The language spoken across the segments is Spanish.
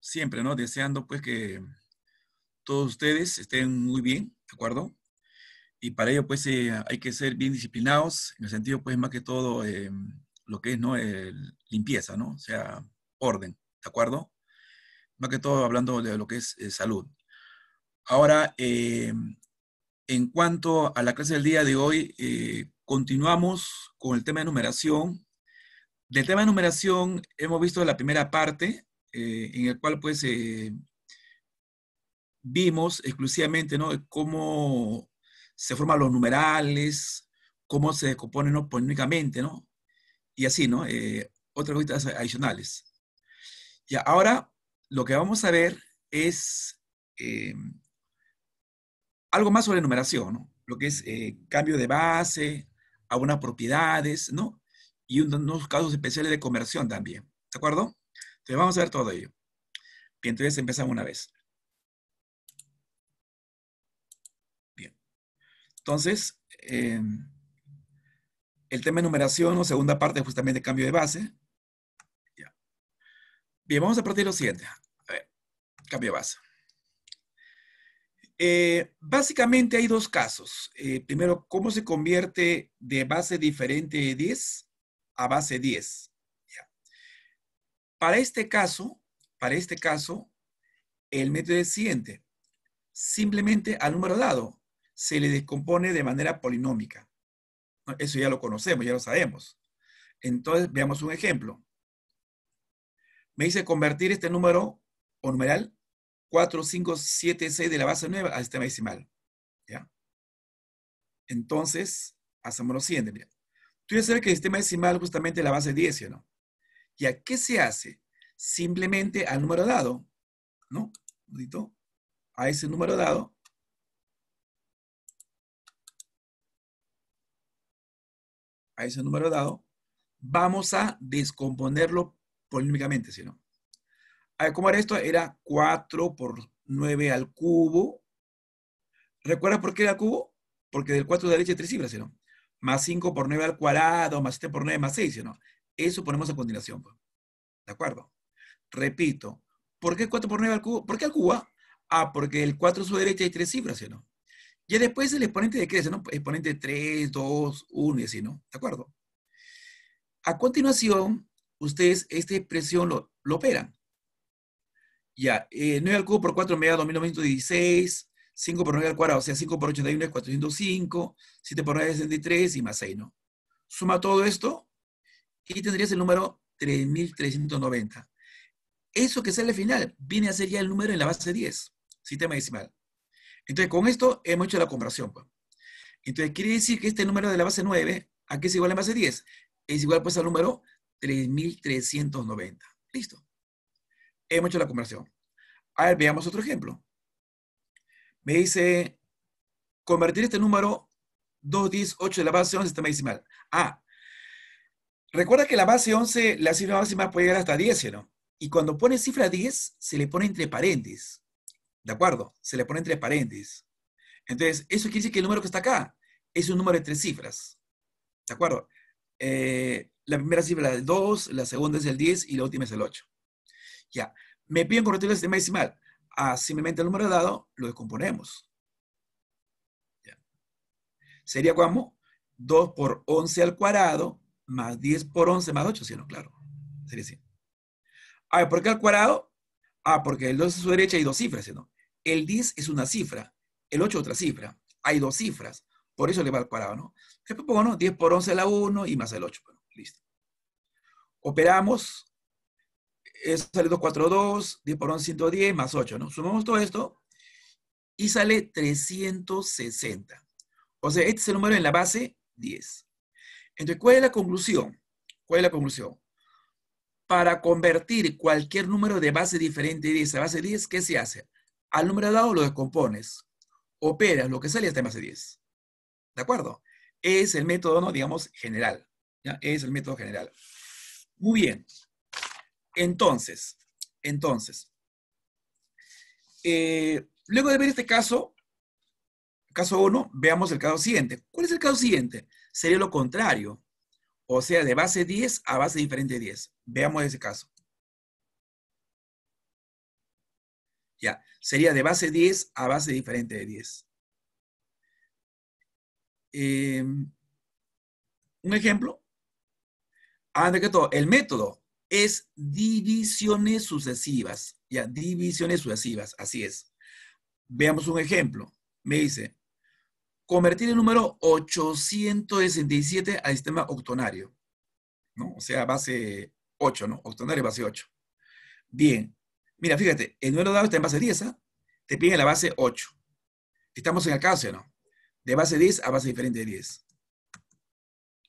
siempre, ¿no? Deseando pues que todos ustedes estén muy bien, ¿de acuerdo? Y para ello pues eh, hay que ser bien disciplinados, en el sentido pues más que todo em, lo que es, ¿no? limpieza, ¿no? O sea, orden, ¿de acuerdo? Más que todo hablando de lo que es eh, salud. Ahora, em, en cuanto a la clase del día de hoy, eh, continuamos con el tema de numeración. Del tema de numeración hemos visto la primera parte, eh, en el cual pues eh, vimos exclusivamente ¿no? cómo se forman los numerales, cómo se descomponen ¿no? ¿no? Y así, ¿no? Eh, otras cositas adicionales. Y ahora lo que vamos a ver es algo más sobre numeración, ¿no? Lo que es cambio de base, algunas propiedades, ¿no? Y unos casos especiales de conversión también, ¿de acuerdo? Entonces vamos a ver todo ello. Bien, entonces empezamos una vez. Bien. Entonces, em, el tema de numeración o segunda parte justamente de cambio de base. Bien, vamos a partir de lo siguiente. A ver, cambio de base. Eh, básicamente hay dos casos. Eh, primero, cómo se convierte de base diferente de 10 a base 10. Para este caso, para este caso, el método es siguiente. Simplemente al número dado se le descompone de manera polinómica. Eso ya lo conocemos, ya lo sabemos. Entonces, veamos un ejemplo. Me dice convertir este número o numeral 6 de la base nueva al sistema decimal. ¿Ya? Entonces, hacemos lo siguiente. Tú ya sabes que el sistema decimal justamente la base 10, ¿no? ¿Y qué se hace? Simplemente al número dado, ¿no? A ese número dado. A ese número dado. Vamos a descomponerlo polinómicamente, ¿sí no. A ¿cómo era esto? Era 4 por 9 al cubo. ¿Recuerdas por qué era cubo? Porque del 4 de la derecha hay 3 cifras, ¿sí no? Más 5 por 9 al cuadrado, más 7 por 9, más 6, ¿sí no? Eso ponemos a continuación. Pues. ¿De acuerdo? Repito, ¿por qué 4 por 9 al cubo? ¿Por qué al cubo? Ah, porque el 4 a su derecha hay tres cifras, no? Y después el exponente decrece, ¿no? Exponente 3, 2, 1 y así, ¿no? ¿De acuerdo? A continuación, ustedes esta expresión lo, lo operan. Ya, 9 eh, al cubo por 4 me da 2916, 5 por 9 al cuadrado, o sea, 5 por 81 es 405, 7 por 9 es 63 y más 6, ¿no? Suma todo esto y tendrías el número 3390. Eso que sale al final viene a ser ya el número en la base 10, sistema decimal. Entonces, con esto hemos hecho la comparación. Pues. Entonces, quiere decir que este número de la base 9, ¿a qué es igual a base 10? Es igual pues al número 3390. Listo. Hemos hecho la comparación. A ver, veamos otro ejemplo. Me dice, convertir este número 218 de la base 11 sistema decimal. Ah, Recuerda que la base 11, la cifra máxima puede llegar hasta 10, ¿no? Y cuando pone cifra 10, se le pone entre paréntesis. ¿De acuerdo? Se le pone entre paréntesis. Entonces, eso quiere decir que el número que está acá es un número de tres cifras. ¿De acuerdo? Eh, la primera cifra es el 2, la segunda es el 10 y la última es el 8. Ya. Me piden convertir el sistema decimal. Ah, simplemente el número dado lo descomponemos. Ya. Sería como 2 por 11 al cuadrado más 10 por 11 más 8, sí, no, claro. Sería 100. A ver, ¿por qué al cuadrado? Ah, porque el 2 a su derecha hay dos cifras, ¿no? El 10 es una cifra, el 8 otra cifra. Hay dos cifras, por eso le va al cuadrado, ¿no? Después pongo, no? 10 por 11 a la 1 y más el 8. listo. Operamos, eso eh, sale 2. 10 por 11, 110, más 8, ¿no? Sumamos todo esto y sale 360. O sea, este es el número en la base 10. Entonces, ¿cuál es la conclusión? ¿Cuál es la conclusión? Para convertir cualquier número de base diferente de 10 a base 10, ¿qué se hace? Al número dado lo descompones, operas lo que sale hasta en base 10. ¿De acuerdo? Es el método, ¿no? digamos, general. Es el método general. Muy bien. Entonces, entonces, eh, luego de ver este caso, caso 1, veamos el caso siguiente. ¿Cuál es el caso siguiente? sería lo contrario. O sea, de base 10 a base diferente de 10. Veamos ese caso. Ya, sería de base 10 a base diferente de 10. Em, un ejemplo. Antes ah, que todo, el método es divisiones sucesivas. Ya, divisiones sucesivas, así es. Veamos un ejemplo. Me dice, convertir el número 867 al sistema octonario, ¿no? O sea, base 8, ¿no? Octonario, base 8. Bien. Mira, fíjate, el número dado está en base 10, ¿ah? Te pide la base 8. Estamos en el caso, no? De base 10 a base diferente de 10.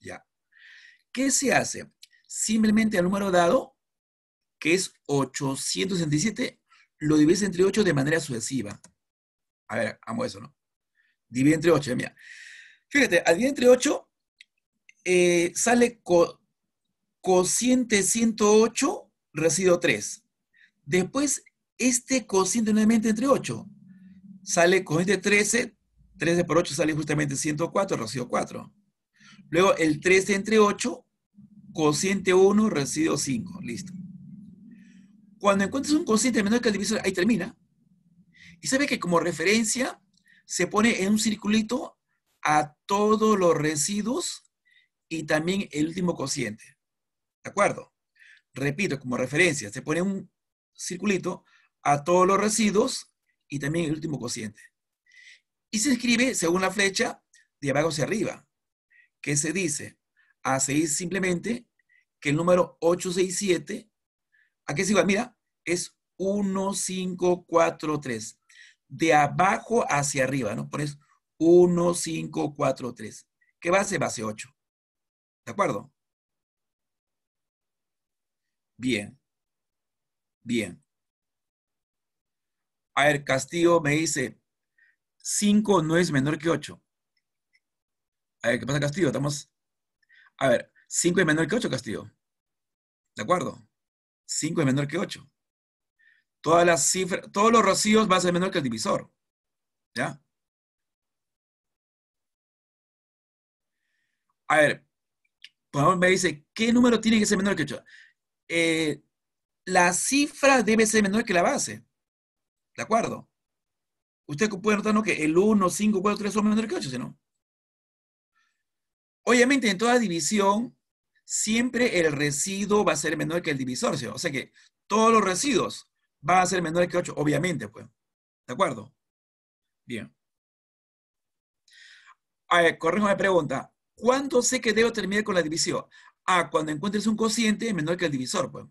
Ya. ¿Qué se hace? Simplemente el número dado, que es 867, lo divides entre 8 de manera sucesiva. A ver, amo eso, ¿no? Divide entre 8, eh, mira. Fíjate, al dividir entre 8 eh, sale cociente 108, residuo 3. Después, este cociente nuevamente entre 8. Sale cociente 13, 13 por 8 sale justamente 104, residuo 4. Luego el 13 entre 8, cociente 1, residuo 5. Listo. Cuando encuentres un cociente menor que el divisor, ahí termina. Y sabe que como referencia se pone en un circulito a todos los residuos y también el último cociente. ¿De acuerdo? Repito, como referencia, se pone un circulito a todos los residuos y también el último cociente. Y se escribe según la flecha de abajo hacia arriba, que se dice, a seguir simplemente que el número 867, aquí se igual, mira, es 1543 de abajo hacia arriba, ¿no? Pones 1, 5, 4, 3. ¿Qué base? Base 8. ¿De acuerdo? Bien. Bien. A ver, Castillo me dice, 5 no es menor que 8. A ver, ¿qué pasa, Castillo? Estamos... A ver, 5 es menor que 8, Castillo. ¿De acuerdo? 5 es menor que 8 todas las cifras, todos los residuos van a ser menor que el divisor. ¿Ya? A ver, por favor me dice, ¿qué número tiene que ser menor que 8? Eh, la cifra debe ser menor que la base. ¿De acuerdo? Usted puede notar ¿no? que el 1, 5, 4, 3 son menores que 8, ¿sí no? Obviamente, en toda división, siempre el residuo va a ser menor que el divisor, ¿sí? O sea que todos los residuos van a ser menores que 8, obviamente, pues. ¿De acuerdo? Bien. A ver, corrijo la pregunta. ¿Cuándo sé que debo terminar con la división? Ah, cuando encuentres un cociente menor que el divisor, pues.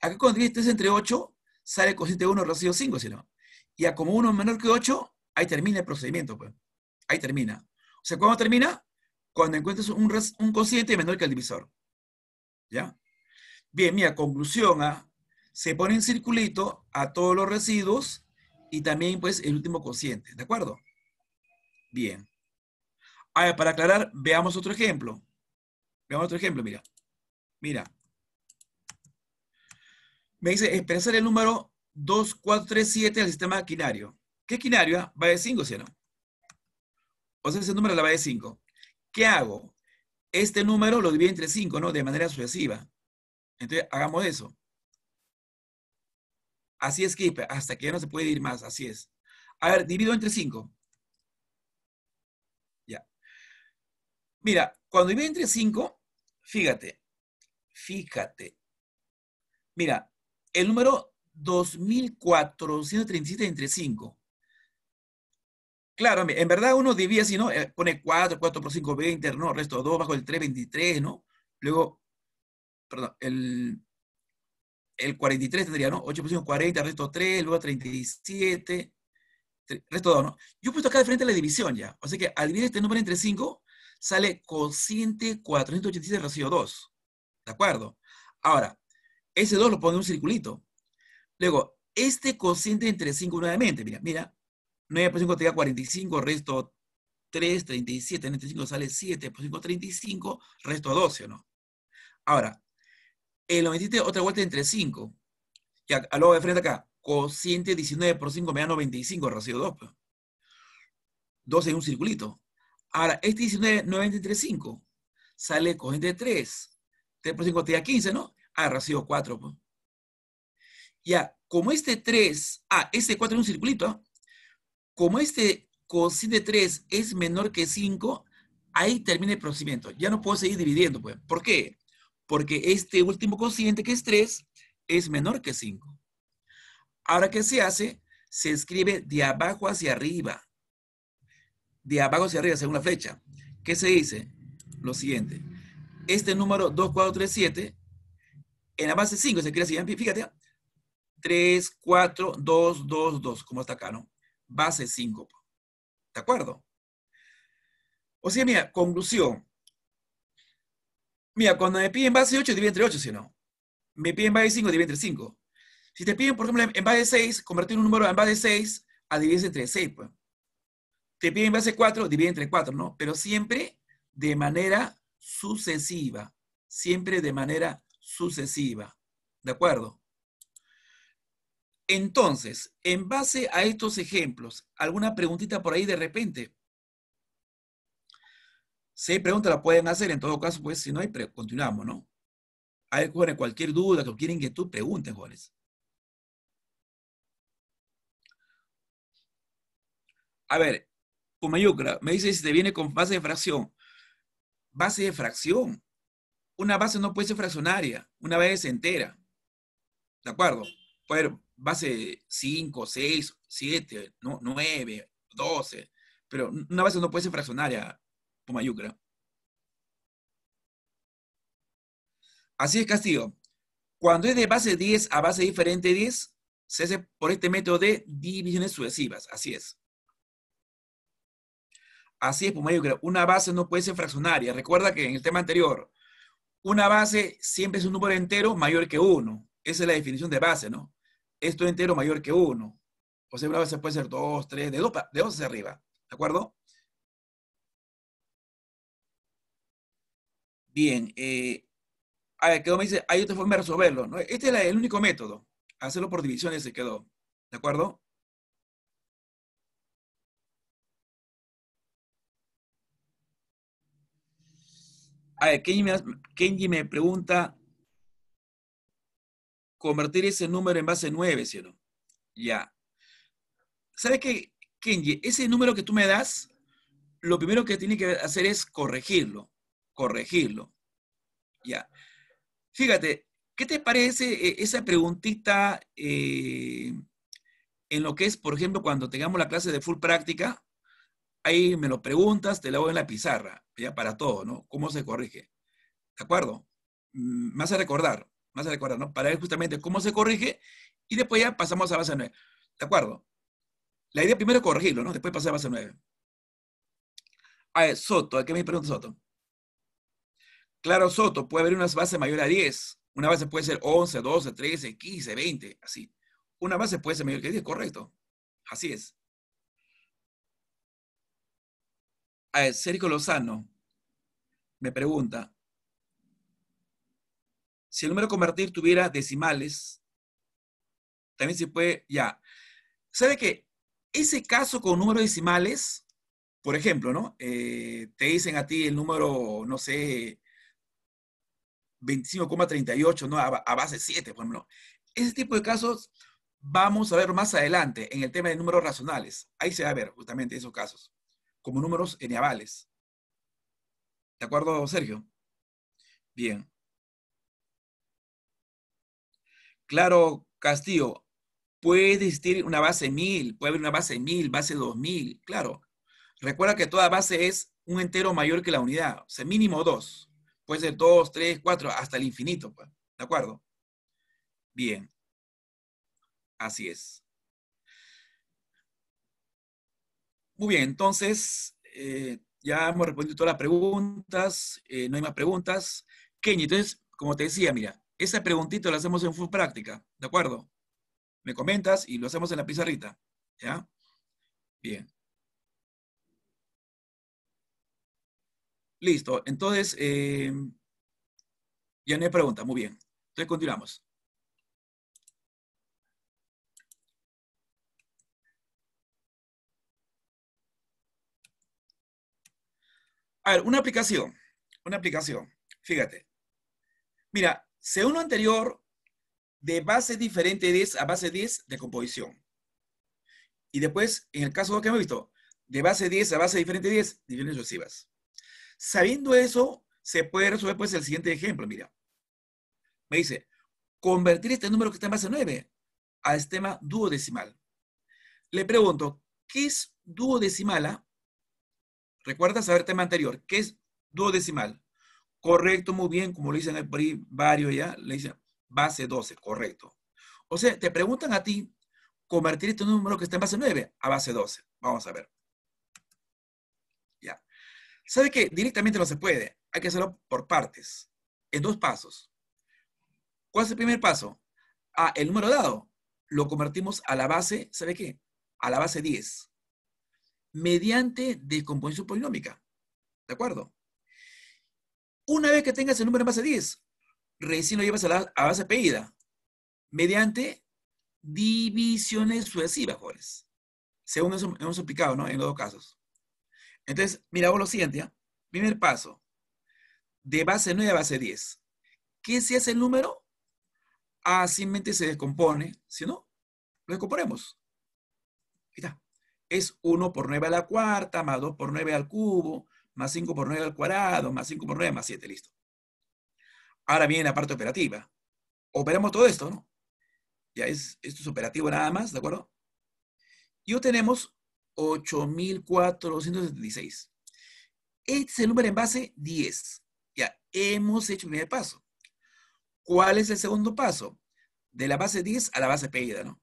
Acá cuando divides entre 8, sale el cociente 1, residuo 5, si no. Y a como 1 menor que 8, ahí termina el procedimiento, pues. Ahí termina. O sea, ¿cuándo termina? Cuando encuentres un, un cociente menor que el divisor. ¿Ya? Bien, mira, conclusión, A. ¿ah? se pone en circulito a todos los residuos y también pues el último cociente, ¿de acuerdo? Bien. Ahora, para aclarar, veamos otro ejemplo. Veamos otro ejemplo, mira. Mira. Me dice expresar el número 2437 del sistema quinario. ¿Qué quinario? Ah, va de 5, ¿sí o no? O sea, ese número la va de 5. ¿Qué hago? Este número lo divido entre 5, ¿no? De manera sucesiva. Entonces, hagamos eso. Así es, que hasta que ya no se puede ir más, así es. A ver, divido entre 5. Ya. Mira, cuando divido entre 5, fíjate, fíjate. Mira, el número 2437 entre 5. Claro, en verdad uno divide así, ¿no? Eh, pone 4, 4 por 5, 20, ¿no? Resto 2 bajo el 3, 23, ¿no? Luego, perdón, el el 43 tendría, ¿no? 8 5, 40, resto 3, luego 37, resto 2, ¿no? Yo he puesto acá de frente la división ya. O sea que al dividir este número entre 5, sale cociente 487 residuo 2. ¿De acuerdo? Ahora, ese 2 lo pongo en un circulito. Luego, este cociente entre 5 nuevamente, mira, mira. 9 por 5 45, resto 3, 37, 35 sale 7, por 5, 35, resto 12, ¿no? Ahora, el eh, lo otra vuelta entre 5. Ya a, luego de frente acá, cociente 19 por 5 me da 95, recibo 2. 2 en un circulito. Ahora, este 19, 93, 5, sale cociente 3. 3 por 5 te da 15, ¿no? Ah, recibo 4. Pues. Ya, como este 3, ah, este 4 en un circulito, como este cociente 3 es menor que 5, ahí termina el procedimiento. Ya no puedo seguir dividiendo, pues. ¿Por qué? porque este último cociente, que es 3, es menor que 5. Ahora, ¿qué se hace? Se escribe de abajo hacia arriba. De abajo hacia arriba, según la flecha. ¿Qué se dice? Lo siguiente. Este número 2437, en la base 5 se escribe así, ¿eh? fíjate, 3, 4, 2, 2, 2, como está acá, ¿no? Base 5. ¿De acuerdo? O sea, mira, conclusión. Mira, cuando me piden base 8, divide entre 8, si no. Me piden base 5, divide entre 5. Si te piden, por ejemplo, en base 6, convertir un número en base 6 a dividirse entre 6. Pues. Te piden base 4, divide entre 4, ¿no? Pero siempre de manera sucesiva. Siempre de manera sucesiva. ¿De acuerdo? Entonces, en base a estos ejemplos, ¿alguna preguntita por ahí de repente? Si hay preguntas, la pueden hacer. En todo caso, pues si no hay, continuamos, ¿no? Hay jóvenes, cualquier duda, que tú preguntes jóvenes. A ver, Pumayucra, me dice si te viene con base de fracción. Base de fracción. Una base no puede ser fraccionaria, una base es entera. ¿De acuerdo? Puede ser base 5, 6, 7, 9, 12, pero una base no puede ser fraccionaria, Así es, Castillo. Cuando es de base 10 a base diferente 10, se hace por este método de divisiones sucesivas. Así es. Así es, Pumayucra. Una base no puede ser fraccionaria. Recuerda que en el tema anterior, una base siempre es un número entero mayor que 1. Esa es la definición de base, ¿no? Esto entero mayor que 1. O sea, una base puede ser 2, 3, de 2 de dos hacia arriba. ¿De acuerdo? Bien, eh, a ver, quedó, me dice, hay otra forma de resolverlo, ¿no? Este es el único método, hacerlo por divisiones se quedó, ¿de acuerdo? A ver, Kenji me, pregunta, convertir ese número en base 9, cierto Ya. ¿Sabes qué, Kenji? Ese número que tú me das, lo primero que tiene que hacer es corregirlo corregirlo. Ya. Fíjate, ¿qué te parece eh, esa preguntita eh, en lo que es, por ejemplo, cuando tengamos la clase de full práctica? Ahí me lo preguntas, te la hago en la pizarra, ya para todo, ¿no? ¿Cómo se corrige? ¿De acuerdo? Más mm, a recordar, más a recordar, ¿no? Para ver justamente cómo se corrige y después ya pasamos a base nueve. ¿De acuerdo? La idea primero es corregirlo, ¿no? Después pasar a base 9. A Soto, qué me pregunta Soto? Claro Soto, puede haber unas bases mayor a 10. Una base puede ser 11, 12, 13, 15, 20, así. Una base puede ser mayor que 10, correcto. Así es. A ver, Lozano me pregunta, si el número convertir tuviera decimales, también se puede, ya. ¿Sabe que ese caso con números decimales, por ejemplo, ¿no? Eh, te dicen a ti el número, no sé, 25,38, ¿no? A, base 7, por ejemplo. Ese tipo de casos vamos a ver más adelante en el tema de números racionales. Ahí se va a ver justamente esos casos, como números eneavales. ¿De acuerdo, Sergio? Bien. Claro, Castillo, puede existir una base 1000, puede haber una base 1000, base 2000, claro. Recuerda que toda base es un entero mayor que la unidad, o sea, mínimo 2. Puede ser dos, tres, cuatro, hasta el infinito, pues, ¿De acuerdo? Bien. Así es. Muy bien, entonces eh, ya hemos respondido todas las preguntas, eh, no hay más preguntas. Kenny, entonces, como te decía, mira, Esa preguntita la hacemos en full práctica, ¿de acuerdo? Me comentas y lo hacemos en la pizarrita, ¿ya? Bien. Listo, entonces, ya no hay pregunta, muy bien. Entonces continuamos. A ver, una aplicación, una aplicación, fíjate. Mira, según lo anterior, de base diferente 10 a base 10 de composición. Y después, en el caso que hemos visto, de base 10 a base diferente 10, divisiones sucesivas. Sabiendo eso, se puede resolver pues el siguiente ejemplo. Mira, me dice, convertir este número que está en base 9 a este tema duodecimal. Le pregunto, ¿qué es duodecimal? Ah? Recuerda saber el tema anterior. ¿Qué es duodecimal? Correcto, muy bien, como le dicen por varios ya, le dicen base 12, correcto. O sea, te preguntan a ti convertir este número que está en base 9 a base 12. Vamos a ver. ¿Sabe que Directamente no se puede. Hay que hacerlo por partes, en dos pasos. ¿Cuál es el primer paso? el número dado lo convertimos a la base, ¿sabe qué? A la base 10, mediante descomposición polinómica. ¿De acuerdo? Una vez que tengas el número en base 10, recién lo llevas a la base pedida, mediante divisiones sucesivas, jóvenes. Según hemos explicado, ¿no? En los dos casos. Entonces, mira vos lo siguiente, ¿ya? primer paso, de base 9 a base 10. ¿Qué se hace el número? simplemente se descompone, si no, lo descomponemos. Ahí está. Es 1 por 9 a la cuarta, más 2 por 9 al cubo, más 5 por 9 al cuadrado, más 5 por 9, más 7, listo. Ahora viene la parte operativa. Operamos todo esto, ¿no? Ya es, esto es operativo nada más, ¿de acuerdo? Y obtenemos 8,476. Este es el número en base 10. Ya, hemos hecho el primer paso. ¿Cuál es el segundo paso? De la base 10 a la base pedida, ¿no?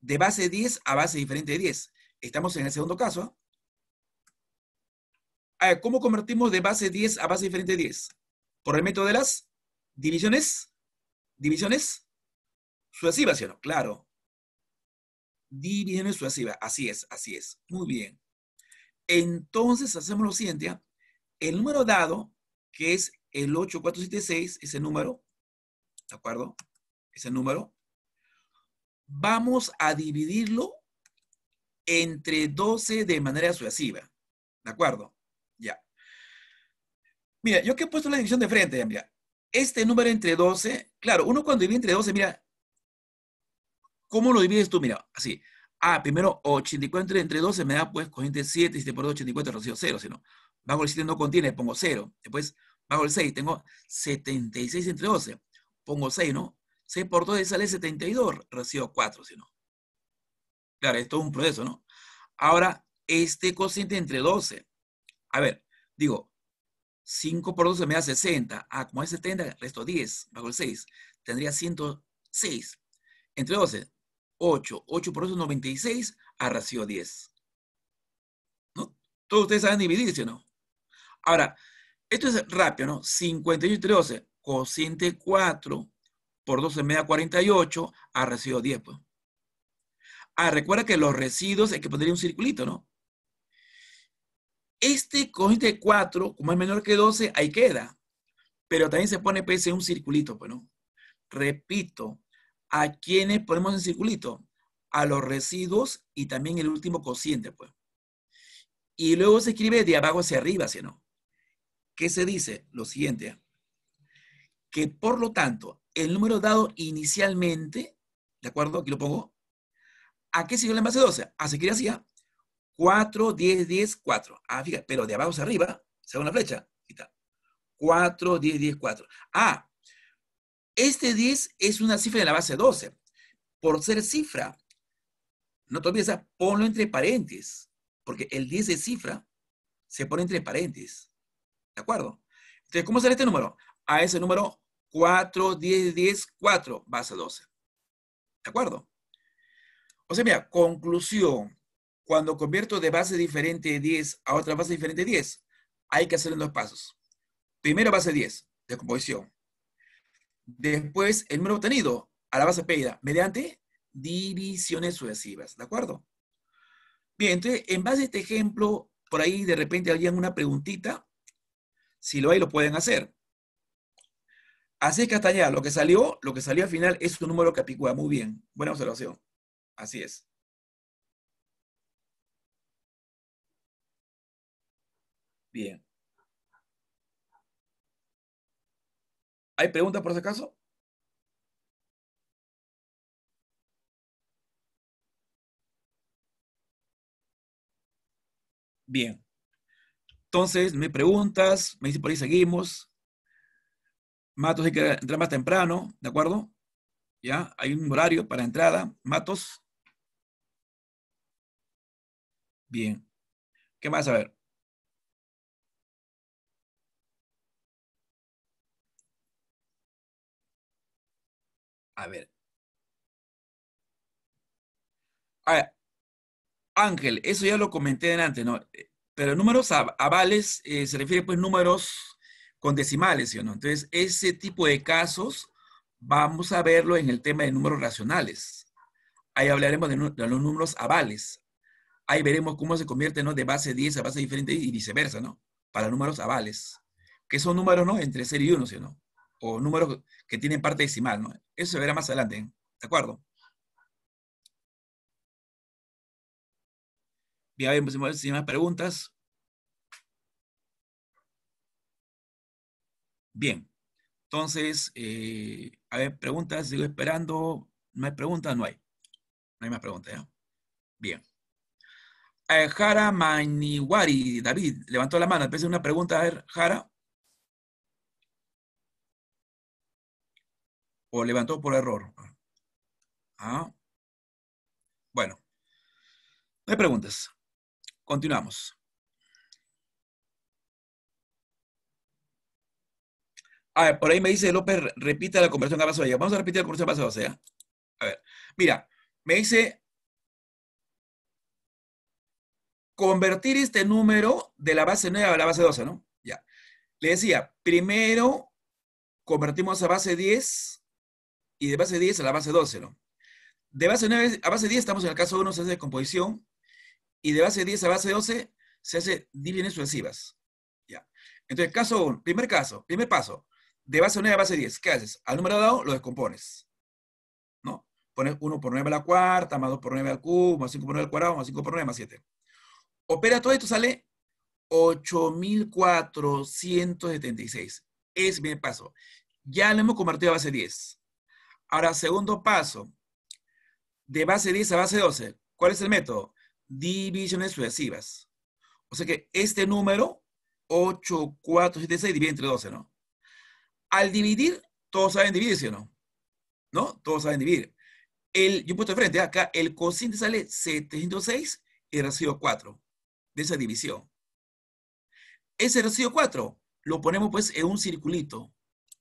De base 10 a base diferente de 10. Estamos en el segundo caso. ¿Cómo convertimos de base 10 a base diferente de 10? Por el método de las divisiones, divisiones sucesivas, no? Claro divisiones suasiva. Así es, así es. Muy bien. Entonces hacemos lo siguiente. El número dado, que es el 8476, ese número, ¿de acuerdo? Ese número. Vamos a dividirlo entre 12 de manera sucesiva. ¿De acuerdo? Ya. Mira, yo que he puesto la división de frente, mira. Este número entre 12, claro, uno cuando divide entre 12, mira, ¿Cómo lo divides tú? Mira, así. Ah, primero 84 entre 12 me da pues cociente 7, 7 por por 84 recibo 0, si no. Bajo el 7 no contiene, pongo 0. Después bajo el 6 tengo 76 entre 12, pongo 6, ¿no? 6 por 2 sale 72, recibo 4, si no. Claro, esto es un proceso, ¿no? Ahora, este cociente entre 12. A ver, digo, 5 por 12 me da 60. Ah, como es 70, resto 10, bajo el 6. Tendría 106. Entre 12, 8. 8 por 8 es 96 a ratio 10. ¿No? Todos ustedes saben dividirse, ¿no? Ahora, esto es rápido, ¿no? 58 entre 12, cociente 4 por 12 me da 48 a ratio 10. Pues. Ah, recuerda que los residuos hay que pondría un circulito, ¿no? Este cociente 4, como es menor que 12, ahí queda. Pero también se pone PS pues, en un circulito, pues, ¿no? Repito, ¿A quiénes ponemos en circulito? A los residuos y también el último cociente, pues. Y luego se escribe de abajo hacia arriba, si no. ¿Qué se dice? Lo siguiente. Que por lo tanto, el número dado inicialmente, ¿de acuerdo? Aquí lo pongo. ¿A qué siguió la base 12? A seguir hacia 4, 10, 10, 4. Ah, fíjate, pero de abajo hacia arriba, según la flecha. Aquí está. 4, 10, 10, 4. Ah, este 10 es una cifra de la base 12. Por ser cifra, no te olvides, ponlo entre paréntesis, porque el 10 de cifra se pone entre paréntesis. ¿De acuerdo? Entonces, ¿cómo sale este número? A ese número 4, 10, 10, 4, base 12. ¿De acuerdo? O sea, mira, conclusión. Cuando convierto de base diferente 10 a otra base diferente de 10, hay que hacer en dos pasos. Primero base 10, descomposición. Después, el número obtenido a la base pedida mediante divisiones sucesivas, ¿de acuerdo? Bien, entonces, en base a este ejemplo, por ahí de repente alguien una preguntita. Si lo hay, lo pueden hacer. Así es que hasta allá, lo que salió, lo que salió al final es un número capicúa. Muy bien, buena observación. Así es. Bien. ¿Hay preguntas por si acaso? Bien. Entonces, me preguntas, me dice por ahí seguimos. Matos hay que entrar más temprano, ¿de acuerdo? Ya, hay un horario para entrada. Matos. Bien. ¿Qué más? A ver. A ver. Ángel, eso ya lo comenté delante, ¿no? Pero números avales eh, se refiere pues números con decimales, ¿sí o no? Entonces, ese tipo de casos vamos a verlo en el tema de números racionales. Ahí hablaremos de, los números avales. Ahí veremos cómo se convierte, ¿no? De base 10 a base diferente y viceversa, ¿no? Para números avales. Que son números, ¿no? Entre 0 y 1, ¿sí o no? o números que tienen parte decimal, ¿no? Eso se verá más adelante, ¿de acuerdo? Bien, a ver, si hay más preguntas. Bien, entonces, eh, a ver, preguntas, sigo esperando. ¿No hay preguntas? No hay. No hay más preguntas, Bien. Eh, Jara Maniwari, David, levantó la mano. Empecé una pregunta, a ver, Jara. o levantó por error. Ah. Bueno, no hay preguntas. Continuamos. A ver, por ahí me dice López, repita la conversión a base de Vamos a repetir la conversión a base 12. ¿eh? A ver, mira, me dice convertir este número de la base 9 a la base 12, ¿no? Ya. Le decía, primero convertimos a base 10 y de base 10 a la base 12, ¿no? De base 9 a base 10 estamos en el caso 1, se hace descomposición, y de base 10 a base 12 se hace divisiones sucesivas. ¿ya? Entonces, caso 1, primer caso, primer paso, de base 9 a base 10, ¿qué haces? Al número dado lo descompones. ¿no? Pones 1 por 9 a la cuarta, más 2 por 9 al cubo, más 5 por 9 al cuadrado, más 5 por 9, más 7. Opera todo esto, sale 8,476. Es mi paso. Ya lo hemos convertido a base 10. Ahora, segundo paso, de base 10 a base 12, ¿cuál es el método? Divisiones sucesivas. O sea que este número, 8, 4, 7, 6, divide entre 12, ¿no? Al dividir, todos saben dividir, o no? ¿No? Todos saben dividir. El, yo he puesto de frente, ¿eh? acá el cociente sale 706 y el residuo 4 de esa división. Ese residuo 4 lo ponemos pues en un circulito,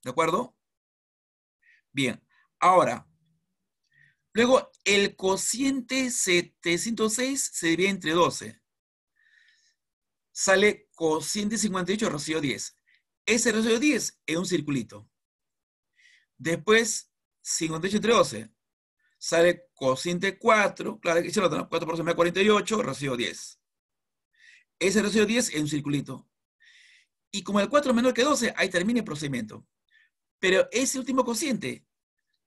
¿de acuerdo? Bien, Ahora, luego el cociente 706 se divide entre 12. Sale cociente 58, rocío 10. Ese rocío 10 es un circulito. Después, 58 entre 12. Sale cociente 4, claro que se 4 por 12 48, rocío 10. Ese rocío 10 es un circulito. Y como el 4 es menor que 12, ahí termina el procedimiento. Pero ese último cociente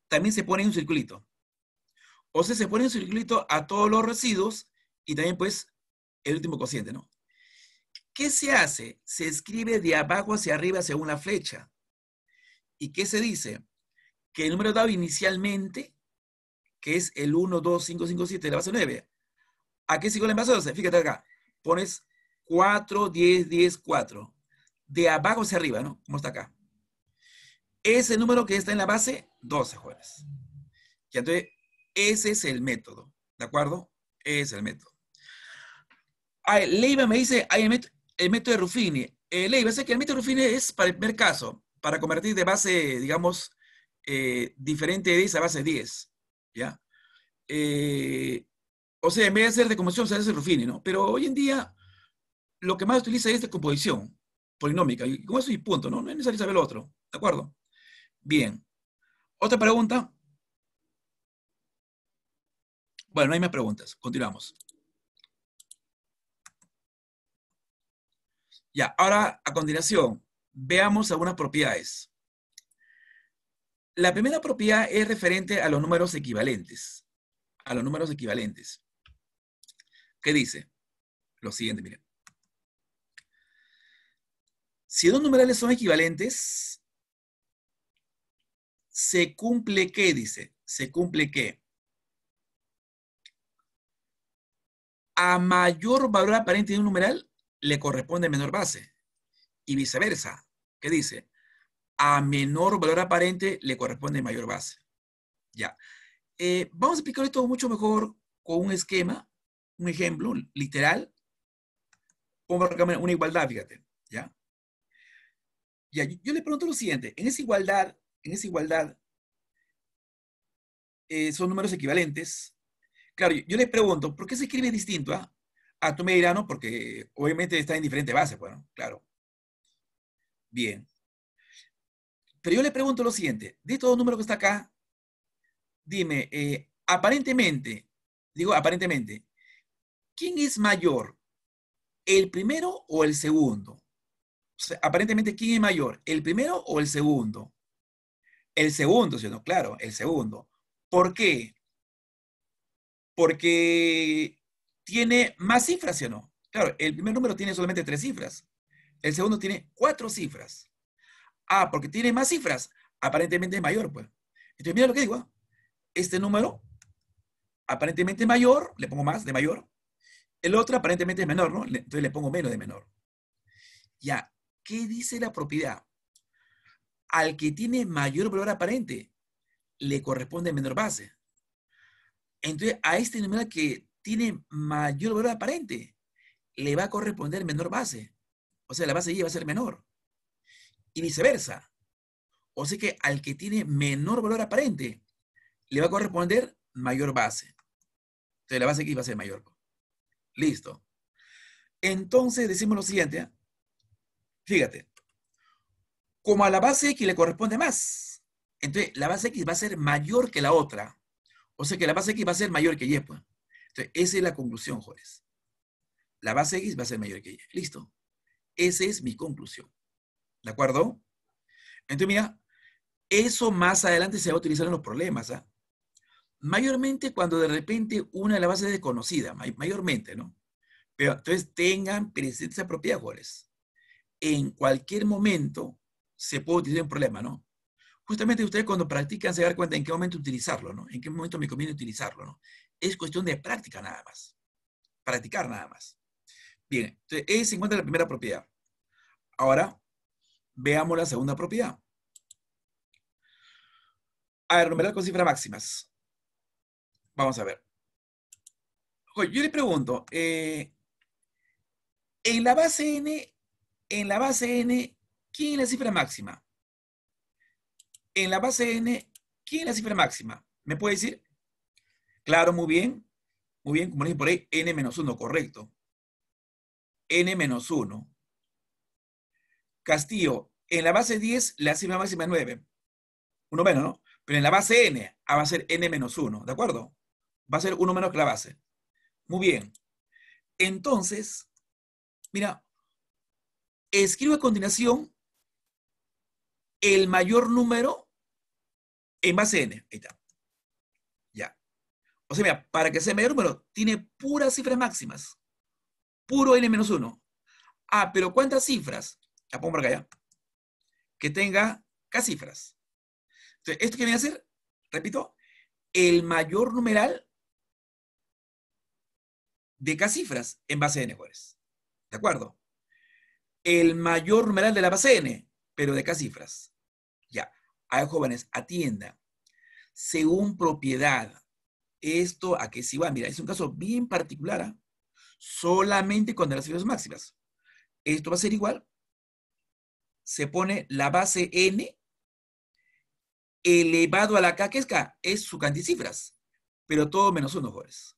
también se pone en un circulito. O sea, se pone en un circulito a todos los residuos y también pues el último cociente, ¿no? ¿Qué se hace? Se escribe de abajo hacia arriba según la flecha. ¿Y qué se dice? Que el número dado inicialmente, que es el 1, 2, 5, 5, 7 de la base 9. ¿A qué sigue la base 12? Fíjate acá. Pones 4, 10, 10, 4. De abajo hacia arriba, ¿no? Como está acá. Ese número que está en la base 12 jueves. Y entonces, ese es el método, ¿de acuerdo? es el método. Leiva me dice, hay el, método de Ruffini. Eh, Leiva, sé que el método de Ruffini es para el primer caso, para convertir de base, digamos, eh, diferente de 10 a base 10, ¿ya? Eh, o sea, en vez de hacer decomposición, se hace Ruffini, ¿no? Pero hoy en día, lo que más utiliza es composición polinómica. Y con eso y punto, ¿no? No es necesario saber lo otro, ¿de acuerdo? Bien. ¿Otra pregunta? Bueno, no hay más preguntas. Continuamos. Ya, ahora a continuación, veamos algunas propiedades. La primera propiedad es referente a los números equivalentes. A los números equivalentes. ¿Qué dice? Lo siguiente, miren. Si dos numerales son equivalentes, se cumple qué, dice, se cumple qué. A mayor valor aparente de un numeral, le corresponde menor base. Y viceversa, ¿qué dice? A menor valor aparente, le corresponde mayor base. Ya. Eh, vamos a explicar esto mucho mejor con un esquema, un ejemplo literal. Pongo una igualdad, fíjate, ¿ya? yo le pregunto lo siguiente. En esa igualdad, en esa igualdad eh, son números equivalentes. Claro, yo, le pregunto, ¿por qué se escribe distinto? a Ah, tú me Porque obviamente está en diferentes bases, pues, bueno, claro. Bien. Pero yo le pregunto lo siguiente, de estos dos números que está acá, dime, eh, aparentemente, digo aparentemente, ¿quién es mayor? ¿El primero o el segundo? O sea, aparentemente, ¿quién es mayor? ¿El primero o el segundo? El segundo, si no, claro, el segundo. ¿Por qué? Porque tiene más cifras, ¿sí o no? Claro, el primer número tiene solamente tres cifras. El segundo tiene cuatro cifras. Ah, porque tiene más cifras. Aparentemente es mayor, pues. Entonces, mira lo que digo. ¿ah? Este número, aparentemente mayor, le pongo más de mayor. El otro aparentemente es menor, ¿no? Entonces le pongo menos de menor. Ya, ¿qué dice la propiedad? al que tiene mayor valor aparente le corresponde menor base. Entonces, a este número que tiene mayor valor aparente le va a corresponder menor base. O sea, la base Y va a ser menor. Y viceversa. O sea que al que tiene menor valor aparente le va a corresponder mayor base. Entonces, la base X va a ser mayor. Listo. Entonces, decimos lo siguiente. ¿eh? Fíjate como a la base X le corresponde más. Entonces, la base X va a ser mayor que la otra. O sea que la base X va a ser mayor que Y. Pues. Entonces, esa es la conclusión, jóvenes. La base X va a ser mayor que Y. Listo. Esa es mi conclusión. ¿De acuerdo? Entonces, mira, eso más adelante se va a utilizar en los problemas. ¿ah? Mayormente cuando de repente una de las bases es desconocida, mayormente, ¿no? Pero entonces tengan presente esa propiedad, jóvenes. En cualquier momento, se puede utilizar un problema, ¿no? Justamente ustedes cuando practican se dan cuenta en qué momento utilizarlo, ¿no? En qué momento me conviene utilizarlo, ¿no? Es cuestión de práctica nada más. Practicar nada más. Bien, entonces se encuentra la primera propiedad. Ahora, veamos la segunda propiedad. A ver, numerar con cifras máximas. Vamos a ver. Yo le pregunto, eh, en la base N, en la base N, ¿Quién es la cifra máxima? En la base n, ¿quién es la cifra máxima? ¿Me puede decir? Claro, muy bien. Muy bien, como dije por ahí, n 1, correcto. n 1. Castillo, en la base 10, la cifra máxima es 9. Uno menos, ¿no? Pero en la base n, ah, va a ser n 1, ¿de acuerdo? Va a ser 1 menos que la base. Muy bien. Entonces, mira, escribo a continuación el mayor número en base n. Ahí está. Ya. O sea, mira, para que sea el mayor número, tiene puras cifras máximas. Puro n menos 1. Ah, pero ¿cuántas cifras? La pongo por acá Que tenga k cifras. Entonces, ¿esto qué viene a hacer? Repito, el mayor numeral de k cifras en base N, n, ¿De acuerdo? El mayor numeral de la base n pero de acá cifras. Ya, hay jóvenes, atienda. Según propiedad, esto a que si va. Mira, es un caso bien particular, ¿ah? solamente cuando las cifras máximas. Esto va a ser igual. Se pone la base n elevado a la k, que es k, es su cantidad de cifras, pero todo menos uno, jóvenes.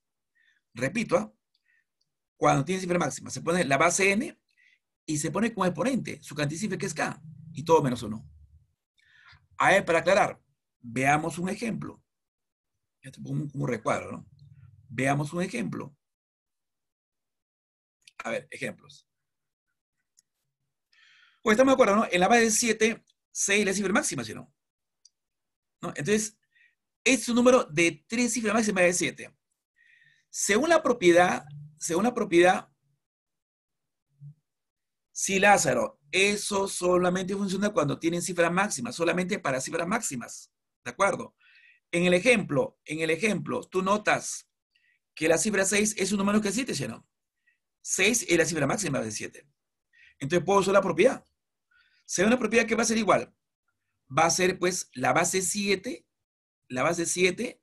Repito, ¿ah? cuando tiene cifra máxima, se pone la base n y se pone como exponente, su cantidad de cifras que es k y todo menos uno. A ver, para aclarar, veamos un ejemplo. es un recuadro, ¿no? Veamos un ejemplo. A ver, ejemplos. Pues estamos de acuerdo, ¿no? En la base de 7, 6 la cifra máxima, ¿sí no? ¿No? Entonces, es un número de 3 cifras máximas de 7. Según la propiedad, según la propiedad, Sí, Lázaro, eso solamente funciona cuando tienen cifras máximas, solamente para cifras máximas, ¿de acuerdo? En el ejemplo, en el ejemplo, tú notas que la cifra 6 es un número que 7, ¿sí no? 6 es la cifra máxima de 7. Entonces puedo usar la propiedad. sea una propiedad que va a ser igual. Va a ser, pues, la base 7, la base 7,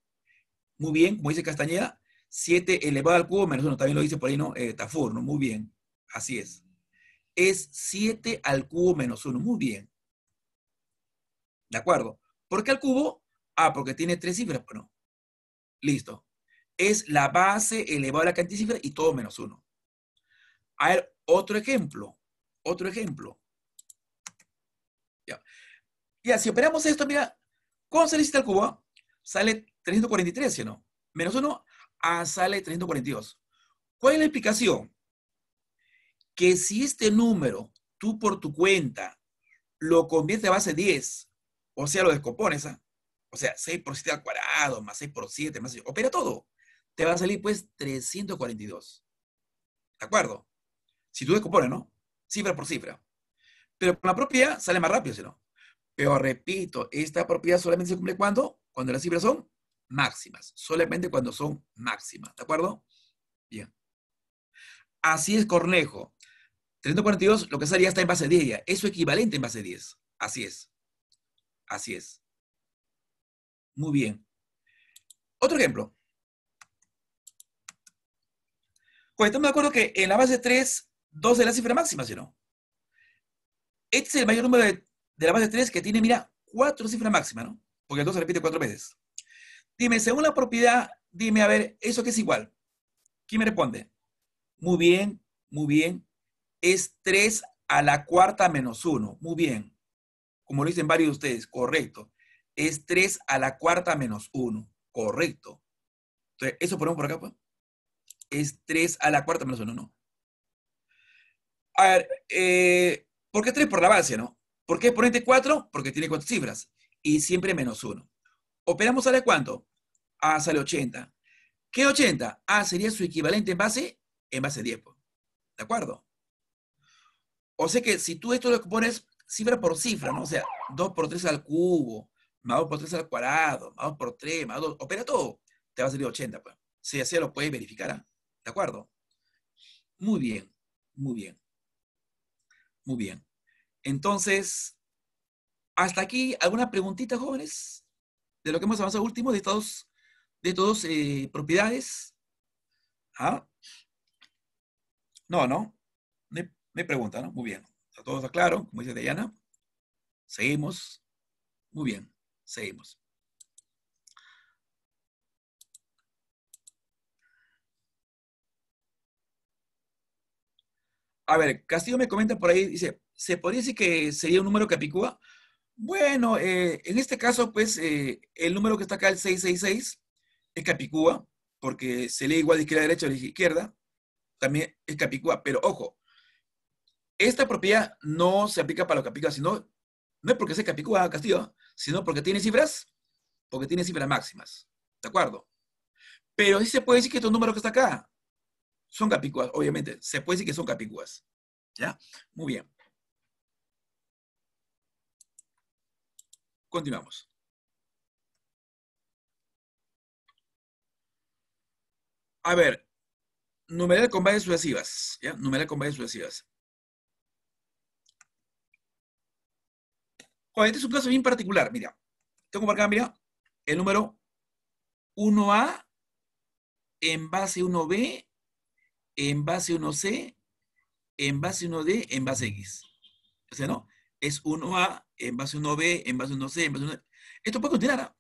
muy bien, como dice Castañeda, 7 elevado al cubo menos 1, también lo dice por ahí, ¿no? Eh, Tafur, ¿no? Muy bien, así es es 7 al cubo menos 1. Muy bien. ¿De acuerdo? ¿Por qué al cubo? Ah, porque tiene tres cifras. Bueno, pues listo. Es la base elevada a la cantidad de cifras y todo menos 1. A ver, otro ejemplo. Otro ejemplo. Ya. ya, si operamos esto, mira, ¿cómo se necesita el cubo? Sale 343, no? Menos 1, ah, sale 342. ¿Cuál es la explicación? que si este número tú por tu cuenta lo conviertes a base 10, o sea, lo descompones, ¿ah? o sea, 6 por 7 al cuadrado, más 6 por 7, más 6, opera todo, te va a salir pues 342. ¿De acuerdo? Si tú descompones, ¿no? Cifra por cifra. Pero con la propiedad sale más rápido, si no. Pero repito, esta propiedad solamente se cumple cuando? Cuando las cifras son máximas. Solamente cuando son máximas. ¿De acuerdo? Bien. Así es, Cornejo. 342, lo que sale ya está en base 10 ya. Es equivalente en base 10. Así es. Así es. Muy bien. Otro ejemplo. Pues estamos de acuerdo que en la base 3, 2 es la cifra máxima, ¿sí no? Este es el mayor número de, la base 3 que tiene, mira, 4 cifras máximas, ¿no? Porque el 2 se repite 4 veces. Dime, según la propiedad, dime, a ver, ¿eso qué es igual? ¿Quién me responde? Muy bien, muy bien es 3 a la cuarta menos 1. Muy bien. Como lo dicen varios de ustedes, correcto. Es 3 a la cuarta menos 1. Correcto. Entonces, eso ponemos por acá, pues. Es 3 a la cuarta menos 1, no. A ver, eh, ¿por qué 3 por la base, no? ¿Por qué ponente 4? Porque tiene cuatro cifras. Y siempre menos 1. Operamos sale cuánto? Ah, sale 80. ¿Qué 80? Ah, sería su equivalente en base, en base 10. Pues. ¿De acuerdo? O sea que si tú esto lo pones cifra por cifra, ¿no? O sea, 2 por 3 al cubo, más 2 por 3 al cuadrado, más 2 por 3, más 2, opera todo, te va a salir 80, pues. Si así lo puedes verificar, ¿ah? ¿de acuerdo? Muy bien, muy bien. Muy bien. Entonces, hasta aquí, ¿alguna preguntita, jóvenes? De lo que hemos avanzado último, de estas de todos, eh, propiedades. ¿Ah? No, no. Me pregunta, ¿no? Muy bien. ¿A todos está claro? Como dice Diana. Seguimos. Muy bien. Seguimos. A ver, Castillo me comenta por ahí, dice, ¿se podría decir que sería un número capicúa? Bueno, eh, en este caso, pues, eh, el número que está acá, el 666, es capicúa, porque se lee igual de izquierda a derecha o de izquierda, también es capicúa, pero ojo, esta propiedad no se aplica para lo que sino, no es porque sea Capicúa Castillo, sino porque tiene cifras, porque tiene cifras máximas. ¿De acuerdo? Pero sí se puede decir que estos números que están acá son capicuas, obviamente. Se puede decir que son capicuas, ¿Ya? Muy bien. Continuamos. A ver, Número con combates sucesivas. ¿ya? Numeral de sucesivas. Bueno, este es un caso bien particular. Mira, tengo por acá, mira, el número 1A en base 1B, en base 1C, en base 1D, en base X. O sea, ¿no? Es 1A, en base 1B, en base 1C, en base 1D. Esto puede continuar, ¿ah?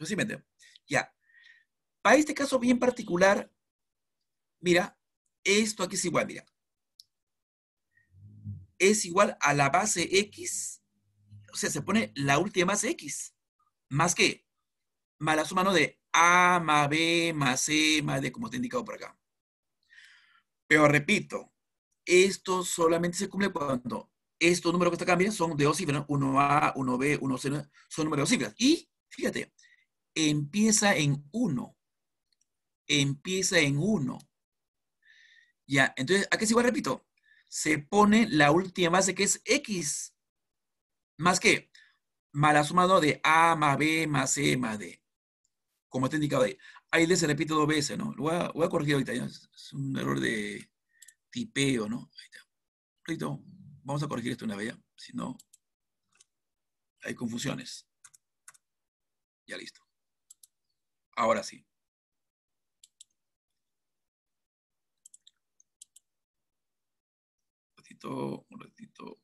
¿no? Ya. Para este caso bien particular, mira, esto aquí es igual, mira. Es igual a la base X o sea, se pone la última más X, más que más la suma de A más B más C más D, como te he indicado por acá. Pero repito, esto solamente se cumple cuando estos números que están cambiando son de dos cifras, 1 1A, 1B, 1C, son números de dos cifras. Y, fíjate, empieza en 1. Empieza en 1. Ya, entonces, ¿a qué es igual, repito, se pone la última base que es X más que más de A más B más C más D. Como está indicado ahí. Ahí se repite dos veces, ¿no? Lo voy a, corregir ahorita. Es un error de tipeo, ¿no? Ahí está. vamos a corregir esto una vez ya. Si no, hay confusiones. Ya listo. Ahora sí. Un ratito, un ratito.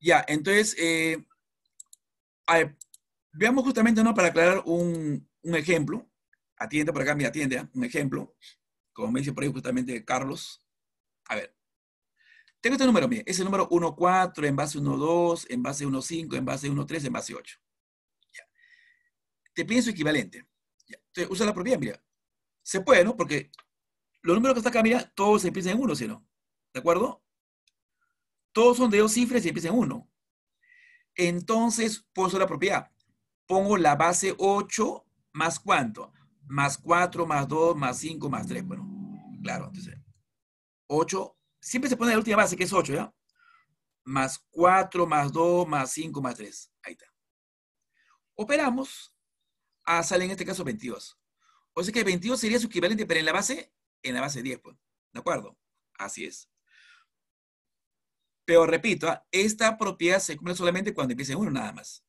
Ya, entonces, eh, veamos justamente, ¿no? Para aclarar un, ejemplo. Atiende por acá, mira, atiende, ¿eh? un ejemplo. Como me dice por ahí justamente Carlos. A ver. Tengo este número, mire, es el número 1.4, en base 1.2, en base 1.5, en base 1.3, en base 8. Te pienso equivalente. Ya. Entonces, usa la propiedad, mira. Se puede, ¿no? Porque los números que está acá, mira, todos empiezan en 1, ¿sí no? ¿De acuerdo? Todos son de dos cifras y empieza en 1. Entonces, por la propiedad. Pongo la base 8 más cuánto? Más 4, más 2, más 5, más 3. Bueno, claro, entonces 8. Siempre se pone la última base, que es 8, ¿ya? Más 4, más 2, más 5, más 3. Ahí está. Operamos. Ah, sale en este caso 22. O sea que 22 sería su equivalente, pero en la base, en la base 10, pues. ¿De acuerdo? Así es. Pero repito, ah, esta propiedad se cumple solamente cuando empiece uno nada más.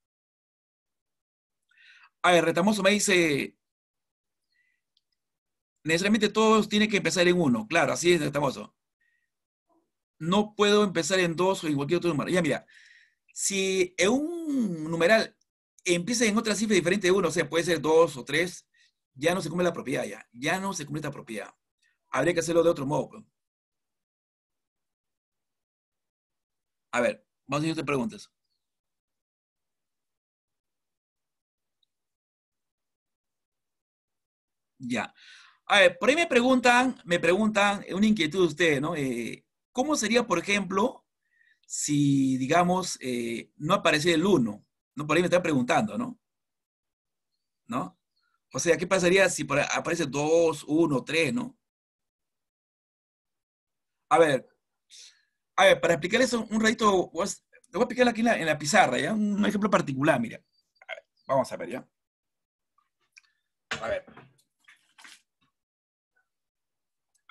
A ver, Retamoso me dice, necesariamente todos tienen que empezar en uno. Claro, así es, Retamoso. No puedo empezar en dos o en cualquier otro número. Ya mira, si en un numeral empieza en otra cifra diferente de uno, o sea, puede ser dos o tres, ya no se cumple la propiedad ya. Ya no se cumple esta propiedad. Habría que hacerlo de otro modo. Pues. A ver, vamos a ir a preguntas. Ya. A ver, por ahí me preguntan, me preguntan, eh, una inquietud de ustedes, ¿no? Eh, ¿Cómo sería, por ejemplo, si, digamos, eh, no aparece el 1? ¿No? Por ahí me están preguntando, ¿no? ¿No? O sea, ¿qué pasaría si aparece 2, 1, 3, ¿no? A ver, a ver, para explicarles un ratito, voy a explicar aquí en la, pizarra, ¿ya? Un ejemplo particular, mira. A ver, vamos a ver, ¿ya? A ver.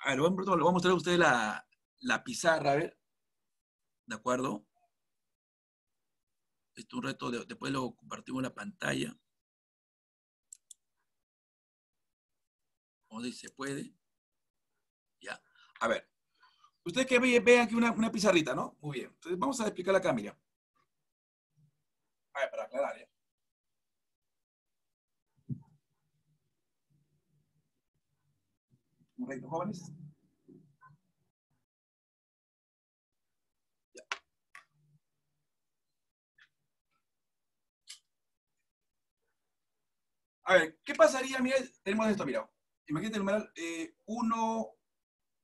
A ver, lo voy a mostrar a ustedes la, pizarra, a ver. ¿De acuerdo? Esto es un reto, después lo compartimos en la pantalla. cómo si se puede. Ya. A ver, Ustedes que ve, vean aquí una, una, pizarrita, ¿no? Muy bien. Entonces vamos a explicarla acá, mira. A ver, para aclarar ya. ¿eh? Un reto, jóvenes. Ya. A ver, ¿qué pasaría? Mira, tenemos esto, mira. Imagínate el numeral 1, eh,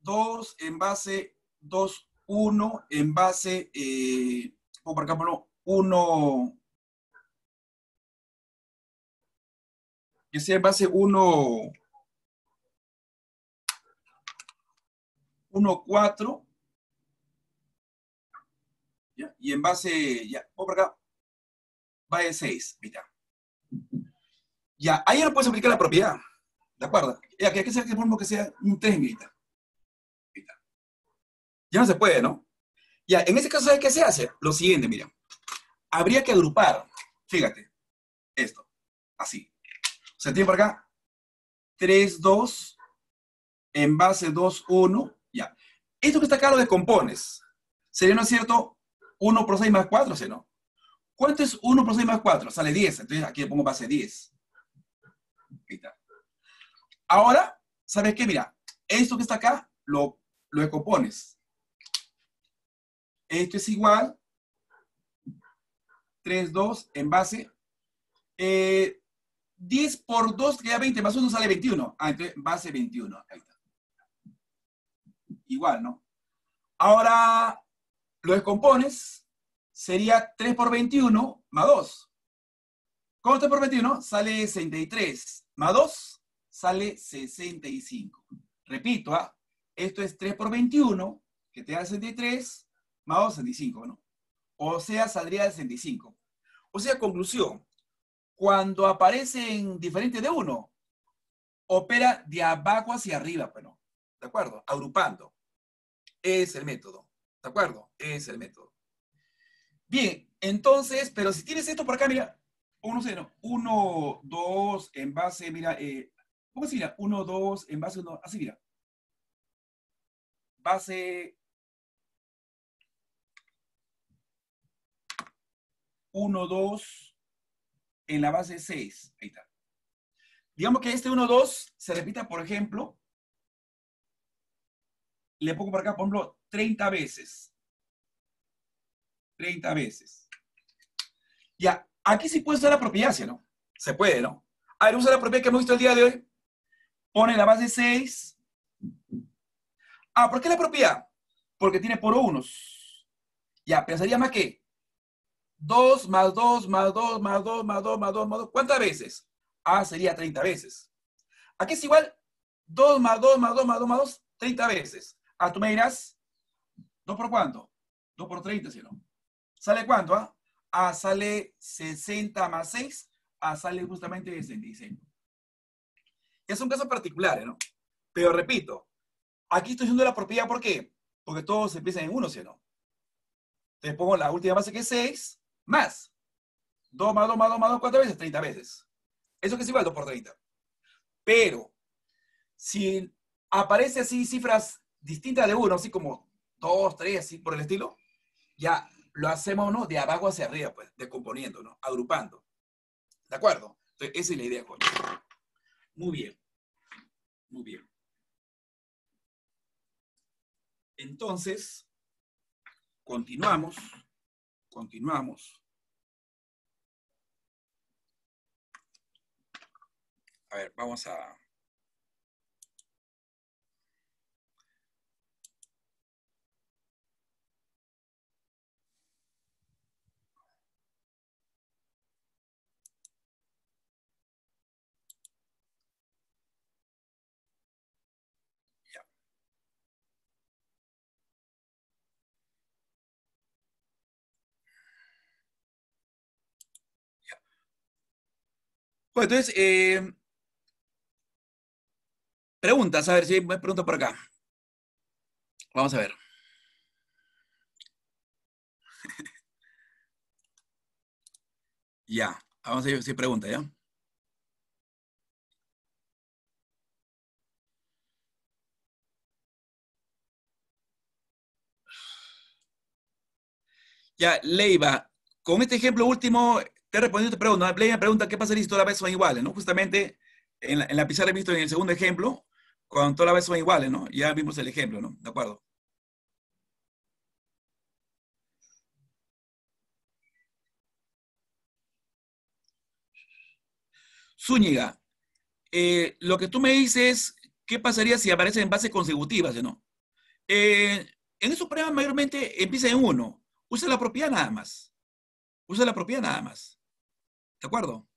2, envase 2, 1, envase, eh, o por ejemplo, 1, que sea envase 1, 1, 4, ¿ya? y envase, ya, por acá, va de 6, mira. Ya, ahí no puedes aplicar la propiedad, ¿de acuerdo? Ya, que, que sea que sea un 3, mitad ya no se puede, ¿no? Ya, en este caso, qué se hace? Lo siguiente, mira. Habría que agrupar, fíjate, esto, así. O sea, tiene por acá 3, 2, en base 2, 1, ya. Esto que está acá lo descompones. ¿Sería, no es cierto, 1 por 6 más 4, si no? ¿Cuánto es 1 por 6 más 4? Sale 10. Entonces aquí le pongo base 10. Ahora, ¿sabes qué? Mira, esto que está acá lo, lo descompones. Esto es igual. 3, 2 en base. 10 eh, por 2 queda 20, más 1 sale 21. Ah, entonces base 21. Ahí está. Igual, ¿no? Ahora lo descompones. Sería 3 por 21 más 2. ¿Cómo 3 por 21? Sale 63. Más 2 sale 65. Repito, ¿ah? esto es 3 por 21, que te da 63 más 2, 65, ¿no? O sea, saldría de 65. O sea, conclusión, cuando aparecen diferentes de uno, opera de abajo hacia arriba, bueno, ¿de acuerdo? Agrupando. Es el método, ¿de acuerdo? Es el método. Bien, entonces, pero si tienes esto por acá, mira, 1, 0, 1, 2, en base, mira, eh, ¿cómo se mira? 1, 2, en base uno, así mira. Base 1, 2 en la base 6. Ahí está. Digamos que este 1, 2 se repita, por ejemplo, le pongo por acá, por ejemplo, 30 veces. 30 veces. Ya, aquí sí puede usar la propiedad, ¿sí, ¿no? Se puede, ¿no? A ver, usa la propiedad que hemos visto el día de hoy. Pone la base 6. Ah, ¿por qué la propiedad? Porque tiene por unos. Ya, pensaría más que 2 más 2 más 2 más 2 más 2 más 2 más 2. ¿Cuántas veces? A sería 30 veces. Aquí es igual 2 más 2 más 2 más 2 más 2, 30 veces. A tú me dirás, ¿2 por cuánto? 2 por 30, si no. ¿Sale cuánto? Ah? ah, sale 60 más 6. A sale justamente 65. Es un caso particular, ¿no? Pero repito, aquí estoy usando la propiedad, ¿por qué? Porque todos empiezan en 1, ¿sí no? Entonces pongo la última base que es 6, más 2 más 2 más 2 más 2, ¿cuántas veces? 30 veces. Eso que es igual 2 por 30. Pero si aparece así cifras distintas de 1, así como 2, 3, así por el estilo, ya lo hacemos de abajo hacia arriba, pues, descomponiendo, ¿no? agrupando. ¿De acuerdo? Entonces, esa es la idea, coño. Muy bien. Muy bien. Entonces, continuamos. Continuamos. A ver, vamos a Bueno, pues, entonces, eh, preguntas, a ver si hay preguntas por acá. Vamos a ver. ya, vamos a ver si hay preguntas, ¿ya? Ya, Leiva, con este ejemplo último, te respondiendo tu pregunta. pregunta qué pasaría si todas las veces son iguales, ¿no? Justamente en la, pizarra la visto en el segundo ejemplo, cuando todas las veces son iguales, ¿no? Ya vimos el ejemplo, ¿no? De acuerdo. Zúñiga, eh, lo que tú me dices, ¿qué pasaría si aparecen en bases consecutivas, no? Eh, en esos problemas mayormente empieza en uno. Usa la propiedad nada más. Usa la propiedad nada más. ¿De acuerdo?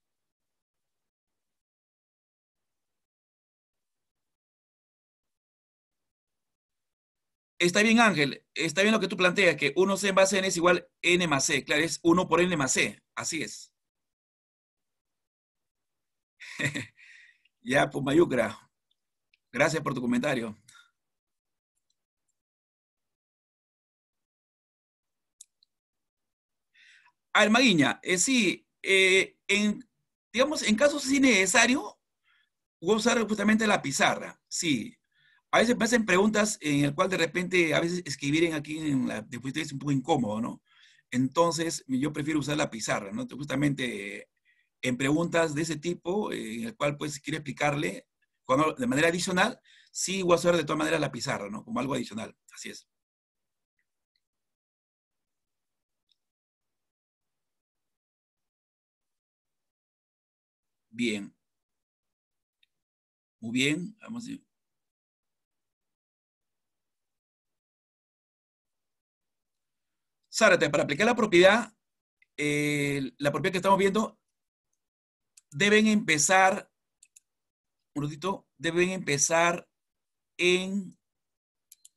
Está bien, Ángel. Está bien lo que tú planteas, que 1C en base n es igual n más c. Claro, es 1 por n más c. Así es. ya, Pumayucra. Pues, Gracias por tu comentario. Almaguiña, eh, sí, eh, en, digamos, en casos necesario, voy a usar justamente la pizarra, sí. A veces me hacen preguntas en el cual de repente, a veces escribir en aquí en la diapositiva es un poco incómodo, ¿no? Entonces, yo prefiero usar la pizarra, ¿no? Justamente en preguntas de ese tipo, en el cual, pues, quiero explicarle cuando, de manera adicional, sí voy a usar de todas maneras la pizarra, ¿no? Como algo adicional, así es. Bien. Muy bien, vamos a ver. Sárate. para aplicar la propiedad, eh, la propiedad que estamos viendo, deben empezar, un ratito, deben empezar en,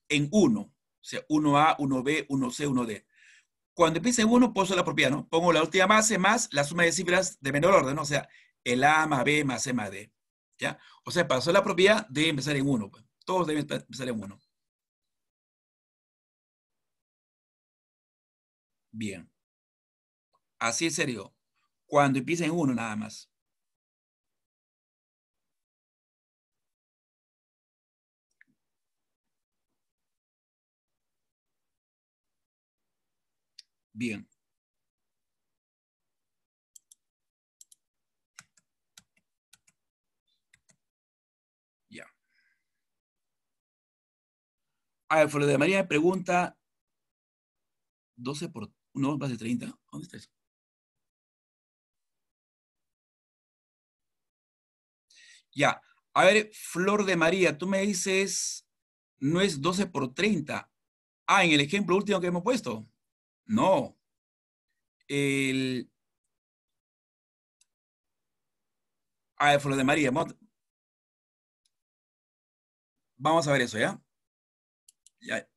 en 1. O sea, 1A, 1B, 1C, 1D. Cuando empiece en 1, pongo la propiedad, ¿no? Pongo la última base más la suma de cifras de menor orden, O sea, el A más B más C más D. ¿Ya? O sea, para hacer la propiedad debe empezar en uno. Pues. Todos deben empezar en uno. Bien. Así es serio. Cuando empieza en uno, nada más. Bien. A Flor de María pregunta 12 por 1 más de 30. ¿Dónde está eso? Ya. A ver, Flor de María, tú me dices, no es 12 por 30. Ah, en el ejemplo último que hemos puesto. No. El... A ver, Flor de María, vamos a ver eso, ¿ya? ver,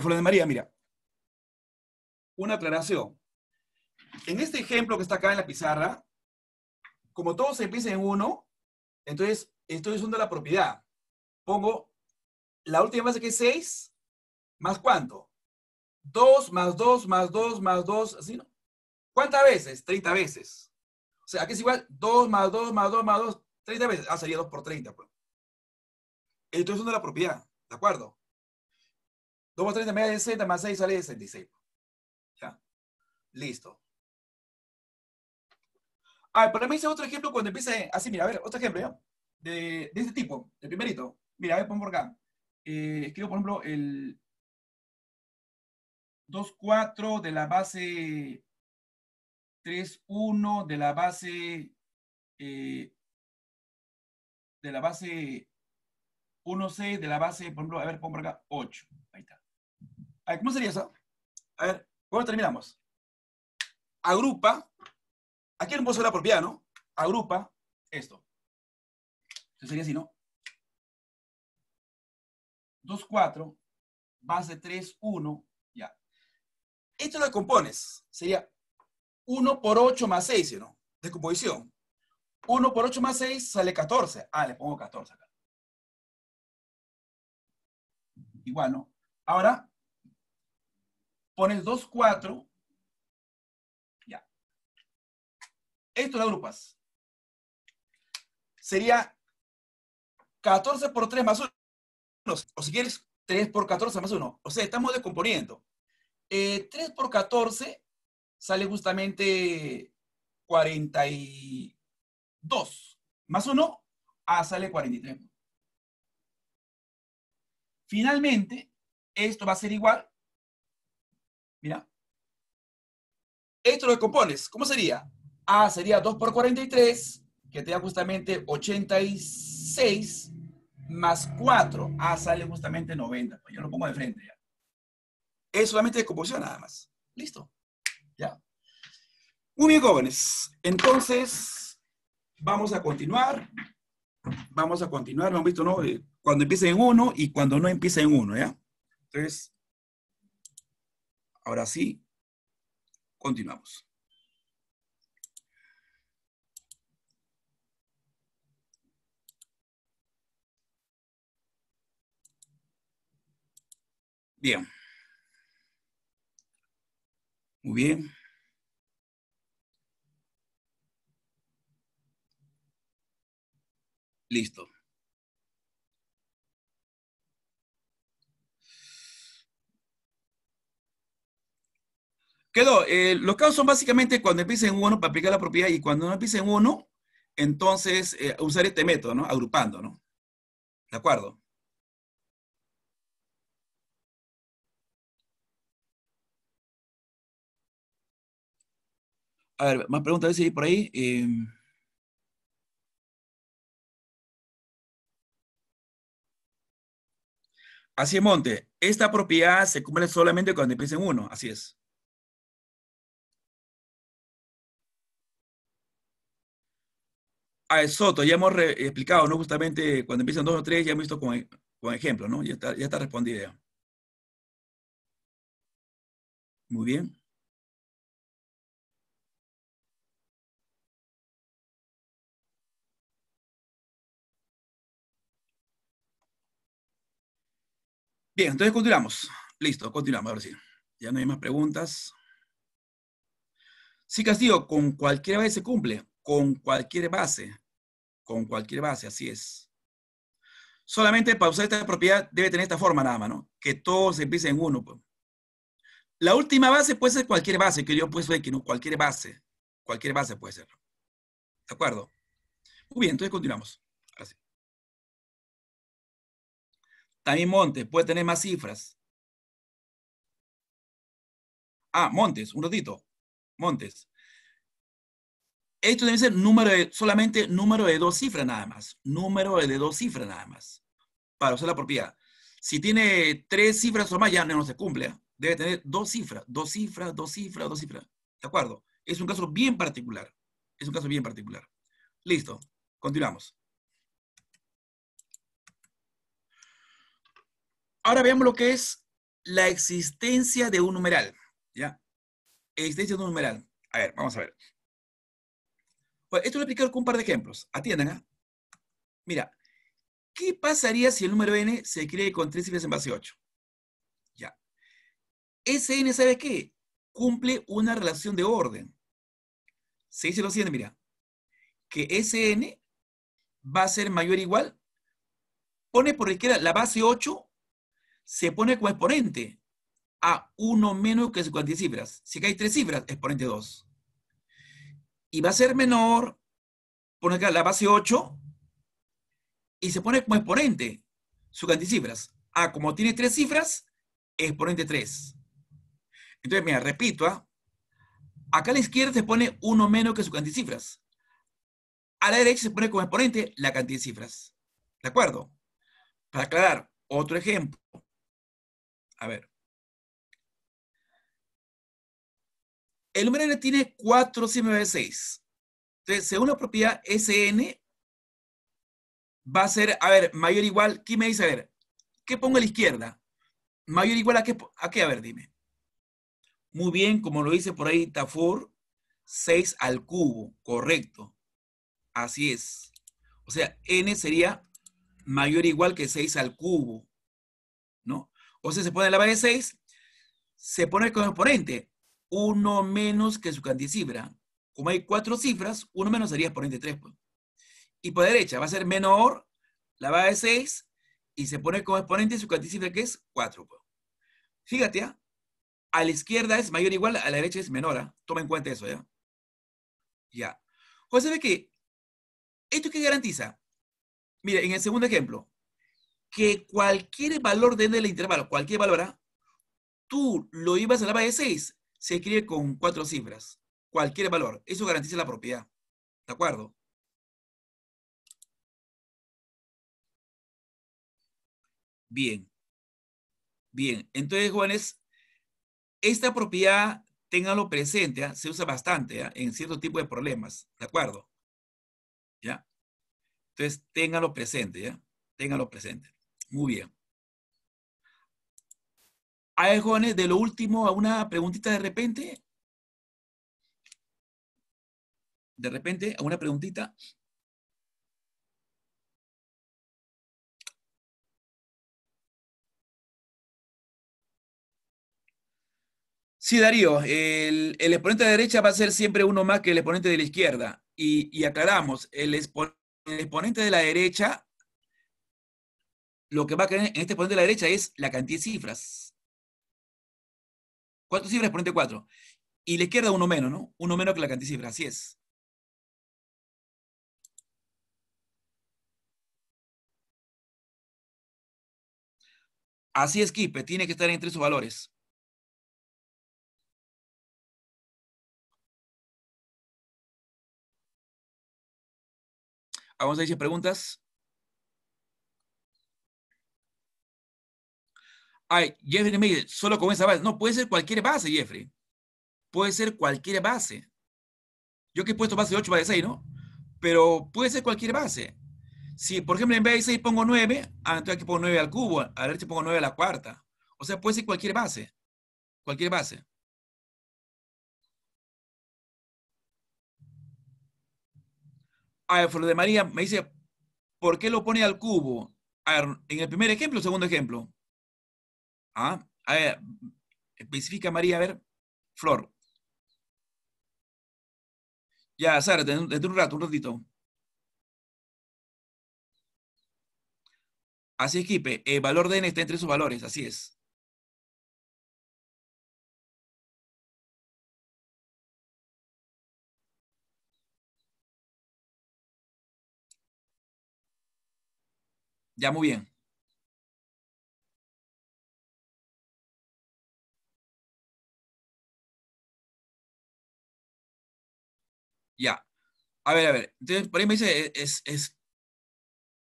Flor de María, mira. Una aclaración. En este ejemplo que está acá en la pizarra, como todo se empieza en uno, entonces estoy usando la propiedad. Pongo la última base que es 6, más cuánto? 2 más 2 más 2 más 2, así no. ¿Cuántas veces? 30 veces. O sea, aquí es igual 2 más 2 más 2 más 2, 30 veces. Ah, sería 2 por 30. Pues. Estoy de la propiedad, ¿de acuerdo? 2 más 3 de media de 60 más 6 sale de 66. Ya. Listo. Ah, pero me hice otro ejemplo cuando empiece así, mira, a ver, otro ejemplo, ¿ya? De, este tipo, el primerito. Mira, a ver, pongo por acá. Eh, escribo, por ejemplo, el 2, 4 de la base 3, 1 de la base eh, de la base 1 6, de la base, por ejemplo, a ver, pongo acá 8. Ahí está. A ver, ¿Cómo sería eso? A ver, ¿cómo terminamos? Agrupa, aquí no puedo la propiedad, ¿no? Agrupa esto. Esto sería así, ¿no? 2, 4, base 3, 1, ya. Esto lo compones, sería 1 por 8 más 6, ¿no? composición. 1 por 8 más 6 sale 14. Ah, le pongo 14 acá. igual, ¿no? Ahora, pones 2, 4. Ya. Esto lo agrupas. Sería 14 por 3 más 1. O si quieres, 3 por 14 más 1. O sea, estamos descomponiendo. 3 eh, por 14 sale justamente 42. Más 1, ah, sale 43. Finalmente, esto va a ser igual. Mira. Esto lo descompones, ¿Cómo sería? A sería 2 por 43, que te da justamente 86 más 4. A sale justamente 90. Pues yo lo pongo de frente ya. Es solamente descomposición nada más. Listo. Ya. Muy bien, jóvenes. Entonces, vamos a continuar vamos a continuar, han visto, ¿no? Eh, cuando empieza en uno y cuando no empieza en uno, ¿ya? Entonces, ahora sí, continuamos. Bien. Muy bien. Listo. Quedó. Eh, los casos son básicamente cuando empiecen uno para aplicar la propiedad y cuando no empiecen uno, entonces eh, usar este método, ¿no? Agrupando, ¿no? ¿De acuerdo? A ver, más preguntas, a ver si por ahí. Em. Así es, Monte. Esta propiedad se cumple solamente cuando empiezan uno. Así es. A ah, Soto, ya hemos explicado, ¿no? Justamente cuando empiezan dos o tres, ya hemos visto con, con ejemplo, ¿no? ya está respondida. Muy bien. Bien, entonces continuamos. Listo, continuamos, ahora sí. Ya no hay más preguntas. Sí, Castillo, con cualquier base se cumple, con cualquier base, con cualquier base, así es. Solamente para usar esta propiedad debe tener esta forma nada más, ¿no? Que todo se empiece en uno. Pues. La última base puede ser cualquier base, que yo puesto que ¿no? Cualquier base, cualquier base puede ser. ¿De acuerdo? Muy bien, entonces continuamos. También Montes, puede tener más cifras. Ah, Montes, un ratito. Montes. Esto debe ser número de, solamente número de dos cifras nada más. Número de dos cifras nada más. Para usar la propiedad. Si tiene tres cifras o más, ya no se cumple. ¿eh? Debe tener dos cifras, dos cifras, dos cifras, dos cifras. ¿De acuerdo? Es un caso bien particular. Es un caso bien particular. Listo. Continuamos. Ahora veamos lo que es la existencia de un numeral. ¿Ya? Existencia de un numeral. A ver, vamos a ver. Bueno, esto lo he explicado con un par de ejemplos. Atiendan, ¿ah? Mira, ¿qué pasaría si el número n se cree con tres cifras en base 8? Ya. Sn, ¿sabe qué? Cumple una relación de orden. Se dice lo siguiente, mira. Que Sn va a ser mayor o igual. Pone por izquierda la base 8 se pone como exponente a 1 menos que su cantidad de cifras. Si acá hay 3 cifras, exponente 2. Y va a ser menor, pone acá la base 8, y se pone como exponente su cantidad de cifras. A, ah, como tiene 3 cifras, exponente 3. Entonces, mira, repito, ¿ah? acá a la izquierda se pone 1 menos que su cantidad de cifras. A la derecha se pone como exponente la cantidad de cifras. ¿De acuerdo? Para aclarar, otro ejemplo. A ver. El número n tiene 4, 6. Entonces, según la propiedad SN, va a ser, a ver, mayor o igual, ¿qué me dice? A ver, ¿qué pongo a la izquierda? ¿Mayor o igual a qué? A, qué? a ver, dime. Muy bien, como lo dice por ahí Tafur, 6 al cubo, correcto. Así es. O sea, n sería mayor o igual que 6 al cubo. O sea, se pone la base 6, se pone el exponente 1 menos que su cantidad Como hay cuatro cifras, 1 menos sería exponente 3. Pues. Y por derecha va a ser menor la base 6 y se pone como exponente su cantidad que es 4. Pues. Fíjate, ¿ah? a la izquierda es mayor o igual, a la derecha es menor. tomen ¿ah? Toma en cuenta eso, ¿ya? Ya. José, ve que esto que garantiza. Mira, en el segundo ejemplo, que cualquier valor dentro del intervalo, cualquier valor, ¿ah? tú lo ibas a la base de 6, se escribe con cuatro cifras. Cualquier valor. Eso garantiza la propiedad. ¿De acuerdo? Bien. Bien. Entonces, jóvenes, esta propiedad, ténganlo presente, ¿ah? se usa bastante ¿ah? en cierto tipo de problemas. ¿De acuerdo? ¿Ya? Entonces, ténganlo presente, ¿ya? Ténganlo presente. Muy bien. ¿Hay, jóvenes, de lo último, a una preguntita de repente? De repente, a una preguntita. Sí, Darío, el, exponente de derecha va a ser siempre uno más que el exponente de la izquierda. Y, aclaramos, el, exponente de la derecha lo que va a caer en este exponente de la derecha es la cantidad de cifras. Cuatro cifras, exponente 4. Y la izquierda uno menos, ¿no? Uno menos que la cantidad de cifras, así es. Así es, Kipe, tiene que estar entre sus valores. Vamos a decir preguntas. ay, Jeffrey dice solo con esa base. No, puede ser cualquier base, Jeffrey. Puede ser cualquier base. Yo que he puesto base de 8 base 6, ¿no? Pero puede ser cualquier base. Si, por ejemplo, en vez de 6 pongo 9, antes ah, entonces aquí pongo 9 al cubo, a ver si pongo 9 a la cuarta. O sea, puede ser cualquier base. Cualquier base. Ay, Flor de María me dice, ¿por qué lo pone al cubo? en el primer ejemplo, segundo ejemplo. ¿Ah? A ver, especifica María, a ver, Flor. Ya, Sara, desde un rato, un ratito. Así es, Kipe. El eh, valor de n está entre sus valores, así es. Ya, muy bien. Ya. A ver, a ver. Entonces, por ahí me dice, es, es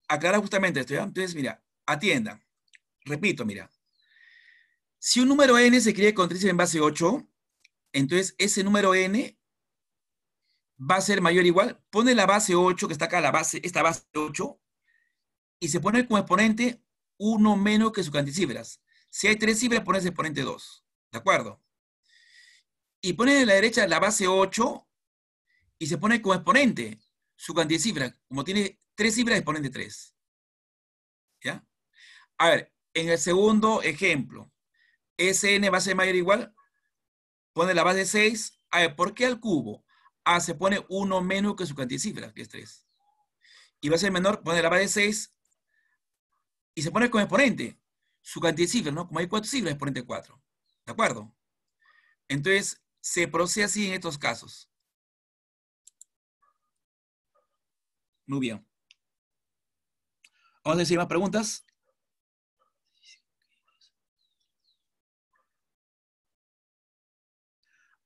aclara justamente esto, ¿ya? Entonces, mira, atienda. Repito, mira. Si un número n se escribe con tríceps en base 8, entonces ese número n va a ser mayor o igual. Pone la base 8, que está acá, la base, esta base 8, y se pone como exponente 1 menos que su cantidad de cifras. Si hay 3 cifras, pones exponente 2. ¿De acuerdo? Y pone en la derecha la base 8 y se pone como exponente su cantidad de cifras. Como tiene tres cifras, exponente 3. ¿Ya? A ver, en el segundo ejemplo, Sn va a ser mayor o igual, pone la base 6. A ver, ¿por qué al cubo? A se pone 1 menos que su cantidad de cifras, que es 3. Y va a ser menor, pone la base 6. Y se pone como exponente su cantidad de cifras, ¿no? Como hay cuatro cifras, exponente 4. ¿De acuerdo? Entonces, se procede así en estos casos. Muy bien. Vamos a decir más preguntas.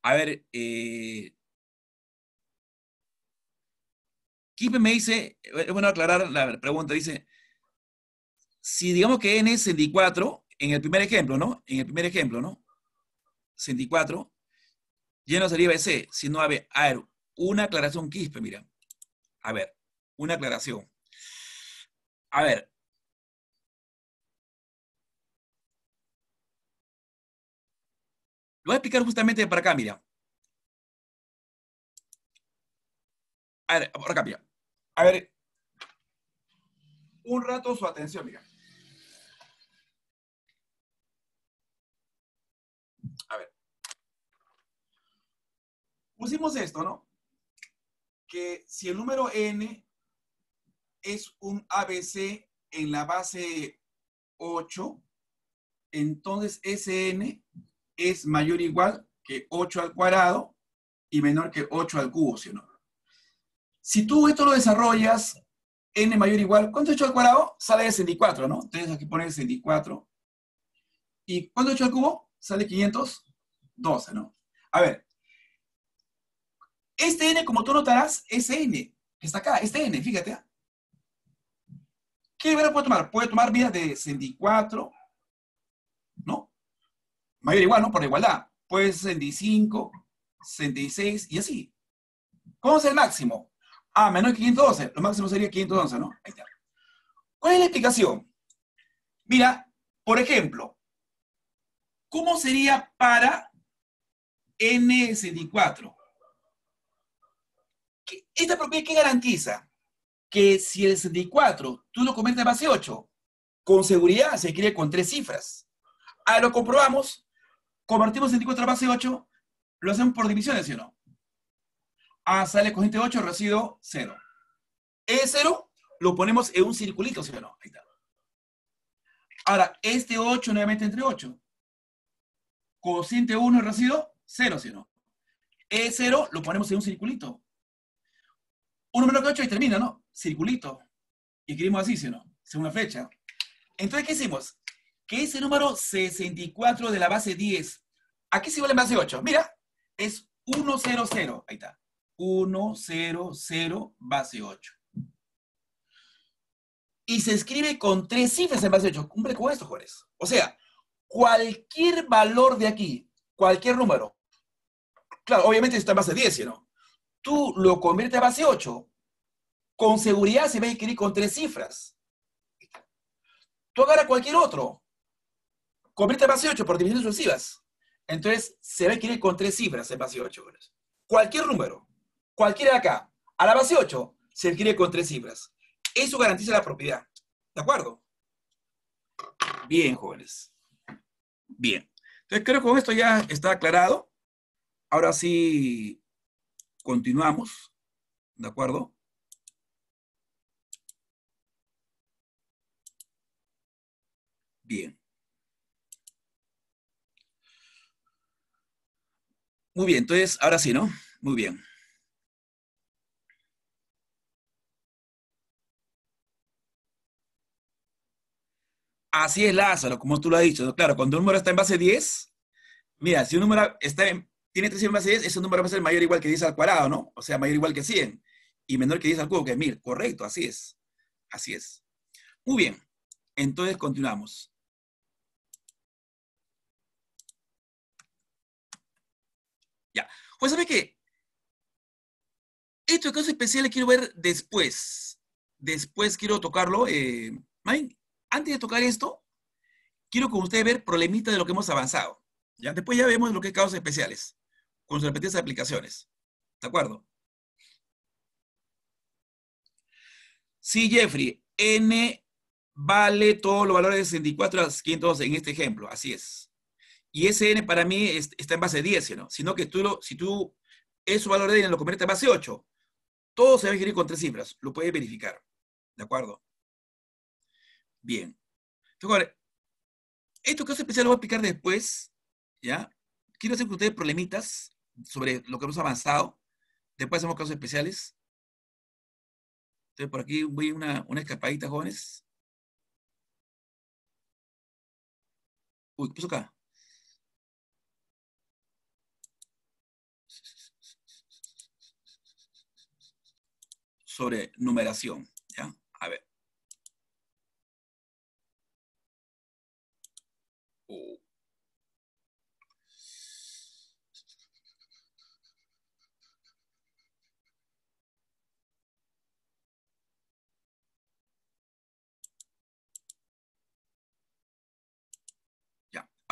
A ver, eh, me dice, bueno, aclarar la pregunta, dice, si digamos que n es 64, en el primer ejemplo, ¿no? En el primer ejemplo, ¿no? 64, ya no sería BC, sino a a una aclaración Quispe, mira. A ver, una aclaración. A ver. Lo voy a explicar justamente para acá, mira. A ver, por acá, mira. A ver. Un rato su atención, mira. A ver. Pusimos esto, ¿no? Que si el número n es un ABC en la base 8, entonces Sn es mayor o igual que 8 al cuadrado y menor que 8 al cubo, ¿sí o no? Si tú esto lo desarrollas, n mayor o igual, ¿cuánto es 8 al cuadrado? Sale de 64, ¿no? Entonces aquí poner 64. ¿Y cuánto es 8 al cubo? Sale 512, ¿no? A ver, este n, como tú notarás, es n, que está acá, este n, fíjate, ¿ah? ¿Qué vera puede tomar? Puede tomar vidas de 64, ¿no? Mayor o igual, ¿no? Por igualdad. Puede ser 65, 66 y así. ¿Cómo es el máximo? Ah, menos de 512. Lo máximo sería 511, ¿no? Ahí está. ¿Cuál es la explicación? Mira, por ejemplo, ¿cómo sería para N64? Esta propiedad, ¿qué garantiza? que si el 64 tú lo conviertes a base 8, con seguridad se quiere con tres cifras. Ah lo comprobamos, convertimos 64 a base 8, lo hacemos por divisiones, ¿sí o no? A ah, sale cociente 8, residuo 0. E0 lo ponemos en un circulito, ¿sí o no? Ahí está. Ahora, este 8 nuevamente entre 8. Cociente 1, residuo 0, ¿sí o no? E0 lo ponemos en un circulito. 1 número 8 y termina, ¿no? Circulito. Y escribimos así, ¿sí no? Según la flecha. Entonces, ¿qué hicimos? Que ese número 64 de la base 10, ¿a qué se iguala en base 8? Mira, es 100 Ahí está. 100 base 8. Y se escribe con tres cifras en base 8. Cumple con esto, Juárez. O sea, cualquier valor de aquí, cualquier número. Claro, obviamente está en base 10, ¿no? tú lo conviertes a base 8, con seguridad se va a adquirir con tres cifras. Tú agarras cualquier otro, convierte a base 8 por divisiones sucesivas. Entonces, se va a adquirir con tres cifras en base 8. Cualquier número, cualquiera de acá, a la base 8, se adquiere con tres cifras. Eso garantiza la propiedad. ¿De acuerdo? Bien, jóvenes. Bien. Entonces, creo que con esto ya está aclarado. Ahora sí, Continuamos, ¿de acuerdo? Bien. Muy bien, entonces, ahora sí, ¿no? Muy bien. Así es, Lázaro, como tú lo has dicho. Claro, cuando un número está en base 10, mira, si un número está en, tiene 300 más 10, ese número va a ser mayor o igual que 10 al cuadrado, ¿no? O sea, mayor o igual que 100 y menor que 10 al cubo, que es 1000. Correcto, así es. Así es. Muy bien, entonces continuamos. Ya, pues ¿sabe qué? Esto de casos especiales quiero ver después. Después quiero tocarlo. Eh, antes de tocar esto, quiero con ustedes ver problemitas de lo que hemos avanzado. ¿ya? Después ya vemos lo que es casos especiales con sus respectivas aplicaciones. ¿De acuerdo? sí, Jeffrey, n vale todos los valores de 64 a 512 en este ejemplo, así es. Y ese n para mí está en base 10, ¿no? Sino que tú, lo, si tú, un valor de n lo conviertes en base 8, todo se va a ingerir con tres cifras, lo puedes verificar. ¿De acuerdo? Bien. Entonces, que es especial lo voy a explicar después, ¿ya? Quiero hacer con ustedes problemitas sobre lo que hemos avanzado. Después hacemos casos especiales. Entonces, por aquí voy una, una escapadita, jóvenes. Uy, ¿qué puso acá? Sobre numeración, ¿ya? A ver. Oh.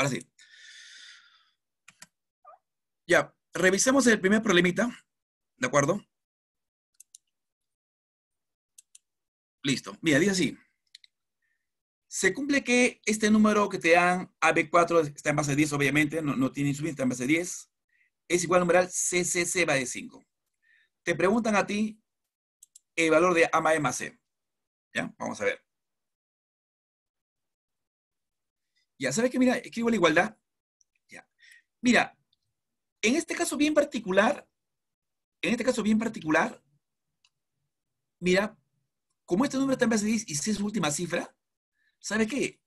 Ahora sí. Ya, revisemos el primer problemita, ¿de acuerdo? Listo. Mira, dice así. Se cumple que este número que te dan, AB4 está en base 10, obviamente, no, tiene insuficiencia, está en base 10, es igual al numeral CCC va de 5. Te preguntan a ti el valor de A más, e más C. ¿Ya? Vamos a ver. Ya, ¿sabes qué? Mira, escribo la igualdad. Ya. Mira, en este caso bien particular, en este caso bien particular, mira, como este número está en base y si es su última cifra, ¿sabe qué?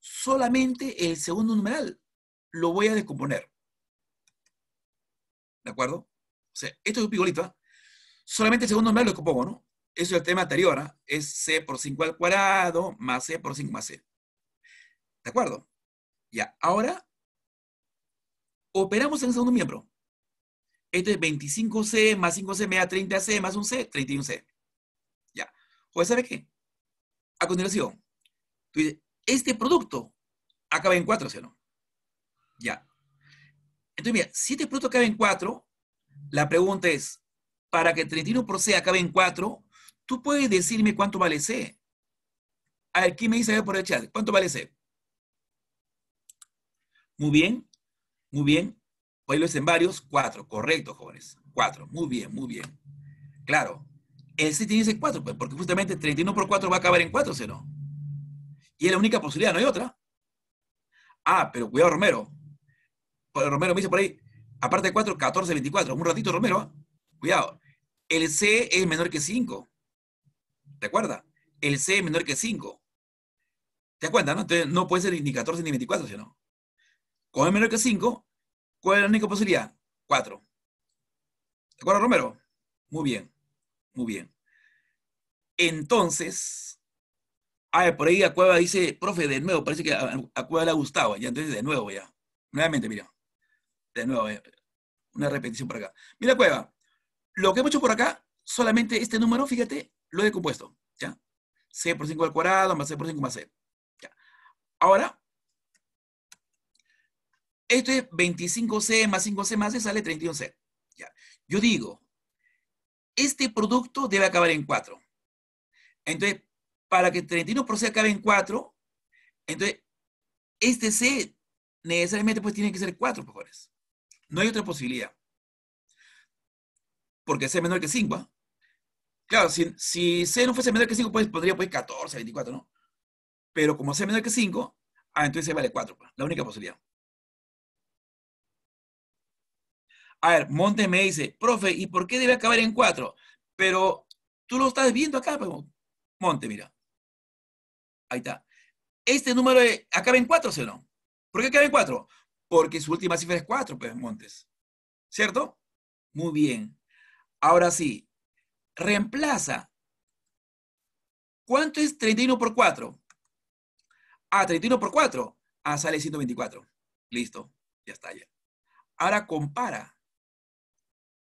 Solamente el segundo numeral lo voy a descomponer. ¿De acuerdo? O sea, esto es un pigolito, ¿ah? Solamente el segundo numeral lo descompongo, ¿no? Eso es el tema anterior, ¿ah? es c por 5 al cuadrado más c por 5 más c. ¿De acuerdo? Ya, ahora operamos en el segundo miembro. Esto es 25C más 5C me da 30C más 1C, 31C. Ya. pues, ¿sabe qué? A continuación, tú dices, este producto acaba en 4, ¿sí o no? Ya. Entonces, mira, si este producto acaba en 4, la pregunta es, para que 31 por C acabe en 4, tú puedes decirme cuánto vale C. aquí me dice por el chat? ¿Cuánto vale C? Muy bien, muy bien. lo en varios, cuatro, correcto, jóvenes. Cuatro, muy bien, muy bien. Claro, el C tiene ese pues, 4, porque justamente 31 por 4 va a acabar en 4, ¿sí no? Y es la única posibilidad, no hay otra. Ah, pero cuidado, Romero. Romero me dice por ahí, aparte de 4, 14, 24. Un ratito, Romero. ¿ah? Cuidado. El C es menor que 5. ¿Te acuerdas? El C es menor que 5. ¿Te acuerdas, no? no puede ser ni 14 ni 24, ¿sí no? coge es menor que 5, ¿cuál es la única posibilidad? 4. ¿De acuerdo, Romero? Muy bien, muy bien. Entonces, a por ahí Cueva dice, profe, de nuevo, parece que a Cueva le ha gustado, ya, entonces de nuevo ya. Nuevamente, mira. De nuevo, eh, una repetición por acá. Mira, Cueva, lo que hemos hecho por acá, solamente este número, fíjate, lo he compuesto. ¿ya? C por 5 al cuadrado, más C por 5 más C. Ahora, esto es 25C más 5C más C, sale 31C. Ya. Yo digo, este producto debe acabar en 4. Entonces, para que 31 por C acabe en 4, entonces, este C necesariamente pues tiene que ser 4, mejores. No hay otra posibilidad. Porque C es menor que 5, ¿ah? Claro, si, C no fuese menor que 5, pues podría pues 14, 24, ¿no? Pero como C es menor que 5, ah, entonces C vale 4, pues, la única posibilidad. A ver, Montes me dice, profe, ¿y por qué debe acabar en 4? Pero tú lo estás viendo acá, pues, Monte, mira. Ahí está. Este número acaba en 4 ¿sí ¿Por qué acaba en cuatro? Porque su última cifra es cuatro, pues, Montes. ¿Cierto? Muy bien. Ahora sí, reemplaza. ¿Cuánto es 31 por 4? Ah, 31 por 4. Ah, sale 124. Listo, ya está ya. Ahora compara.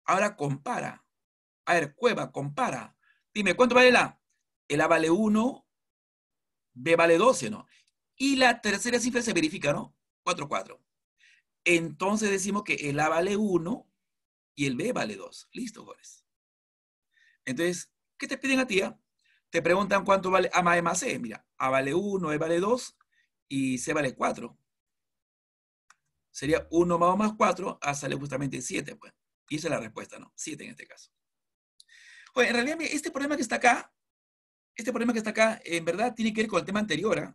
Ahora compara. A ver, Cueva, compara. Dime, ¿cuánto vale el A? El A vale 1, B vale 12, ¿no? Y la tercera cifra se verifica, ¿no? 4, 4. Entonces decimos que el A vale 1 y el B vale 2. Listo, Jóvenes. Entonces, ¿qué te piden a ti? Ah? Te preguntan cuánto vale A más E más C. E. Mira, A vale 1, E vale 2 y C vale 4. Sería 1 más O más 4, A sale justamente 7, pues. Y esa es la respuesta, ¿no? Siete en este caso. Bueno, en realidad este problema que está acá, este problema que está acá, en verdad tiene que ver con el tema anterior. ¿eh?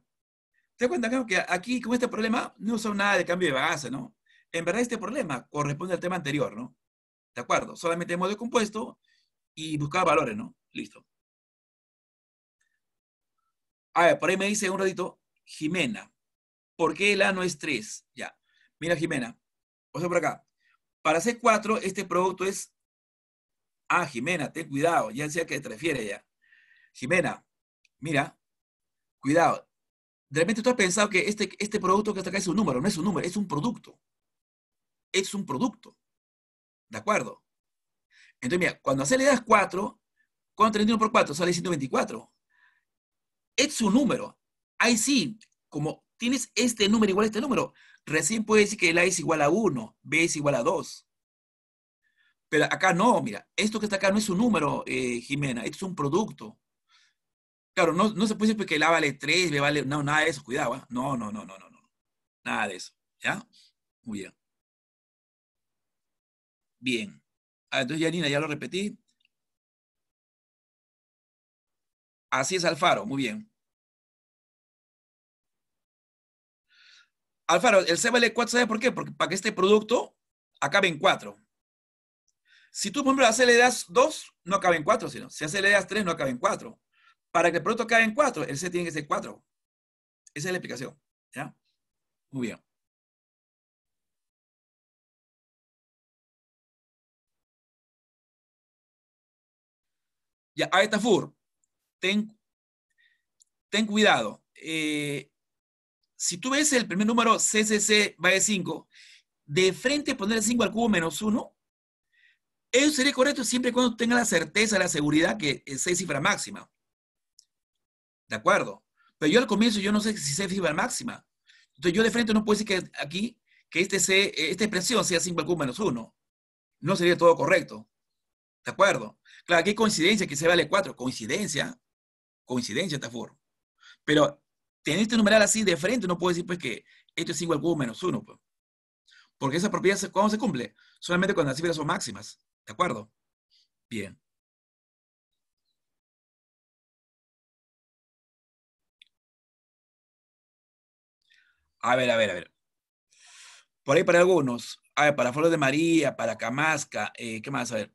¿Te das cuenta que aquí con este problema no usa nada de cambio de base, ¿no? En verdad este problema corresponde al tema anterior, ¿no? ¿De acuerdo? Solamente hemos compuesto y buscaba valores, ¿no? Listo. A ver, por ahí me dice un ratito, Jimena, ¿por qué el A no es 3? Ya. Mira, Jimena, o sea, por acá, para hacer 4 este producto es... Ah, Jimena, ten cuidado, ya sé a qué te refiere ya. Jimena, mira, cuidado. De repente tú has pensado que este, este producto que está acá es un número, no es un número, es un producto. Es un producto. ¿De acuerdo? Entonces, mira, cuando C le das 4, con 31 por 4 sale 124. Es un número. Ahí sí, como tienes este número igual a este número, recién puedes decir que el A es igual a 1, B es igual a 2. Pero acá no, mira, esto que está acá no es un número, eh, Jimena, esto es un producto. Claro, no, se puede decir que el A vale 3, B vale... No, nada de eso, cuidado. ¿eh? No, no, no, no, no, no. Nada de eso. ¿Ya? Muy bien. Bien. Ah, entonces, Yanina, ya lo repetí. Así es, Alfaro. Muy bien. Alfaro, el C vale 4 ¿sabes por qué? Porque para que este producto acabe en 4. Si tú, por ejemplo, haces C le das 2, no acabe en 4, sino si haces C le das 3, no acabe en 4. Para que el producto acabe en 4, el C tiene que ser 4. Esa es la explicación. ¿ya? Muy bien. Ya, ahí está FUR. Ten, ten cuidado. Eh, si tú ves el primer número CCC va de 5, de frente poner 5 al cubo menos 1, eso sería correcto siempre y cuando tenga la certeza, la seguridad que es 6 cifra máxima. ¿De acuerdo? Pero yo al comienzo yo no sé si es cifra máxima. Entonces yo de frente no puedo decir que aquí, que este esta expresión sea 5 al cubo menos 1. No sería todo correcto. ¿De acuerdo? Claro, aquí hay coincidencia que se vale 4. Coincidencia. Coincidencia, Tafur. Pero tener este numeral así de frente, no puedo decir pues que esto es igual a cubo menos 1. Pues. Porque esa propiedad, ¿cómo se cumple? Solamente cuando las cifras son máximas. ¿De acuerdo? Bien. A ver, a ver, a ver. Por ahí para algunos. A ver, para Flor de María, para Camasca, eh, ¿qué más? A ver.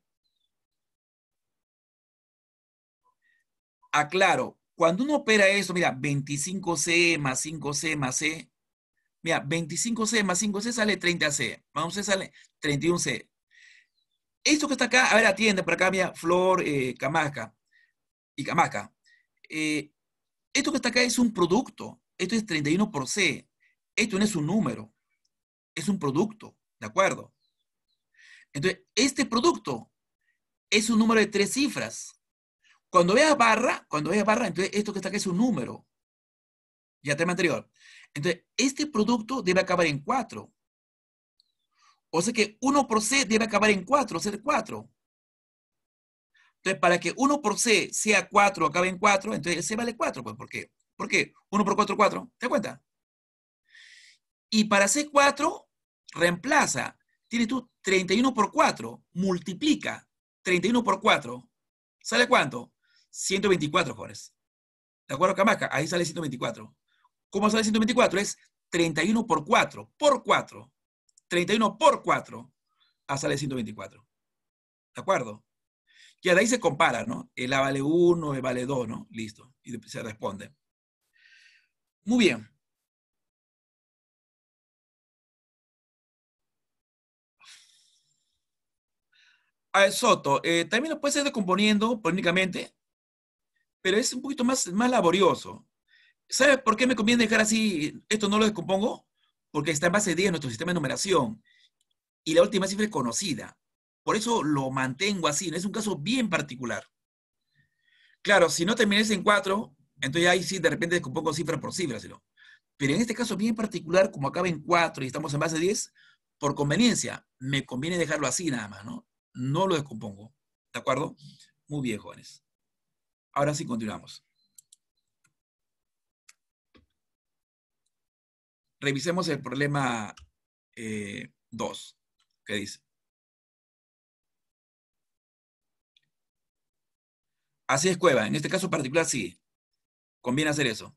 Aclaro, cuando uno opera eso, mira, 25C más 5C más C, mira, 25C más 5C sale 30C, más 1 sale 31C. Esto que está acá, a ver, atiende por acá, mira, Flor, eh, Camasca y Camasca. Eh, esto que está acá es un producto, esto es 31 por C, esto no es un número, es un producto, ¿de acuerdo? Entonces, este producto es un número de tres cifras. Cuando veas barra, cuando veas barra, entonces esto que está acá es un número. Ya tema anterior. Entonces, este producto debe acabar en 4. O sea que 1 por C debe acabar en 4, ser 4. Entonces, para que 1 por C sea 4, acabe en 4, entonces C vale 4. Pues, ¿Por qué? ¿Por qué? 1 por 4, 4. ¿Te das cuenta? Y para C4, reemplaza. Tienes tú 31 por 4, multiplica 31 por 4. ¿Sale cuánto? 124 jóvenes. ¿De acuerdo, Camaca? Ahí sale 124. ¿Cómo sale 124? Es 31 por 4, por 4. 31 por 4 a ah, sale 124. ¿De acuerdo? Y de ahí se compara, ¿no? El A vale 1, el vale 2, ¿no? Listo. Y se responde. Muy bien. A ver, Soto, eh, también lo puedes ir descomponiendo polémicamente pero es un poquito más, más laborioso. ¿sabes por qué me conviene dejar así? Esto no lo descompongo, porque está en base 10 nuestro sistema de numeración y la última cifra es conocida. Por eso lo mantengo así, es un caso bien particular. Claro, si no termináis en 4, entonces ahí sí de repente descompongo cifra por cifra, Pero en este caso bien particular, como acaba en 4 y estamos en base 10, por conveniencia, me conviene dejarlo así nada más, ¿no? No lo descompongo. ¿De acuerdo? Muy bien, jóvenes. Ahora sí, continuamos. Revisemos el problema 2. Eh, ¿Qué dice? Así es Cueva. En este caso particular, sí. Conviene hacer eso.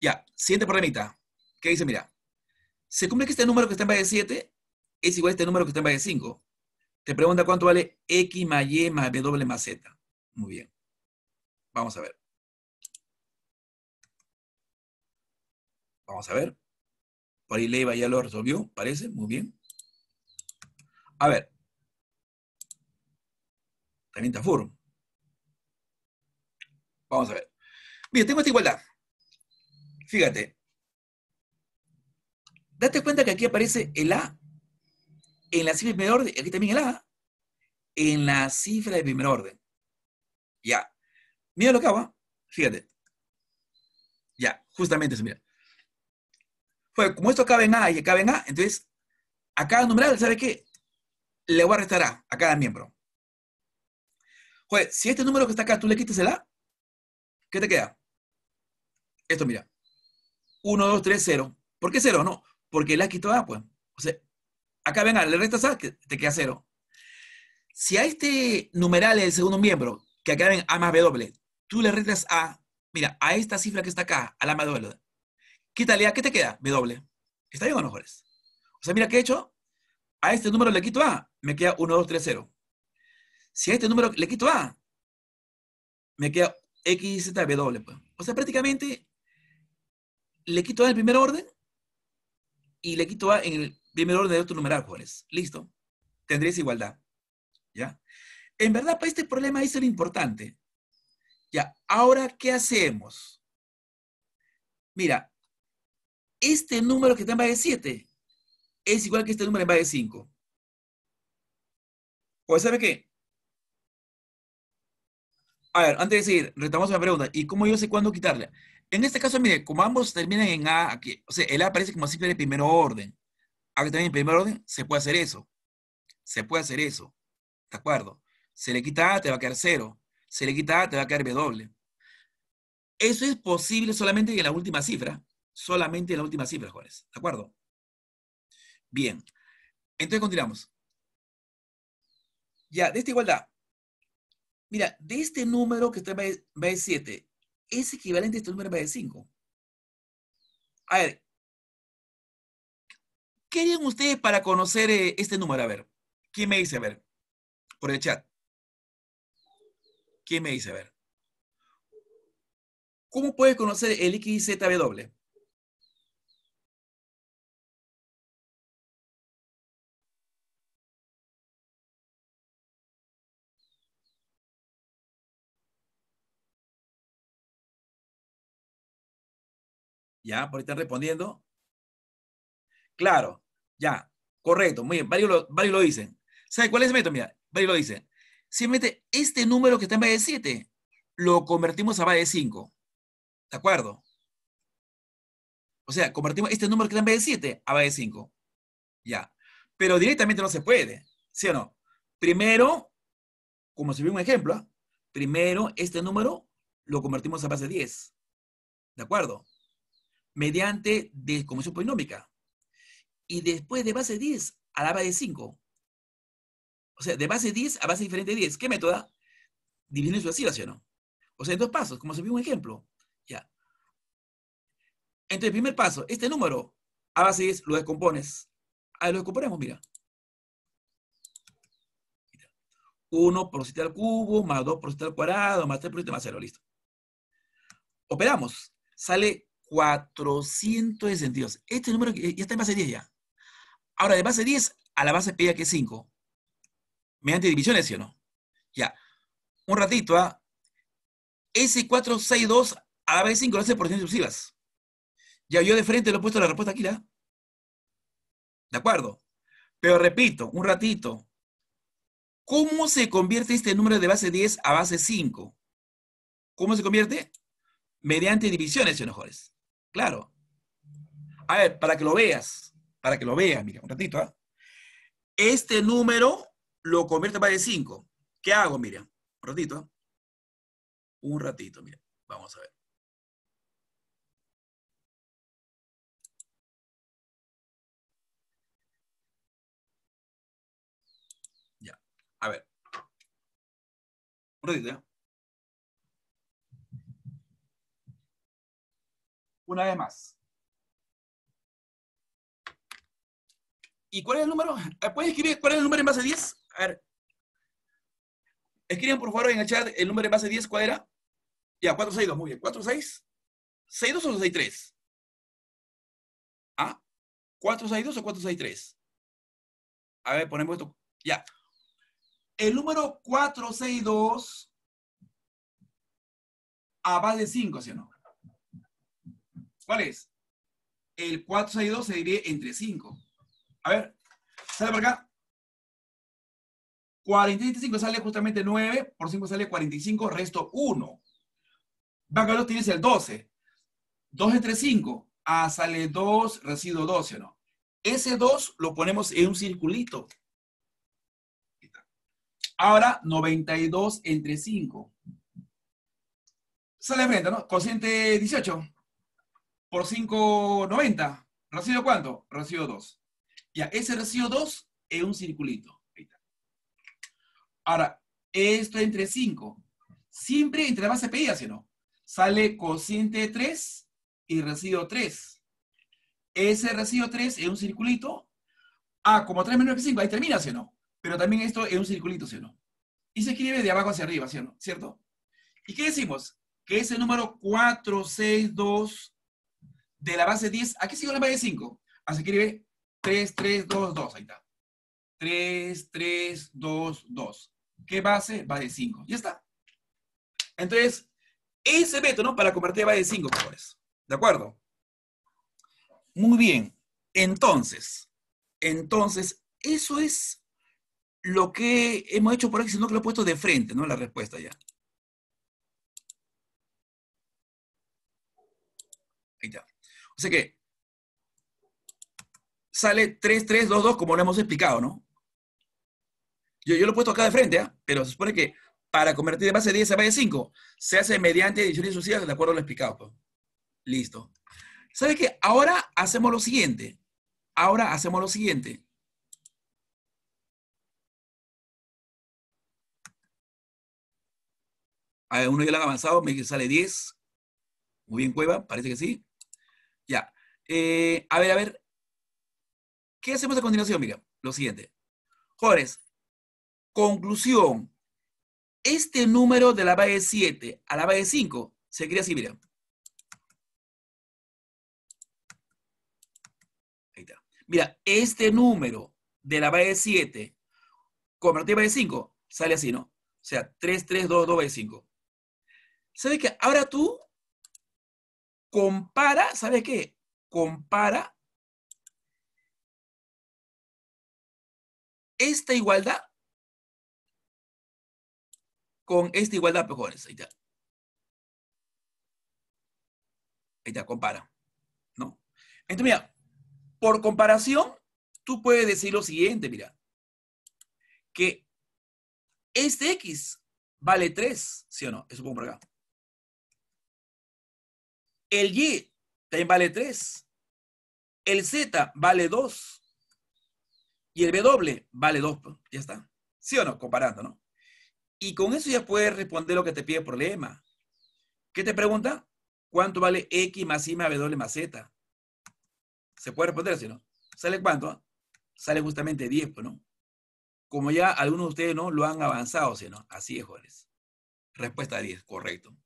Ya, siguiente problemita. ¿Qué dice? Mira, se cumple que este número que está en base 7 es igual a este número que está en base 5. Te pregunta cuánto vale X más Y más W más Z. Muy bien. Vamos a ver. Vamos a ver. Por ahí Leiva ya lo resolvió, parece. Muy bien. A ver. También Furum. Vamos a ver. Bien, tengo esta igualdad. Fíjate. Date cuenta que aquí aparece el A en la cifra de primer orden, aquí también el A, en la cifra de primer orden. Ya. Mira lo que hago, ¿eh? fíjate. Ya, justamente eso, mira. Pues, como esto cabe en A y acaba en A, entonces, a cada numeral, ¿sabes qué? Le voy a restar A a cada miembro. Pues, si este número que está acá tú le quitas el A, ¿qué te queda? Esto, mira. 1, 2, 3, 0. ¿Por qué 0? No, porque le has quitado A, pues. O sea, acá ven A, le restas A, te queda 0. Si a este numeral del segundo miembro que acabe en A más W, tú le restas a, mira, a esta cifra que está acá, a la más doble, Quítale A, ¿qué te queda? doble. ¿Está bien o no, Jorge? O sea, mira, ¿qué he hecho? A este número le quito A, me queda 1, 2, 3, 0. Si a este número le quito A, me queda X, Z, B W. Pues. O sea, prácticamente le quito A en el primer orden y le quito A en el primer orden de otro numeral, Jorge. Listo. Tendrías igualdad. ¿Ya? en verdad para este problema es lo importante. Ya, ahora, ¿qué hacemos? Mira, este número que está en base 7 es igual que este número en base 5. ¿O pues, sabe qué? A ver, antes de seguir, retomamos la pregunta. ¿Y cómo yo sé cuándo quitarla? En este caso, mire, como ambos terminan en A, aquí, o sea, el A aparece como simple de primer orden. que también en primer orden se puede hacer eso. Se puede hacer eso. ¿De acuerdo? Se le quita A, te va a quedar cero, Se le quita A, te va a quedar doble. Eso es posible solamente en la última cifra. Solamente en la última cifra, jóvenes. ¿De acuerdo? Bien. Entonces continuamos. Ya, de esta igualdad. Mira, de este número que está en B7, es equivalente a este número en B5. A ver, ¿qué harían ustedes para conocer eh, este número? A ver, ¿quién me dice? A ver, por el chat. ¿Quién me dice? A ver. ¿Cómo puedes conocer el XZW? ¿Ya? Por ahí están respondiendo. Claro, ya, correcto, muy bien, varios lo, lo dicen. ¿Sabe cuál es el método? Mira, varios lo dicen. Simplemente este número que está en base de 7 lo convertimos a base de 5. ¿De acuerdo? O sea, convertimos este número que está en base de 7 a base de 5. Ya. Pero directamente no se puede. ¿Sí o no? Primero, como se vio un ejemplo, primero este número lo convertimos a base 10. ¿De acuerdo? Mediante descomposición polinómica. Y después de base 10 a la base de 5. O sea, de base 10 a base diferente de 10. ¿Qué método? Da? su sucesiva, o no? O sea, en dos pasos, como se vio un ejemplo. Ya. Entonces, primer paso, este número, a base 10 lo descompones. Ahí lo descomponemos, mira. 1 por 7 al cubo, más 2 por 7 al cuadrado, más 3 por 7, más 0, listo. Operamos. Sale 462. Este número ya está en base 10 ya. Ahora, de base 10 a la base p que es 5 mediante divisiones, ¿sí o no? Ya. Un ratito, ¿ah? ¿eh? S462 a la vez 5 lo hace por sucesivas. Ya yo de frente le he puesto la respuesta aquí, ¿la? ¿De acuerdo? Pero repito, un ratito. ¿Cómo se convierte este número de base 10 a base 5? ¿Cómo se convierte? Mediante divisiones, señores. Claro. A ver, para que lo veas, para que lo veas, mira, un ratito. ¿ah? Este número lo convierte para de 5 ¿Qué hago, Miriam? Un ratito. ¿eh? Un ratito, mira. Vamos a ver. Ya. A ver. Un ratito, ¿ya? ¿eh? Una vez más. ¿Y cuál es el número? ¿Puedes escribir cuál es el número en base de 10? A ver. Escriban por favor en el chat el número de base 10, ¿cuál era? Ya, 462, muy bien. 46. 62 o 63? ¿Ah? 462 o 463? A ver, ponemos esto. Ya. El número 462 a base 5, ¿sí o no? ¿Cuál es? El 462 se divide entre 5. A ver, sale por acá. 45 sale justamente 9, por 5 sale 45, resto 1. Bacalao tienes el 12. 2 entre 5, ah, sale 2, residuo 12, ¿no? Ese 2 lo ponemos en un circulito. Ahora, 92 entre 5. Sale 30, ¿no? Cociente 18. Por 5, 90. ¿Residuo cuánto? Residuo 2. Ya, ese residuo 2 en un circulito. Ahora, esto entre 5. Siempre entre la base pedida, si no. Sale cociente 3 y residuo 3. Ese residuo 3 es un circulito. Ah, como 3 menos 5, ahí termina, ¿sí o no? Pero también esto es un circulito, ¿sí o no? Y se escribe de abajo hacia arriba, ¿sí o no? ¿Cierto? ¿Y qué decimos? Que ese número 4, 6, 2 de la base 10, aquí sigue la base 5. Así ah, escribe 3, 3, 2, 2, ahí está. 3, 3, 2, 2. ¿Qué base? va de 5. Ya está. Entonces, ese método para convertir va de 5, colores, ¿De acuerdo? Muy bien. Entonces, entonces, eso es lo que hemos hecho por aquí, sino que lo he puesto de frente, ¿no? La respuesta ya. Ahí está. O sea que sale 3, 3, 2, 2, como lo hemos explicado, ¿no? Yo, lo he puesto acá de frente, ¿ah? pero se supone que para convertir de base 10 a base 5 se hace mediante ediciones sucesivas de acuerdo a lo explicado. Pues. Listo. ¿Sabes qué? Ahora hacemos lo siguiente. Ahora hacemos lo siguiente. A ver, uno ya lo han avanzado, me sale 10. Muy bien, Cueva, parece que sí. Ya. Eh, a ver, a ver. ¿Qué hacemos a continuación, mira? Lo siguiente. Jóvenes, Conclusión, este número de la base 7 a la base 5 se crea así, mira. Ahí está. Mira, este número de la base 7 convertido en base 5 sale así, ¿no? O sea, 3, 3, 2, 2 base 5. ¿Sabes qué? Ahora tú compara, ¿sabes qué? Compara esta igualdad con esta igualdad, pues jóvenes, ahí está. Ahí está, compara. ¿No? Entonces, mira, por comparación, tú puedes decir lo siguiente, mira, que este X vale 3, ¿sí o no? Eso pongo por acá. El Y también vale 3. El Z vale 2. Y el W vale 2. Pues, ya está. ¿Sí o no? Comparando, ¿no? Y con eso ya puedes responder lo que te pide el problema. ¿Qué te pregunta? ¿Cuánto vale X más Y más W más Z? Se puede responder si ¿no? ¿Sale cuánto? Sale justamente 10, pues, ¿no? Como ya algunos de ustedes no lo han avanzado, ¿sí, ¿no? Así es, jóvenes. Respuesta 10, correcto.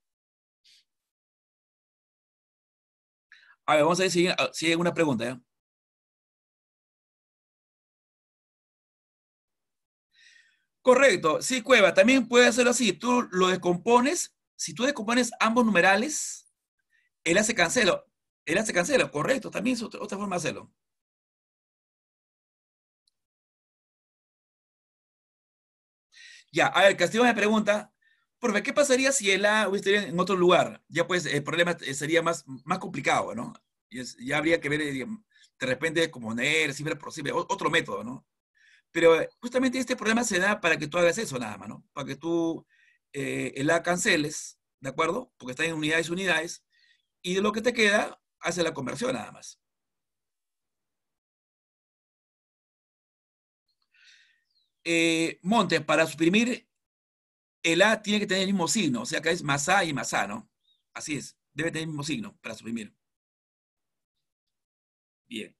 A ver, vamos a ver si, hay alguna pregunta, ¿eh? Correcto, sí, Cueva, también puede hacerlo así. Tú lo descompones, si tú descompones ambos numerales, él hace cancelo. Él hace cancelo, correcto, también es otra, forma de hacerlo. Ya, a ver, Castillo me pregunta, profe, ¿qué pasaría si el A estuviera en otro lugar? Ya pues el problema sería más, más complicado, ¿no? ya habría que ver de repente como NER, si posible, otro método, ¿no? Pero eh, justamente este problema se da para que tú hagas eso nada más, ¿no? Para que tú el eh, A canceles, ¿de acuerdo? Porque está en unidades, y unidades, y de lo que te queda, hace la conversión nada más. Eh, Monte para suprimir el A tiene que tener el mismo signo, o sea, acá es más A y más A, ¿no? Así es, debe tener el mismo signo para suprimir. Bien.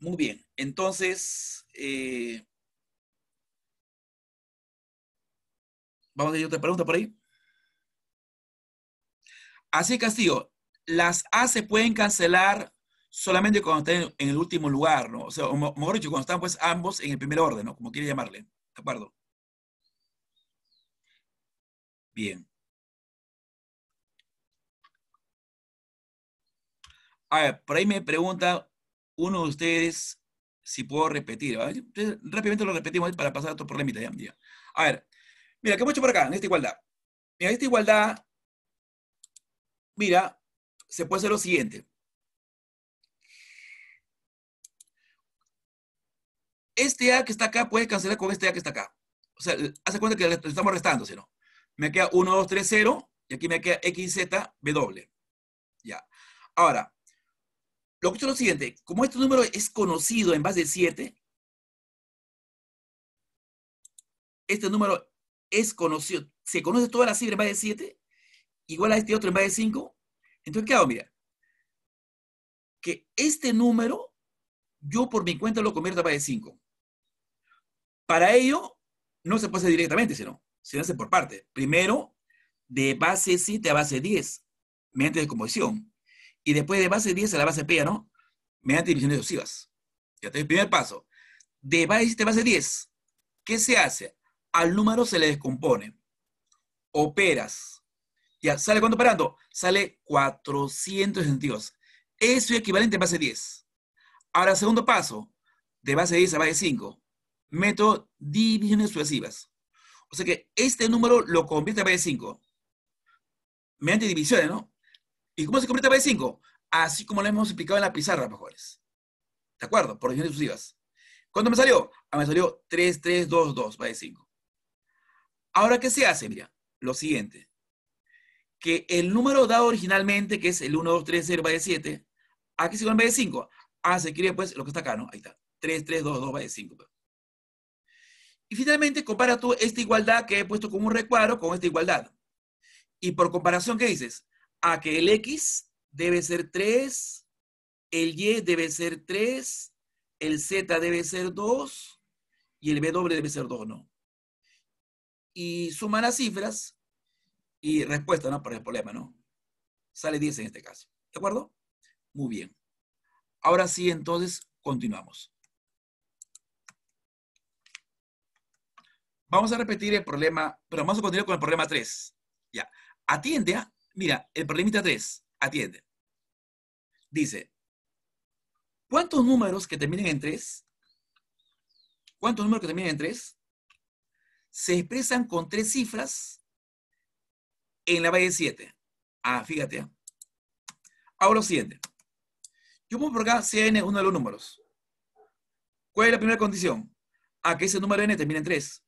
Muy bien, entonces, eh, vamos a yo otra pregunta por ahí. Así, Castillo, las A se pueden cancelar solamente cuando estén en el último lugar, ¿no? O sea, o mejor dicho, cuando están pues ambos en el primer orden, ¿no? Como quiere llamarle, ¿de acuerdo? Bien. A ver, por ahí me pregunta uno de ustedes, si puedo repetir, rápidamente lo repetimos para pasar a otro problema. A ver, mira, ¿qué hemos hecho por acá en esta igualdad? Mira, esta igualdad, mira, se puede hacer lo siguiente. Este A que está acá puede cancelar con este A que está acá. O sea, hace cuenta que le estamos restando, ¿sí no? Me queda 1, 2, 3, 0, y aquí me queda XZ, W. Ya. Ahora, lo que es lo siguiente, como este número es conocido en base de 7, este número es conocido, se conoce toda la cifra en base 7, igual a este otro en base 5, entonces, ¿qué hago? Mira, que este número yo por mi cuenta lo convierto en base 5. Para ello, no se puede hacer directamente, sino se hace por parte. Primero, de base 7 a base 10, mediante descomposición y después de base 10 a la base P, ¿no? Mediante divisiones sucesivas. Ya el primer paso. De base, de base 10, ¿qué se hace? Al número se le descompone. Operas. Ya, ¿sale cuánto parando? Sale 462. Eso es equivalente a base 10. Ahora, segundo paso, de base 10 a base 5, meto divisiones sucesivas. O sea que este número lo convierte a base 5. Mediante divisiones, ¿no? ¿Y cómo se completa b 5? Así como lo hemos explicado en la pizarra, mejores. Pues, ¿De acuerdo? Por divisiones exclusivas. ¿Cuánto me salió? Ah, me salió 3, 3, 2, 2, 5. Ahora, ¿qué se hace? Mira, lo siguiente. Que el número dado originalmente, que es el 1, 2, 3, 0, 7, aquí se en de 5. Ah, se escribe pues lo que está acá, ¿no? Ahí está. 3, 3, 2, 2, 5. Y finalmente compara tú esta igualdad que he puesto como un recuadro con esta igualdad. Y por comparación, ¿qué dices? a que el X debe ser 3, el Y debe ser 3, el Z debe ser 2 y el W debe ser 2, ¿no? Y suman las cifras y respuesta, ¿no? Para el problema, ¿no? Sale 10 en este caso. ¿De acuerdo? Muy bien. Ahora sí, entonces, continuamos. Vamos a repetir el problema, pero vamos a continuar con el problema 3. Ya. Atiende a Mira, el problemita 3, atiende. Dice, ¿cuántos números que terminen en 3, cuántos números que terminen en 3 se expresan con tres cifras en la valle 7? Ah, fíjate. ¿eh? Ahora lo siguiente. Yo pongo por acá CN uno de los números. ¿Cuál es la primera condición? A que ese número N termine en 3.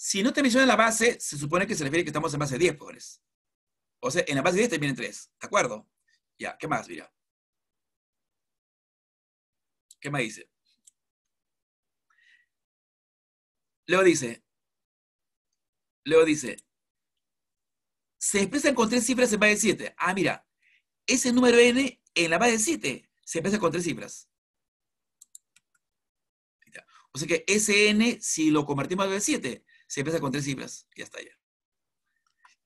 Si no te menciona la base, se supone que se refiere que estamos en base 10 pobres. O sea, en la base de 10 vienen 3. ¿De acuerdo? Ya, ¿qué más, mira? ¿Qué más dice? Luego dice, luego dice, se expresan con tres cifras en base 7. Ah, mira, ese número n en la base 7 se expresa con tres cifras. O sea que ese n, si lo convertimos en 7, se empieza con tres cifras y hasta allá.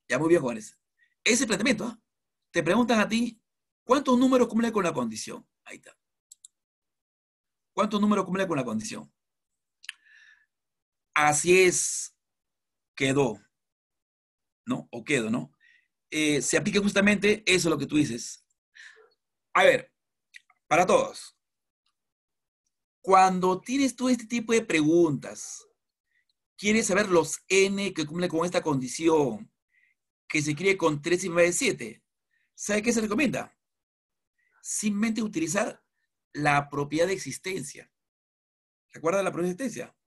Ya muy bien, Juárez. Ese planteamiento, ¿ah? te preguntan a ti, ¿cuántos números cumple con la condición? Ahí está. ¿Cuántos números cumple con la condición? Así es, quedó, ¿no? O quedó, ¿no? Eh, se aplica justamente eso lo que tú dices. A ver, para todos, cuando tienes tú este tipo de preguntas, quiere saber los N que cumple con esta condición, que se cree con 3 y 9, 7. ¿Sabe qué se recomienda? Simplemente utilizar la propiedad de existencia. ¿Se acuerda de la propiedad de existencia?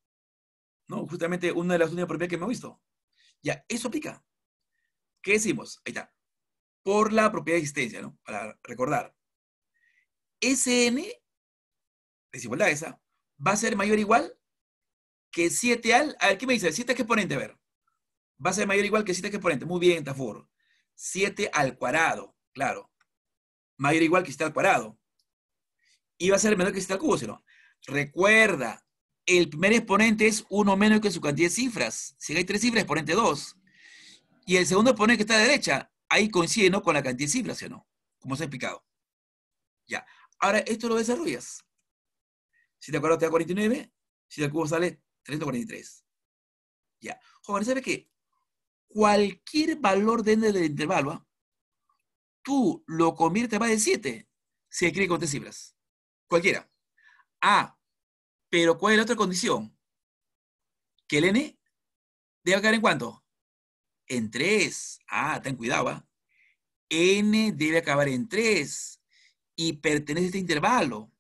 No, justamente una de las únicas propiedades que hemos visto. Ya, eso aplica. ¿Qué decimos? Ahí está. Por la propiedad de existencia, ¿no? Para recordar. SN, desigualdad esa, va a ser mayor o igual que 7 al, a ver, ¿qué me dice? 7 exponente, a ver. Va a ser mayor o igual que 7 exponente. Muy bien, Tafur. 7 al cuadrado, claro. Mayor o igual que 7 al cuadrado. Y va a ser menor que 7 al cubo, no. Recuerda, el primer exponente es 1 menos que su cantidad de cifras. Si hay 3 cifras, exponente 2. Y el segundo exponente que está a la derecha, ahí coincide ¿no? con la cantidad de cifras, ¿sí o no? Como se ha explicado. Ya. Ahora, esto lo desarrollas. Si te acuerdas, te da 49. Si te cubo sale 343. Ya. Joven, ¿sabe qué? Cualquier valor de n del intervalo, ¿ah? tú lo conviertes más de 7 si escribe con tres cifras. Cualquiera. Ah, pero ¿cuál es la otra condición? Que el n debe acabar en cuánto? En 3. Ah, ten cuidado, ¿ah? n debe acabar en 3 y pertenece a este intervalo.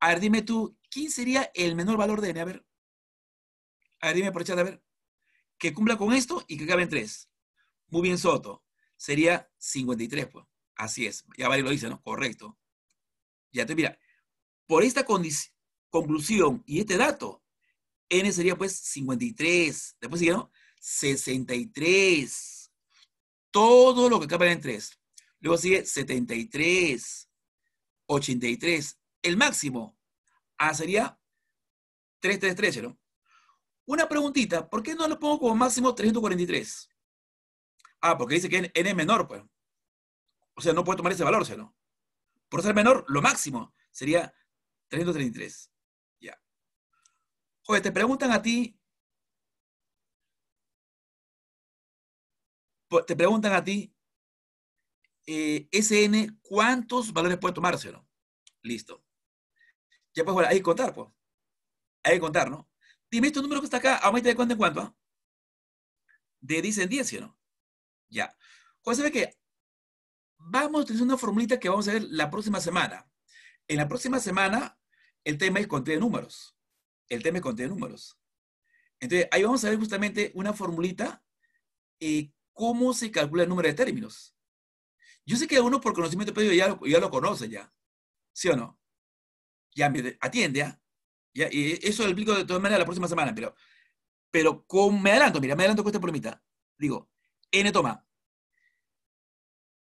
A ver, dime tú, ¿quién sería el menor valor de n? A ver. A ver, dime por chat, a ver. Que cumpla con esto y que acabe en 3. Muy bien, Soto. Sería 53, pues. Así es. Ya varios lo dicen, ¿no? Correcto. Ya te mira. Por esta conclusión y este dato, N sería pues 53. Después sigue, ¿no? 63. Todo lo que acaba en 3. Luego sigue 73. 83. El máximo. A sería 333, ¿no? Una preguntita, ¿por qué no lo pongo como máximo 343? Ah, porque dice que n, es menor, pues. O sea, no puede tomar ese valor, ¿no? Por ser menor, lo máximo sería 333. Ya. Joder, te preguntan a ti, pues, te preguntan a ti, eh, SN, ¿cuántos valores puede tomárselo? Listo. Ya pues, bueno, hay que contar, pues. Hay que contar, ¿no? dime este número que está acá, aumenta de cuánto en cuánto. ¿ah? De 10 10, ¿sí o no? Ya. ¿Cuál pues, sabe que vamos a utilizar una formulita que vamos a ver la próxima semana. En la próxima semana, el tema es conteo de números. El tema es conteo de números. Entonces, ahí vamos a ver justamente una formulita y eh, cómo se calcula el número de términos. Yo sé que uno por conocimiento previo ya, ya lo conoce ya. ¿Sí o no? Ya, atiende, ¿ah? ¿ya? Y eso lo explico de todas maneras la próxima semana, pero, pero con, me adelanto, mira, me adelanto con esta problemita. Digo, n toma.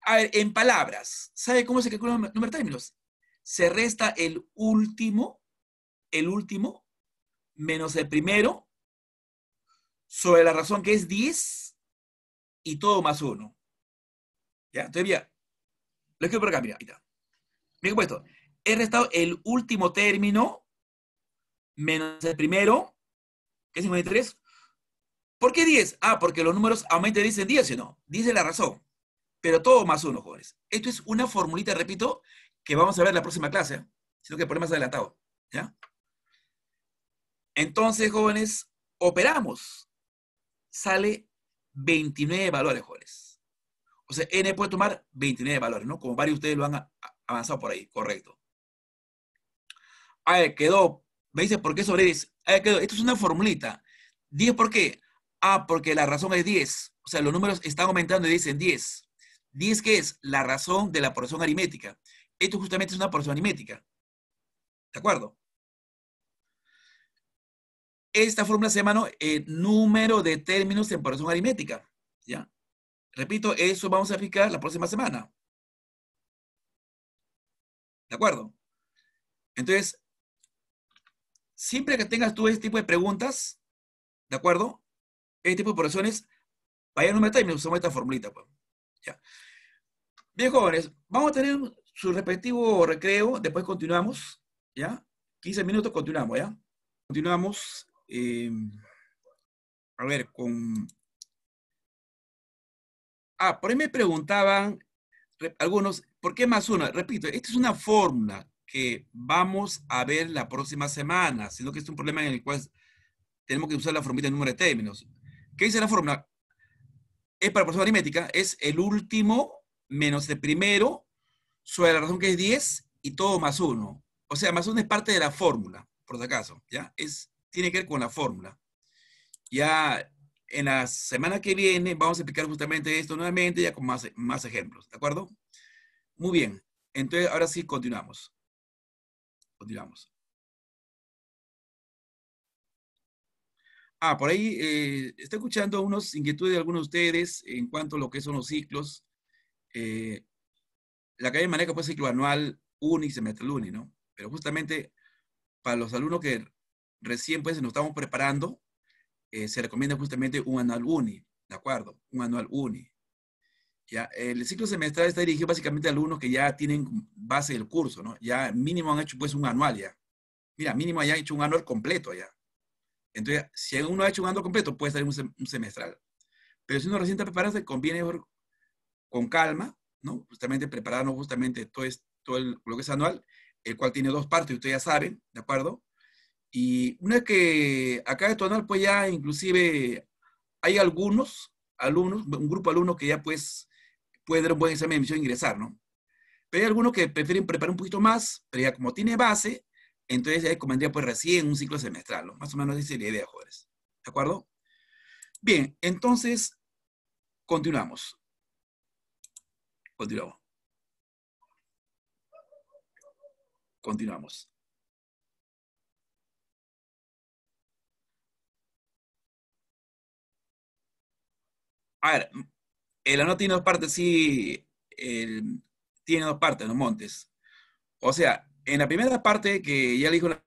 A ver, en palabras, ¿sabe cómo se calcula el número de términos? Se resta el último, el último, menos el primero, sobre la razón que es 10 y todo más 1. ¿Ya? Entonces, mira, lo escribo por acá, mira, mira he puesto, he restado el último término menos el primero, que es 53. ¿Por qué 10? Ah, porque los números aumentan dicen 10, ¿o no? Dice la razón. Pero todo más uno, jóvenes. Esto es una formulita, repito, que vamos a ver en la próxima clase, sino que ponemos más adelantado. ¿ya? Entonces, jóvenes, operamos. Sale 29 valores, jóvenes. O sea, n puede tomar 29 valores, ¿no? Como varios de ustedes lo han avanzado por ahí, correcto. A ver, quedó me dice por qué sobre 10. Esto es una formulita. 10 por qué? Ah, porque la razón es 10. O sea, los números están aumentando y dicen 10. 10 qué es la razón de la porción aritmética. Esto justamente es una porción aritmética. ¿De acuerdo? Esta fórmula se El eh, número de términos en porción aritmética. ¿Ya? Repito, eso vamos a aplicar la próxima semana. ¿De acuerdo? Entonces, siempre que tengas tú este tipo de preguntas, ¿de acuerdo? Este tipo de operaciones, vayan a un meta y me usamos esta formulita. Pues. Ya. Bien, jóvenes, vamos a tener su respectivo recreo, después continuamos, ¿ya? 15 minutos, continuamos, ¿ya? Continuamos, em, a ver, con... Ah, por ahí me preguntaban algunos, ¿por qué más una? Repito, esta es una fórmula, vamos a ver la próxima semana, sino que es un problema en el cual tenemos que usar la formita de número de términos. ¿Qué dice la fórmula? Es para persona aritmética, es el último menos el primero sobre la razón que es 10 y todo más 1. O sea, más 1 es parte de la fórmula, por si acaso, ¿ya? Es, tiene que ver con la fórmula. Ya en la semana que viene vamos a explicar justamente esto nuevamente, ya con más, más ejemplos, ¿de acuerdo? Muy bien, entonces ahora sí continuamos digamos. Ah, por ahí eh, estoy escuchando unas inquietudes de algunos de ustedes en cuanto a lo que son los ciclos. Eh, la academia maneja pues ciclo anual, uni, semestre, uni, ¿no? Pero justamente para los alumnos que recién pues nos estamos preparando, eh, se recomienda justamente un anual uni, ¿de acuerdo? Un anual uni. El ciclo semestral está dirigido básicamente a alumnos que ya tienen base del curso, ¿no? Ya mínimo han hecho pues un anual ya. Mira, mínimo han hecho un anual completo ya. Entonces, si uno ha hecho un anual completo, puede salir un, semestral. Pero si uno recién está preparado, conviene mejor con calma, ¿no? Justamente prepararnos justamente todo, es, todo lo que es anual, el cual tiene dos partes, ustedes ya saben, ¿de acuerdo? Y una que acá de anual, pues ya inclusive hay algunos alumnos, un grupo de alumnos que ya pues puede dar un buen examen de e ingresar, ¿no? Pero hay algunos que prefieren preparar un poquito más, pero ya como tiene base, entonces ya recomendaría pues recién un ciclo semestral, ¿no? Más o menos esa es la idea, jóvenes. ¿De acuerdo? Bien, entonces, continuamos. Continuamos. Continuamos. A ver, el anual tiene dos partes, sí, tiene dos partes, los montes. O sea, en la primera parte, que ya le dijo la,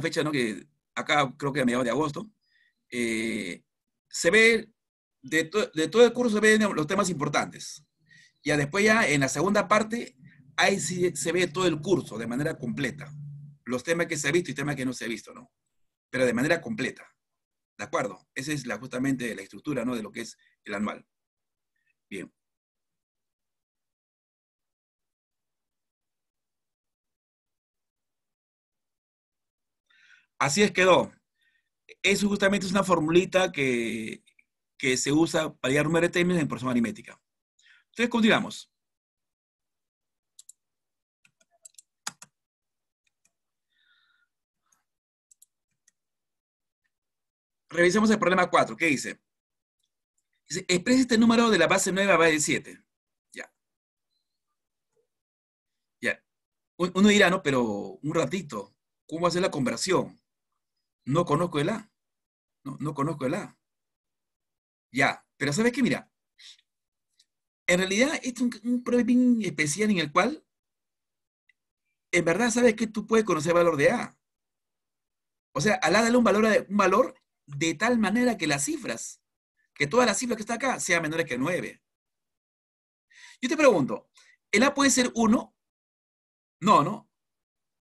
fecha, ¿no? Que acá creo que a mediados de agosto, eh, se ve, de, todo el curso se ven los temas importantes. Ya después ya en la segunda parte, ahí sí se ve todo el curso de manera completa. Los temas que se ha visto y temas que no se ha visto, ¿no? Pero de manera completa. ¿De acuerdo? Esa es la, justamente la estructura, ¿no? De lo que es el anual. Así es quedó. Eso justamente es una formulita que, se usa para hallar número de términos en persona aritmética. Entonces, continuamos. Revisemos el problema 4. ¿Qué dice? expresa este número de la base 9 a base 7. Ya. Ya. Uno dirá, no, pero un ratito, ¿cómo va a ser la conversión? No conozco el A. No, conozco el A. Ya, pero ¿sabes qué? Mira, en realidad es un, problema especial en el cual, en verdad, sabes que tú puedes conocer el valor de A. O sea, al A dale un valor, un valor de tal manera que las cifras que todas las cifras que está acá sean menores que 9. Yo te pregunto, ¿el A puede ser 1? No, ¿no?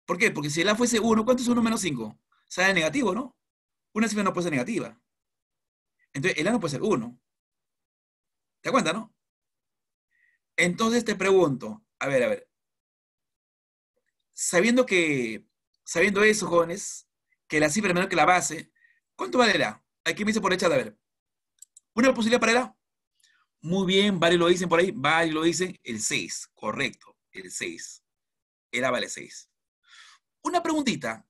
¿Por qué? Porque si el A fuese 1, ¿cuánto es 1 menos 5? Sale negativo, ¿no? Una cifra no puede ser negativa. Entonces, el A no puede ser 1. ¿Te acuerdas, no? Entonces te pregunto, a ver, a ver. Sabiendo que, sabiendo eso, jóvenes, que la cifra es menor que la base, ¿cuánto vale el A? Aquí me dice por echar, a ver. Una posibilidad para el A. Muy bien, vale, lo dicen por ahí, Vale, lo dicen, el 6, correcto, el 6. El A vale 6. Una preguntita.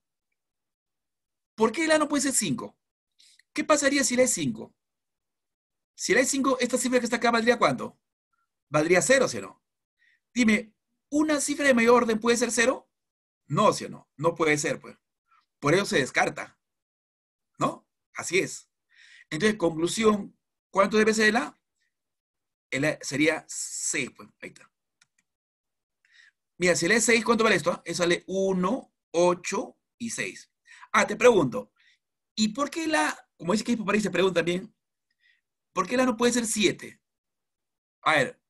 ¿Por qué el A no puede ser 5? ¿Qué pasaría si el A es 5? Si el A es 5, esta cifra que está acá valdría cuánto? Valdría 0, o si no? Dime, ¿una cifra de mayor orden puede ser 0? No, si no? No puede ser, pues. Por eso se descarta. ¿No? Así es. Entonces, conclusión, ¿Cuánto debe ser la? sería 6, pues, ahí está. Mira, si el es 6, ¿cuánto vale esto? Eso ah? sale 1, 8 y 6. Ah, te pregunto, ¿y por qué la, como dice que es ahí, se pregunta bien, ¿por qué la no puede ser 7? A ver,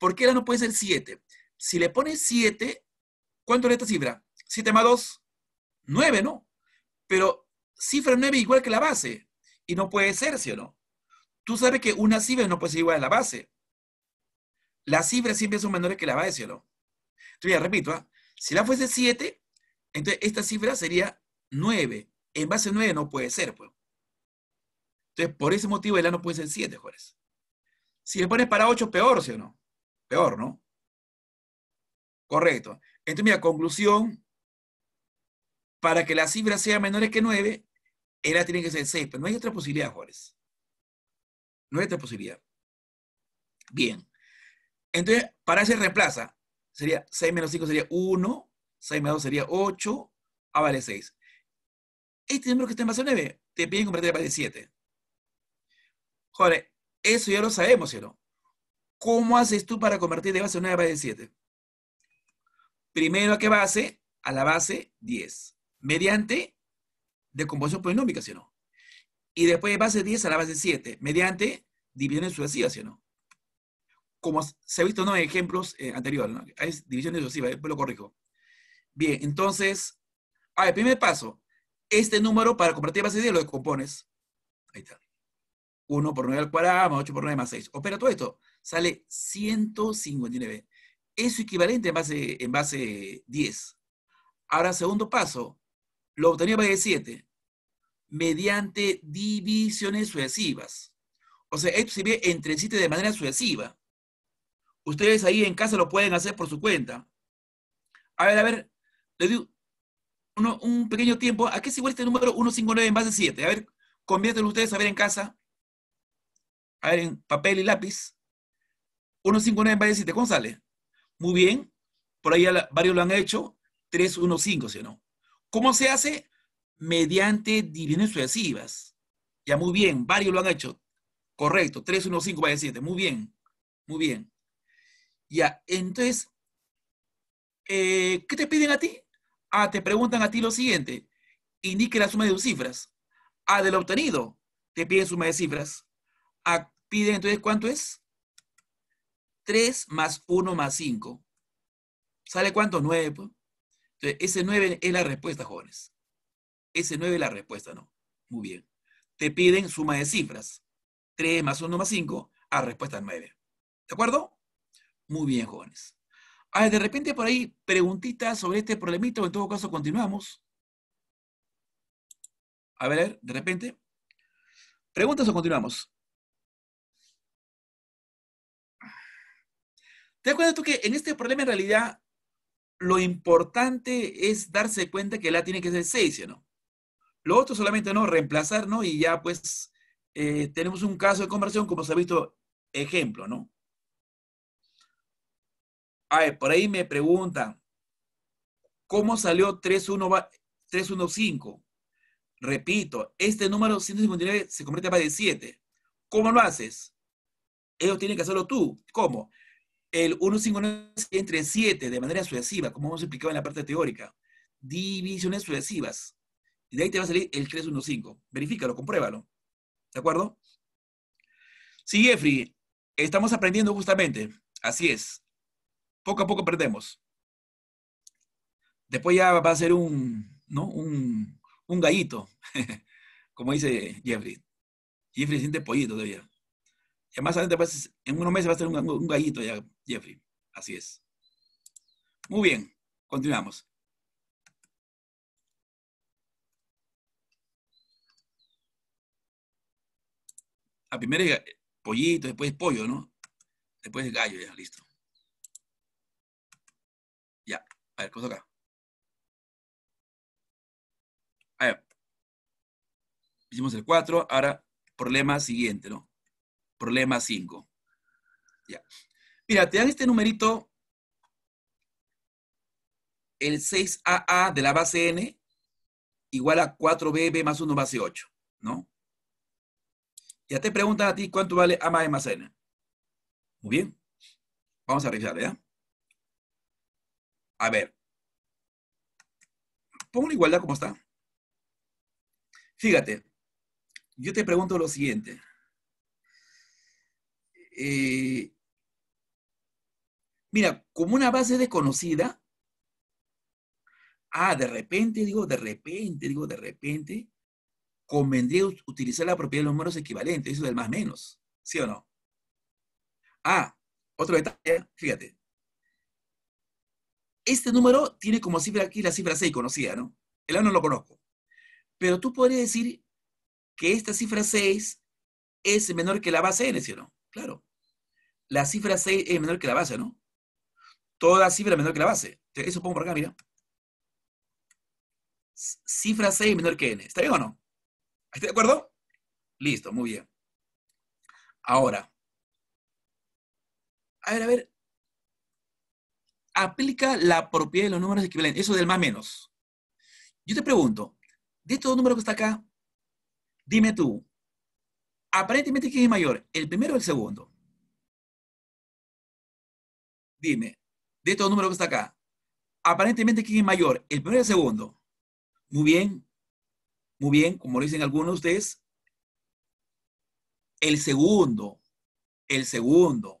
¿por qué la no puede ser 7? Si le pones 7, ¿cuánto es esta cifra? 7 más 2, 9, ¿no? Pero cifra 9 igual que la base y no puede ser, ¿sí o no? Tú sabes que una cifra no puede ser igual a la base. Las cifras siempre son menores que la base, ¿sí o no? Entonces, ya repito, ¿ah? si la fuese 7, entonces esta cifra sería 9. En base 9 no puede ser, pues. Entonces, por ese motivo el no puede ser 7, Juárez. Si le pones para 8, peor, ¿sí o no? Peor, ¿no? Correcto. Entonces, mira, conclusión, para que la cifra sea menor que 9, a tiene que ser 6, pero no hay otra posibilidad, Juárez. No hay otra posibilidad. Bien. Entonces, para ese reemplaza, sería 6 menos 5 sería 1, 6 menos 2 sería 8, A ah, vale 6. Este número que está en base 9, te piden convertir base 7. Joder, eso ya lo sabemos, ¿cierto? ¿Cómo haces tú para convertir de base 9 a base 7? Primero, ¿a qué base? A la base 10. Mediante de composición polinómica, ¿sí o no? Y después de base 10 a la base 7, mediante divisiones sucesivas, ¿sí o no? Como se ha visto ¿no? en ejemplos eh, anteriores, divisiones sucesivas, después lo corrijo. Bien, entonces, a ver, primer paso, este número para compartir base 10 lo descompones. Ahí está. 1 por 9 al cuadrado, más 8 por 9, más 6. Opera todo esto. Sale 159. Eso equivalente en base, en base 10. Ahora, segundo paso, lo obtenía para el 7 mediante divisiones sucesivas. O sea, esto se ve entre 7 de manera sucesiva. Ustedes ahí en casa lo pueden hacer por su cuenta. A ver, a ver, les digo un pequeño tiempo. ¿A qué es igual este número 159 en base 7? A ver, conviértelo ustedes a ver en casa. A ver, en papel y lápiz. 159 en base 7, ¿cómo sale? Muy bien. Por ahí varios lo han hecho. 315, ¿sí o no? ¿Cómo se hace? Mediante divisiones sucesivas. Ya, muy bien, varios lo han hecho. Correcto, 3, 1, 5, 7. Muy bien, muy bien. Ya, entonces, eh, ¿qué te piden a ti? Ah, te preguntan a ti lo siguiente. Indique la suma de tus cifras. A ah, del obtenido, te piden suma de cifras. ah, piden entonces, ¿cuánto es? 3 más 1 más 5. ¿Sale cuánto? 9. Entonces, ese 9 es la respuesta, jóvenes. Ese 9 es la respuesta, ¿no? Muy bien. Te piden suma de cifras. 3 más 1 más 5 a respuesta 9. ¿De acuerdo? Muy bien, jóvenes. ver de repente por ahí preguntitas sobre este problemito, en todo caso continuamos. A ver, de repente. ¿Preguntas o continuamos? ¿Te acuerdas tú que en este problema en realidad lo importante es darse cuenta que la tiene que ser 6, ¿no? Lo otro solamente, ¿no? Reemplazar, ¿no? Y ya, pues, eh, tenemos un caso de conversión, como se ha visto, ejemplo, ¿no? A ver, por ahí me preguntan, ¿cómo salió 315? Repito, este número 159 se convierte en 7. ¿Cómo lo haces? Ellos tienen que hacerlo tú. ¿Cómo? El 1,5 entre 7 de manera sucesiva, como hemos explicado en la parte teórica. Divisiones sucesivas. Y de ahí te va a salir el 3,15. Verifícalo, compruébalo. ¿De acuerdo? Sí, Jeffrey, estamos aprendiendo justamente. Así es. Poco a poco aprendemos. Después ya va a ser un, ¿no? un, un gallito, como dice Jeffrey. Jeffrey siente pollito todavía. Eh, más adelante, en unos meses va a ser un, gallito ya, Jeffrey. Así es. Muy bien, continuamos. A primera eh, pollito, después pollo, ¿no? Después es gallo, ya, listo. Ya, a ver, cosa acá. A ver, hicimos el 4, ahora problema siguiente, ¿no? Problema 5. Ya. Mira, te dan este numerito, el 6AA de la base N igual a 4BB más 1 base 8, ¿no? Ya te preguntan a ti cuánto vale A más M e más N. Muy bien. Vamos a revisar, ¿ya? A ver. Pongo la igualdad como está. Fíjate, yo te pregunto lo siguiente. Eh, mira, como una base desconocida, ah, de repente, digo, de repente, digo, de repente, convendría utilizar la propiedad de los números equivalentes, eso del más menos, ¿sí o no? Ah, otro detalle, fíjate. Este número tiene como cifra aquí la cifra 6 conocida, ¿no? El A no lo conozco. Pero tú podrías decir que esta cifra 6 es menor que la base n, ¿sí o no? Claro. La cifra 6 es menor que la base, ¿no? Toda cifra es menor que la base. Eso pongo por acá, mira. Cifra 6 es menor que n. ¿Está bien o no? ¿Está de acuerdo? Listo, muy bien. Ahora. A ver, a ver. Aplica la propiedad de los números equivalentes. Eso del más menos. Yo te pregunto, de estos números que está acá, dime tú, Aparentemente, ¿quién es mayor? ¿El primero o el segundo? Dime, de estos números que está acá, aparentemente, ¿quién es mayor? ¿El primero o el segundo? Muy bien, muy bien, como lo dicen algunos de ustedes, el segundo, el segundo,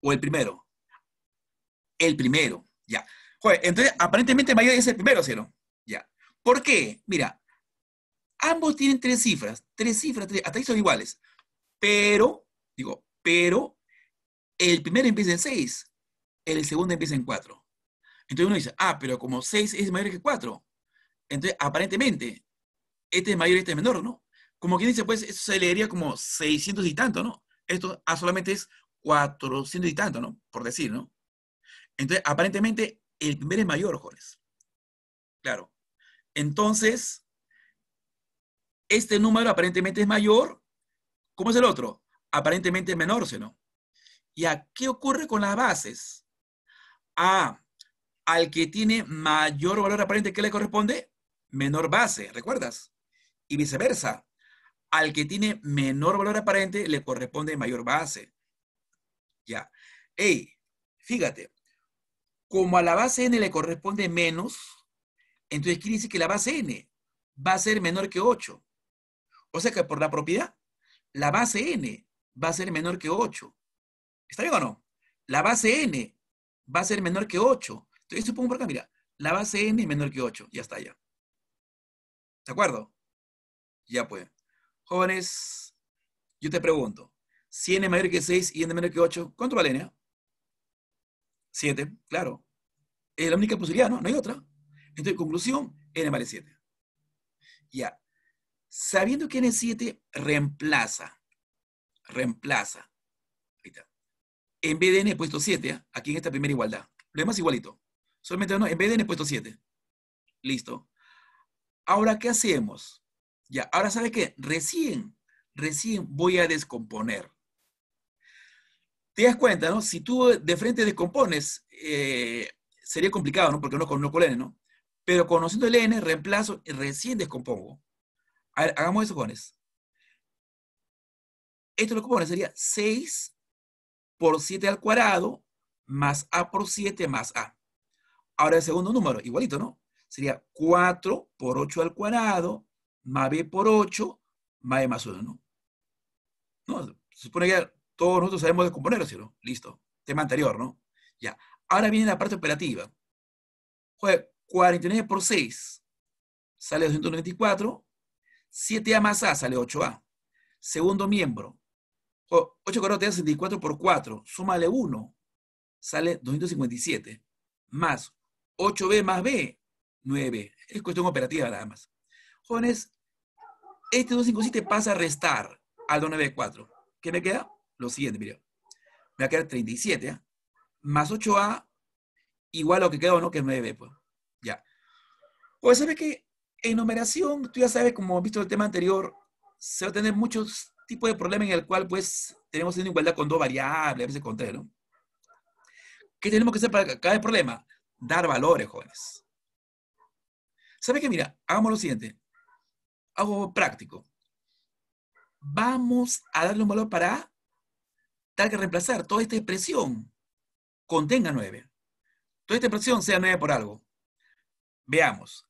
o el primero. El primero, ya. Joder, entonces aparentemente mayor es el primero, ¿cierto? Ya. ¿Por qué? Mira, Ambos tienen tres cifras, tres cifras, hasta ahí son iguales. Pero, digo, pero el primero empieza en 6, el segundo empieza en 4. Entonces uno dice, ah, pero como 6 es mayor que 4, entonces aparentemente este es mayor este es menor, ¿no? Como quien dice, pues eso se leería como 600 y tanto, ¿no? Esto ah, solamente es 400 y tanto, ¿no? Por decir, ¿no? Entonces, aparentemente, el primero es mayor, Jorge. Claro. Entonces, este número aparentemente es mayor. ¿Cómo es el otro? Aparentemente es menor, ¿no? ¿Y a qué ocurre con las bases? A, al que tiene mayor valor aparente, ¿qué le corresponde? Menor base, ¿recuerdas? Y viceversa, al que tiene menor valor aparente le corresponde mayor base. Ya. Ey, fíjate, como a la base n le corresponde menos, entonces quiere decir que la base n va a ser menor que 8. O sea que por la propiedad, la base n va a ser menor que 8. ¿Está bien o no? La base n va a ser menor que 8. Entonces supongo por acá, mira, la base n es menor que 8. Ya está, ya. ¿De acuerdo? Ya pues. Jóvenes, yo te pregunto, si n es mayor que 6 y n es menor que 8, ¿cuánto vale n? 7, claro. Es la única posibilidad, ¿no? No hay otra. Entonces, conclusión, n vale 7. Ya, Sabiendo que N7 reemplaza, reemplaza, en vez de N puesto 7, ¿ah? aquí en esta primera igualdad. Lo demás igualito. Solamente no, en vez de N puesto 7. Listo. Ahora, ¿qué hacemos? Ya, ahora sabe que recién, recién voy a descomponer. Te das cuenta, ¿no? Si tú de frente descompones, eh, sería complicado, ¿no? Porque no conozco el N, ¿no? Pero conociendo el N, reemplazo, y recién descompongo. A ver, hagamos eso, jóvenes. Esto lo que sería 6 por 7 al cuadrado más A por 7 más A. Ahora el segundo número, igualito, ¿no? Sería 4 por 8 al cuadrado más B por 8 más E más 1, ¿no? ¿No? Se supone que todos nosotros sabemos descomponerlo, ¿cierto? no? Listo. Tema anterior, ¿no? Ya. Ahora viene la parte operativa. Joder, 49 por 6 sale 294 7A más A sale 8A. Segundo miembro. 8 cuadrados te 64 por 4. Súmale 1. Sale 257. Más 8B más B, 9. b Es cuestión operativa nada más. Jóvenes, este 257 pasa a restar al 294. ¿Qué me queda? Lo siguiente, mire. Me va a quedar 37. ¿eh? Más 8A igual a lo que quedó, ¿no? Que es 9, pues. Ya. Pues, ¿sabe qué? Enumeración, tú ya sabes, como visto el tema anterior, se va a tener muchos tipos de problemas en el cual, pues, tenemos una igualdad con dos variables, a veces con tres, ¿no? ¿Qué tenemos que hacer para cada problema? Dar valores, jóvenes. ¿Sabes qué? Mira, hagamos lo siguiente. Algo práctico. Vamos a darle un valor para tal que reemplazar toda esta expresión contenga 9. Toda esta expresión sea nueve por algo. Veamos.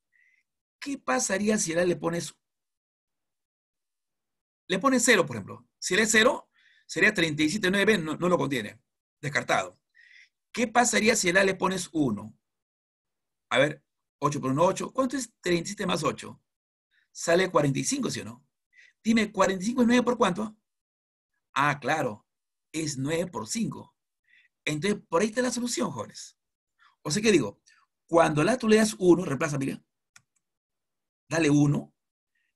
¿Qué pasaría si a le pones... Le pones 0, por ejemplo. Si le es 0, sería 37, 9, no lo contiene. Descartado. ¿Qué pasaría si a le pones 1? A ver, 8 por 1, 8. ¿Cuánto es 37 más 8? Sale 45, ¿sí o no? Dime, 45 es 9 por cuánto? Ah, claro, es 9 por 5. Entonces, por ahí está la solución, jóvenes. O sea que digo, cuando la tú le das 1, reemplaza, mira, dale 1.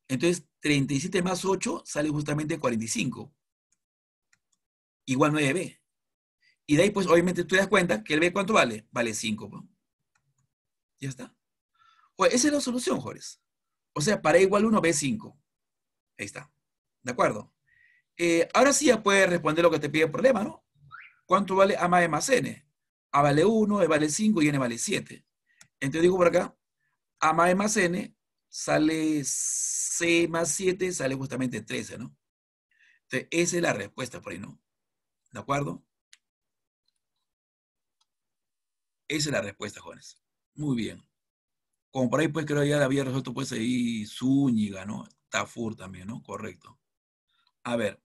Entonces, 37 más 8 sale justamente 45. Igual 9B. Y de ahí, pues, obviamente, tú te das cuenta que el B cuánto vale. Vale 5. Pues. Ya está. Oye, esa es la solución, Jores. O sea, para igual 1, B 5. Ahí está. ¿De acuerdo? Eh, ahora sí ya puedes responder lo que te pide el problema, ¿no? ¿Cuánto vale A más E más N? A vale 1, E vale 5 y N vale 7. Entonces digo por acá, A más E más N sale C más 7, sale justamente 13, ¿no? Entonces, esa es la respuesta por ahí, ¿no? ¿De acuerdo? Esa es la respuesta, jóvenes. Muy bien. Como por ahí, pues, creo que ya había resuelto, pues, ahí Zúñiga, ¿no? Tafur también, ¿no? Correcto. A ver.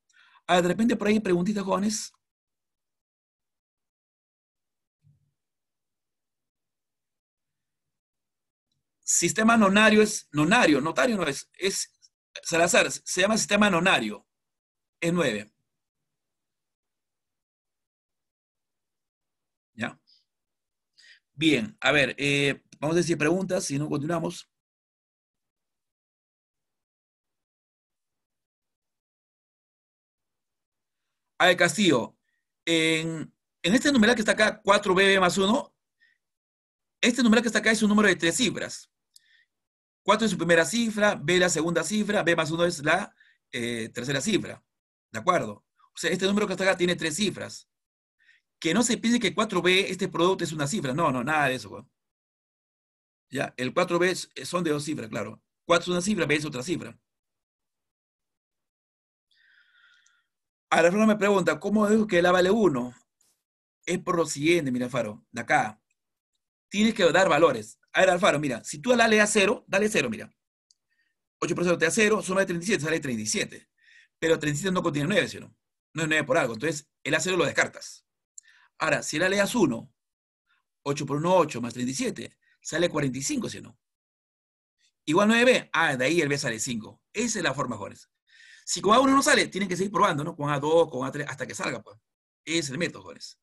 Ah, de repente por ahí preguntitas, jóvenes. sistema nonario es nonario, notario no es, es Salazar, se llama sistema nonario, es 9. ¿Ya? Bien, a ver, eh, vamos a decir preguntas, si no continuamos. A ver, Castillo, en, en este numeral que está acá, 4BB más 1, este numeral que está acá es un número de tres cifras. 4 es su primera cifra, B la segunda cifra, B más 1 es la eh, tercera cifra. ¿De acuerdo? O sea, este número que está acá tiene tres cifras. Que no se piense que 4B, este producto es una cifra. No, no, nada de eso. Ya, el 4B son de dos cifras, claro. 4 es una cifra, B es otra cifra. Ahora Flora me pregunta, ¿cómo es que la vale 1? Es por lo siguiente, mira Faro, de acá. Tienes que dar valores. A ver, Alfaro, mira, si tú le leas 0, dale 0, mira. 8 por 0 te da 0, suma de 37, sale 37. Pero 37 no contiene 9, ¿sí no No es 9 por algo. Entonces, el A0 lo descartas. Ahora, si la leas 1, 8 por 1, 8 más 37, sale 45, si no. Igual 9B, ah, de ahí el B sale 5. Esa es la forma, jóvenes. Si con A1 no sale, tienen que seguir probando, ¿no? Con A2, con A3, hasta que salga, pues. Ese es el método, jóvenes.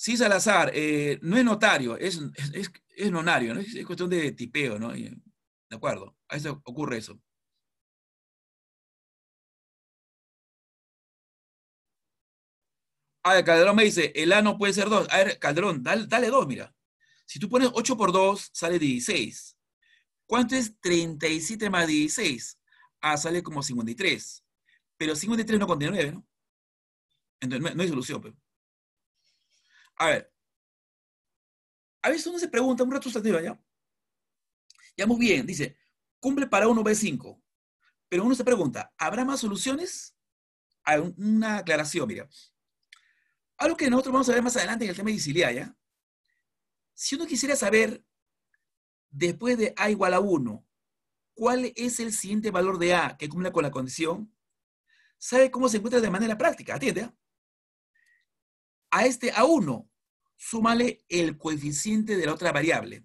Sí, Salazar, eh, no es notario, es, es, es nonario, ¿no? es, cuestión de tipeo, ¿no? de acuerdo, a eso ocurre eso. Ah, Calderón me dice, el A no puede ser 2. A ver, Calderón, dale, 2, mira. Si tú pones 8 por 2, sale 16. ¿Cuánto es 37 más 16? Ah, sale como 53. Pero 53 no contiene 9, ¿no? Entonces, no, no hay solución, pero. Pues. A ver, a veces uno se pregunta, un reto ¿ya? Ya muy bien, dice, cumple para uno B5. Pero uno se pregunta, ¿habrá más soluciones? Hay una aclaración, mira. Algo que nosotros vamos a ver más adelante en el tema de Sicilia, ¿ya? Si uno quisiera saber, después de A igual a 1, cuál es el siguiente valor de A que cumple con la condición, sabe cómo se encuentra de manera práctica, ¿atiende? A este A1, súmale el coeficiente de la otra variable.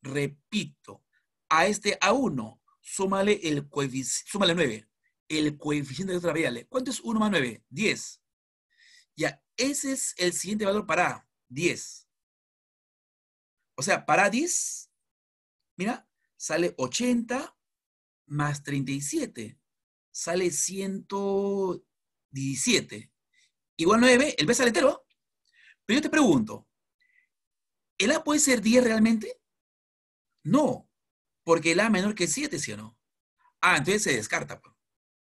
Repito, a este A1, súmale el coeficiente, súmale 9, el coeficiente de la otra variable. ¿Cuánto es 1 más 9? 10. Ya, ese es el siguiente valor para A, 10. O sea, para 10, mira, sale 80 más 37, sale 117. Igual 9, el B sale entero, pero yo te pregunto, ¿el A puede ser 10 realmente? No, porque el A menor que 7, ¿sí o no? Ah, entonces se descarta. Pues.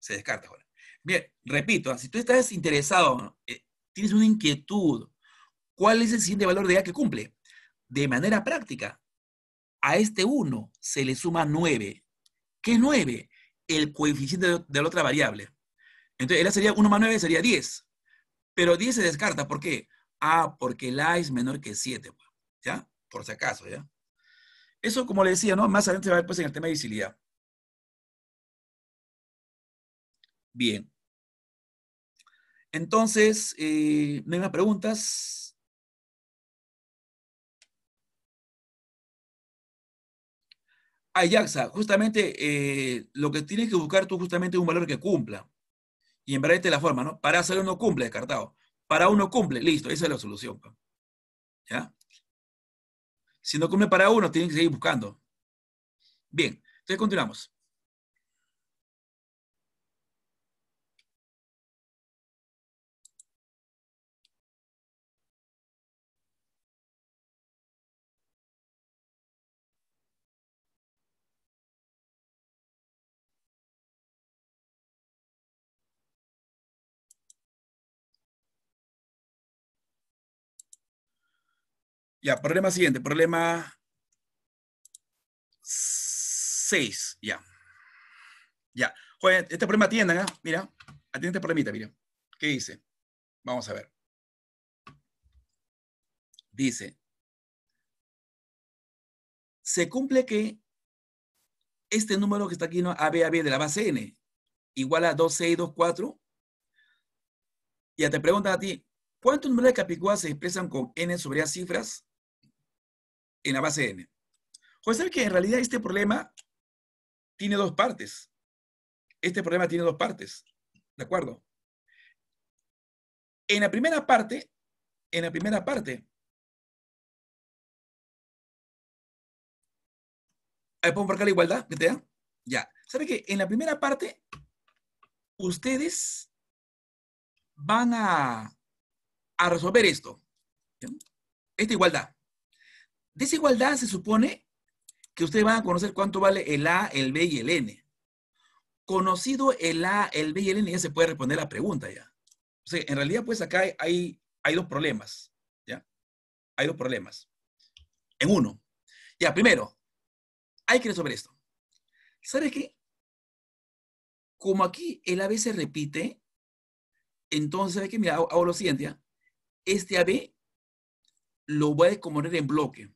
Se descarta ahora. Bien, repito, ah, si tú estás interesado, eh, tienes una inquietud, ¿cuál es el siguiente valor de A que cumple? De manera práctica, a este 1 se le suma 9. ¿Qué 9? El coeficiente de, la otra variable. Entonces, el A sería 1 más 9 sería 10. Pero 10 se descarta, ¿por qué? Ah, porque la es menor que 7, pues, ¿ya? Por si acaso, ¿ya? Eso, como le decía, ¿no? Más adelante va a ver pues, en el tema de visibilidad. Bien. Entonces, eh, ¿no hay más preguntas? Ayaxa, justamente eh, lo que tienes que buscar tú justamente es un valor que cumpla. Y en verdad esta es la forma, ¿no? Para hacerlo no cumple, descartado para uno cumple, listo, esa es la solución. ¿Ya? Si no cumple para uno, tienen que seguir buscando. Bien, entonces continuamos. Ya, problema siguiente, problema 6, ya. Ya, Joder, este problema atiendan, ¿ah? mira, atiende este problemita, mira. ¿Qué dice? Vamos a ver. Dice, se cumple que este número que está aquí, ¿no? A de la base N, igual a 2, 6, 2, 4. Ya te preguntan a ti, ¿cuántos números de Capicúa se expresan con N sobre A cifras? en la base N. José, sabe que en realidad este problema tiene dos partes. Este problema tiene dos partes. ¿De acuerdo? En la primera parte, en la primera parte, Ahí pongo la igualdad ¿me Ya. ¿Sabe que En la primera parte, ustedes van a, a resolver esto. Esta igualdad. Desigualdad se supone que ustedes van a conocer cuánto vale el A, el B y el N. Conocido el A, el B y el N, ya se puede responder la pregunta ya. O sea, en realidad, pues acá hay, hay dos problemas, ¿ya? Hay dos problemas. En uno. Ya, primero, hay que resolver esto. ¿Sabes qué? Como aquí el AB se repite, entonces, ¿sabes que Mira, hago, lo siguiente, Este AB lo voy a descomponer en bloque.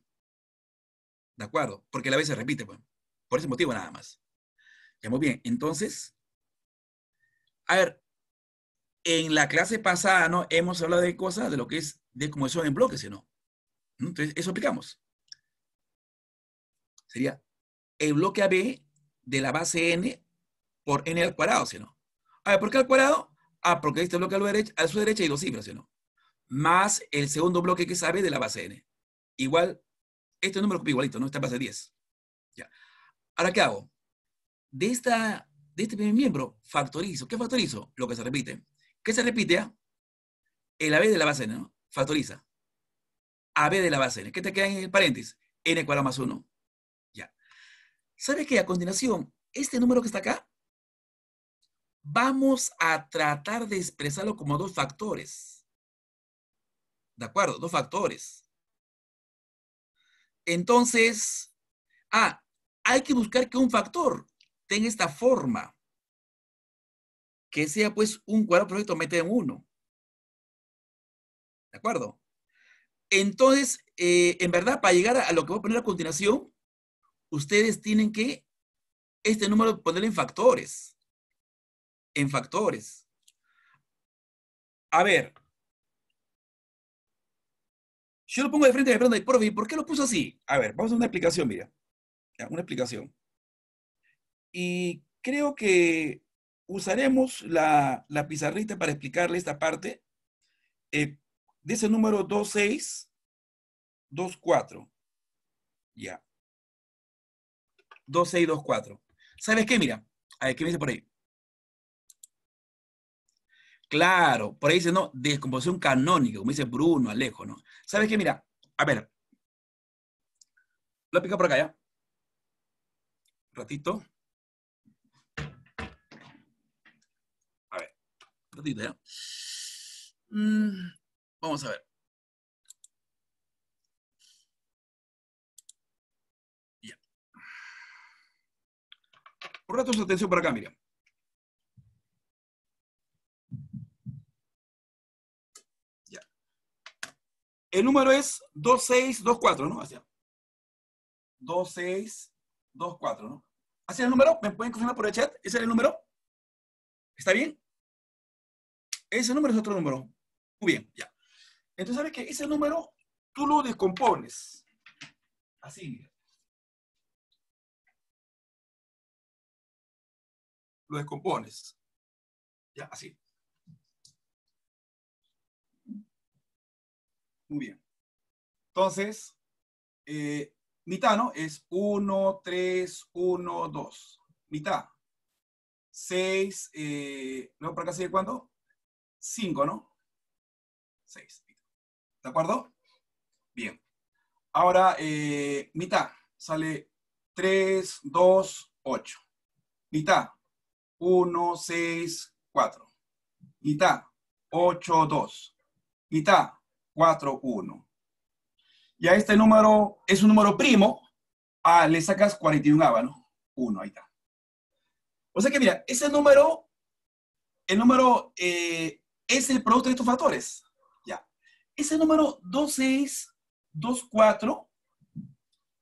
¿De acuerdo? Porque la vez se repite, pues. Por ese motivo nada más. Ya muy bien. Entonces, a ver, en la clase pasada, ¿no? Hemos hablado de cosas de lo que es de cómo son en bloques, ¿no? Entonces, eso aplicamos. Sería el bloque AB de la base N por N al cuadrado, ¿sí no? A ver, ¿por qué al cuadrado? Ah, porque este bloque a, su derecha hay dos cifras, ¿sí no? Más el segundo bloque que sabe de la base N. Igual este número es igualito, ¿no? Esta base 10. Ya. Ahora, ¿qué hago? De, esta, de este primer miembro, factorizo. ¿Qué factorizo? Lo que se repite. ¿Qué se repite? El AB de la base N, ¿no? Factoriza. AB de la base N. ¿Qué te queda en el paréntesis? N cuadrado más 1. Ya. ¿Sabes qué? A continuación, este número que está acá, vamos a tratar de expresarlo como dos factores. ¿De acuerdo? Dos factores. Entonces, ah, hay que buscar que un factor tenga esta forma, que sea pues un cuadrado perfecto metido en uno. ¿De acuerdo? Entonces, eh, en verdad, para llegar a lo que voy a poner a continuación, ustedes tienen que este número ponerlo en factores. En factores. A ver, yo lo pongo de frente de me preguntan, por qué lo puso así? A ver, vamos a una explicación, mira. una explicación. Y creo que usaremos la, la pizarrita para explicarle esta parte. Eh, dice el número 2624. Ya. 2624. ¿Sabes qué? Mira, a ver, ¿qué me dice por ahí? Claro, por ahí dice, no, descomposición canónica, como dice Bruno, Alejo, ¿no? ¿Sabes qué? Mira, a ver. Lo pica por acá ya. ratito. A ver, un ratito ya. Mm, vamos a ver. Ya. Un rato su atención por acá, mira. El número es 2624, ¿no? Así. 2624, ¿no? ¿Hacia el número? ¿Me pueden confirmar por el chat? ¿Ese es el número? ¿Está bien? Ese número es otro número. Muy bien, ya. Entonces, ¿sabes qué? Ese número tú lo descompones. Así, Lo descompones. Ya, así. Muy bien. Entonces, eh, mitad, ¿no? Es 1, 3, 1, 2. Mitad. 6, eh, ¿no? ¿Por acá sigue cuánto? 5, ¿no? 6. ¿De acuerdo? Bien. Ahora, eh, mitad. Sale 3, 2, 8. Mitad. 1, 6, 4. Mitad. 8, 2. Mitad. 1 Ya este número es un número primo. Ah, le sacas 41 ¿no? 1, ahí está. O sea que mira, ese número, el número eh, es el producto de estos factores. Ya. Ese número 2 4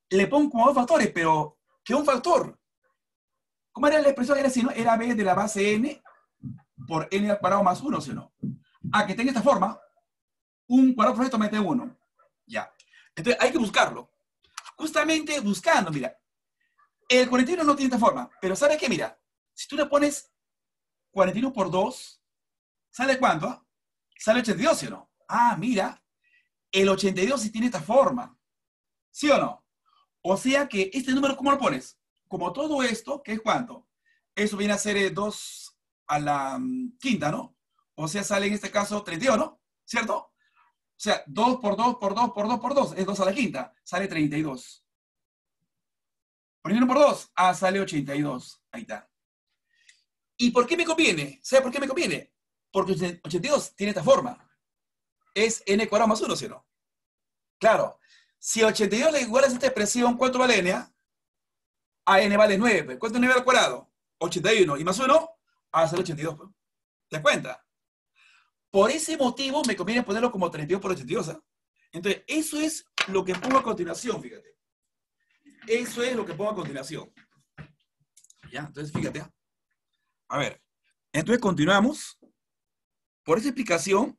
le pongo como dos factores, pero ¿qué un factor? ¿Cómo era la expresión? Era era b de la base n por n al parado más 1, o no. Ah, que tenga esta forma un 4% mete uno. Ya. Entonces hay que buscarlo. Justamente buscando, mira. El 41 no tiene esta forma, pero ¿sabes qué? Mira, si tú le pones 41 por 2, ¿sale cuánto? Sale 82, ¿sí o no? Ah, mira, el 82 sí tiene esta forma. ¿Sí o no? O sea que este número, ¿cómo lo pones? Como todo esto, ¿qué es cuánto? Eso viene a ser 2 eh, a la mm, quinta, ¿no? O sea, sale en este caso 31, ¿no? ¿Cierto? O sea, 2 por 2 por 2 por 2 por 2 es 2 a la quinta, sale 32. Por 1 por 2, ah, sale 82. Ahí está. ¿Y por qué me conviene? ¿Sabes por qué me conviene? Porque 82 tiene esta forma. Es n cuadrado más 1, ¿sí o no? Claro. Si a 82 le a esta expresión, ¿cuánto vale n? A n vale 9. ¿Cuánto es 9 al cuadrado? 81. ¿Y más 1? Ah, sale 82. Pues. ¿Te das cuenta? Por ese motivo me conviene ponerlo como 32 por 82. ¿ah? Entonces, eso es lo que pongo a continuación, fíjate. Eso es lo que pongo a continuación. ¿Ya? Entonces, fíjate. ¿ah? A ver, entonces continuamos. Por esa explicación,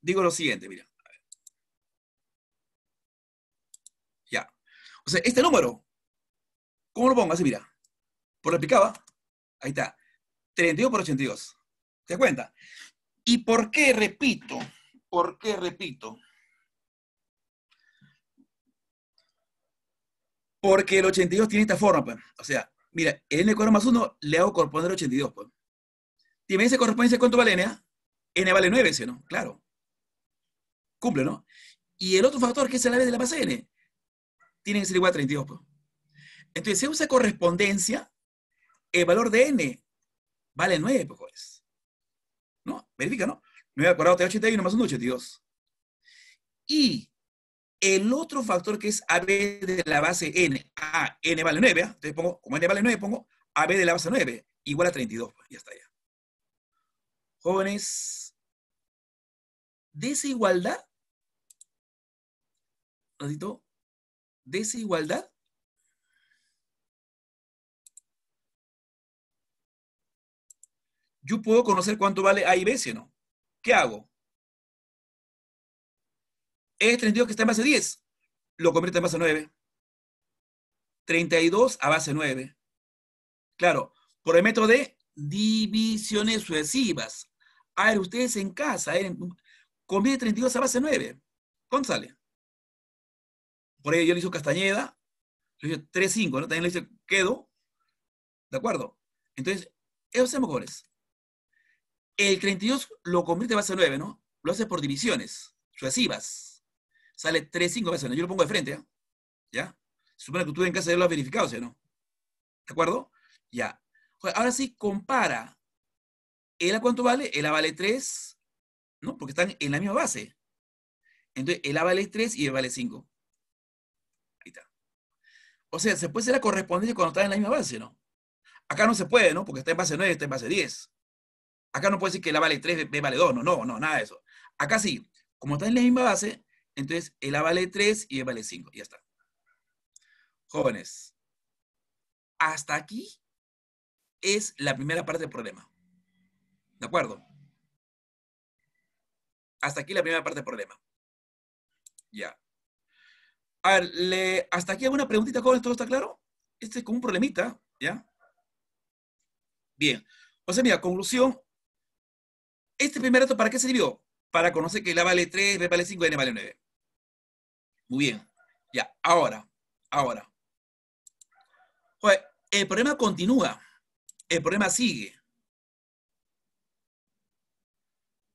digo lo siguiente, mira. Ya. O sea, este número, ¿cómo lo pongo? Así, mira. Por lo explicaba, ahí está. 32 por 82. ¿Te cuenta? ¿Y por qué repito? ¿Por qué repito? Porque el 82 tiene esta forma, pues. O sea, mira, el n cuadrado más 1 le hago corresponder 82, pues. Si me dice correspondencia, ¿cuánto vale n? Ah? n vale 9, ese, ¿no? Claro. Cumple, ¿no? Y el otro factor, que es el área de la base n, tiene que ser igual a 32, pues. Entonces, si usa correspondencia, el valor de n vale 9, pues. ¿no? Verifica, ¿no? 9 al cuadrado de 81 más 1, 82. Y el otro factor que es AB de la base n, A, n vale 9, ¿eh? ¿ah? entonces pongo, como n vale 9, pongo AB de la base 9, igual a 32, pues, ya está ya. Jóvenes, desigualdad, ratito, desigualdad yo puedo conocer cuánto vale A y B, si no. ¿Qué hago? Es 32 que está en base 10, lo convierte en base 9. 32 a base 9. Claro, por el método de divisiones sucesivas. A ver, ustedes en casa, ¿eh? convierte 32 a base 9. ¿Cuánto sale? Por ahí yo le hice Castañeda, le hice 3 ¿no? También le hice Quedo. ¿De acuerdo? Entonces, esos son mejores. El 32 lo convierte en base 9, ¿no? Lo hace por divisiones sucesivas. Sale 3, 5 veces 9. Yo lo pongo de frente, ¿ah? ¿ya? Supongo que tú en casa ya lo has verificado, ¿sí o no? ¿De acuerdo? Ya. Ahora sí, compara. ¿El a cuánto vale? El a vale 3, ¿no? Porque están en la misma base. Entonces, el A vale 3 y el vale 5. Ahí está. O sea, se puede hacer la correspondencia cuando están en la misma base, ¿no? Acá no se puede, ¿no? Porque está en base 9, y está en base 10. Acá no puede decir que el A vale 3, B vale 2, no, no, no, nada de eso. Acá sí, como está en la misma base, entonces el A vale 3 y B e vale 5, ya está. Jóvenes, hasta aquí es la primera parte del problema. ¿De acuerdo? Hasta aquí la primera parte del problema. Ya. A ver, ¿le, hasta aquí alguna preguntita, jóvenes, ¿todo está claro? Este es como un problemita, ¿ya? Bien. O sea, mira, conclusión, este primer dato, ¿para qué sirvió? Para conocer que la vale 3, B vale 5, N vale 9. Muy bien. Ya, ahora, ahora. pues el problema continúa. El problema sigue.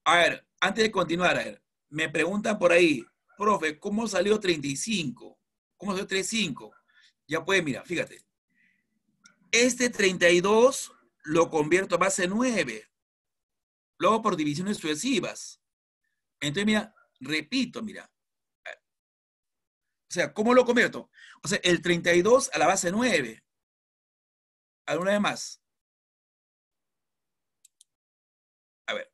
A ver, antes de continuar, a ver, me preguntan por ahí, profe, ¿cómo salió 35? ¿Cómo salió 35? Ya puede, mirar. fíjate. Este 32 lo convierto a base 9. Luego por divisiones sucesivas. Entonces, mira, repito, mira. O sea, ¿cómo lo convierto? O sea, el 32 a la base 9. ¿Alguna vez más? A ver.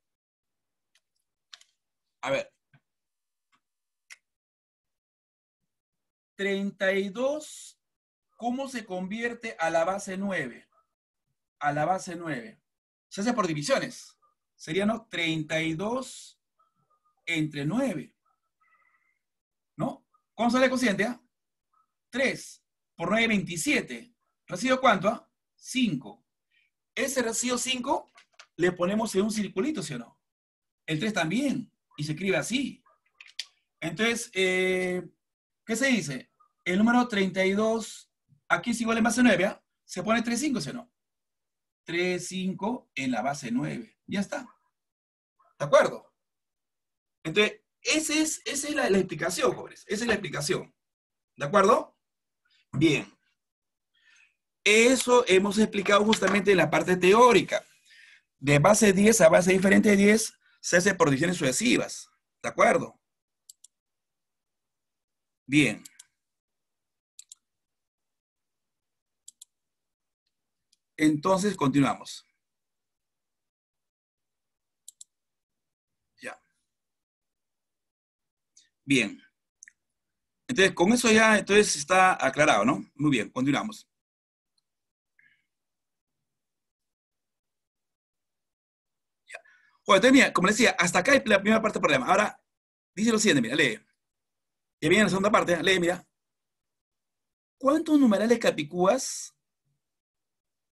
A ver. 32, ¿cómo se convierte a la base 9? A la base 9. Se hace por divisiones serían 32 entre 9. ¿No? ¿Cuánto sale cociente? 3 ah? por 9, 27. ¿Residuo cuánto? 5. Ah? Ese residuo 5 le ponemos en un circulito, ¿sí o no? El 3 también. Y se escribe así. Entonces, eh, ¿qué se dice? El número 32, aquí es igual en base 9, ¿ah? Se pone 3, 5, ¿sí no? 3, 5 en la base 9. Ya está. ¿De acuerdo? Entonces, esa es, la, la explicación, jóvenes. Esa es la explicación. ¿De acuerdo? Bien. Eso hemos explicado justamente en la parte teórica. De base 10 a base diferente de 10 se hace por divisiones sucesivas. ¿De acuerdo? Bien. Entonces, continuamos. Bien. Entonces, con eso ya entonces está aclarado, ¿no? Muy bien, continuamos. Ya. como decía, hasta acá hay la primera parte del problema. Ahora, dice lo siguiente, mira, lee. Ya viene la segunda parte, lee, mira. ¿Cuántos numerales capicúas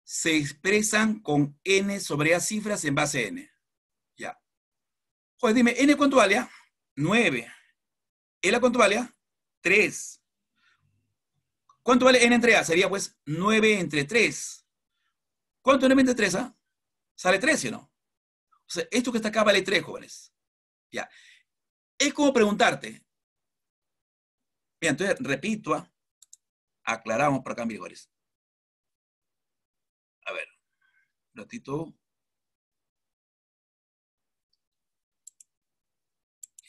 se expresan con n sobre a cifras en base a n? Ya. Joder, dime, ¿n cuánto vale? 9. Ah? ¿Ela cuánto vale? 3. Ah? ¿Cuánto vale n entre a? Sería pues 9 entre 3. ¿Cuánto es 9 entre 3? a ah? Sale 3, o no? O sea, esto que está acá vale 3, jóvenes. Ya. Es como preguntarte. Bien, entonces repito, ¿ah? aclaramos para acá, jóvenes. A ver, un ratito.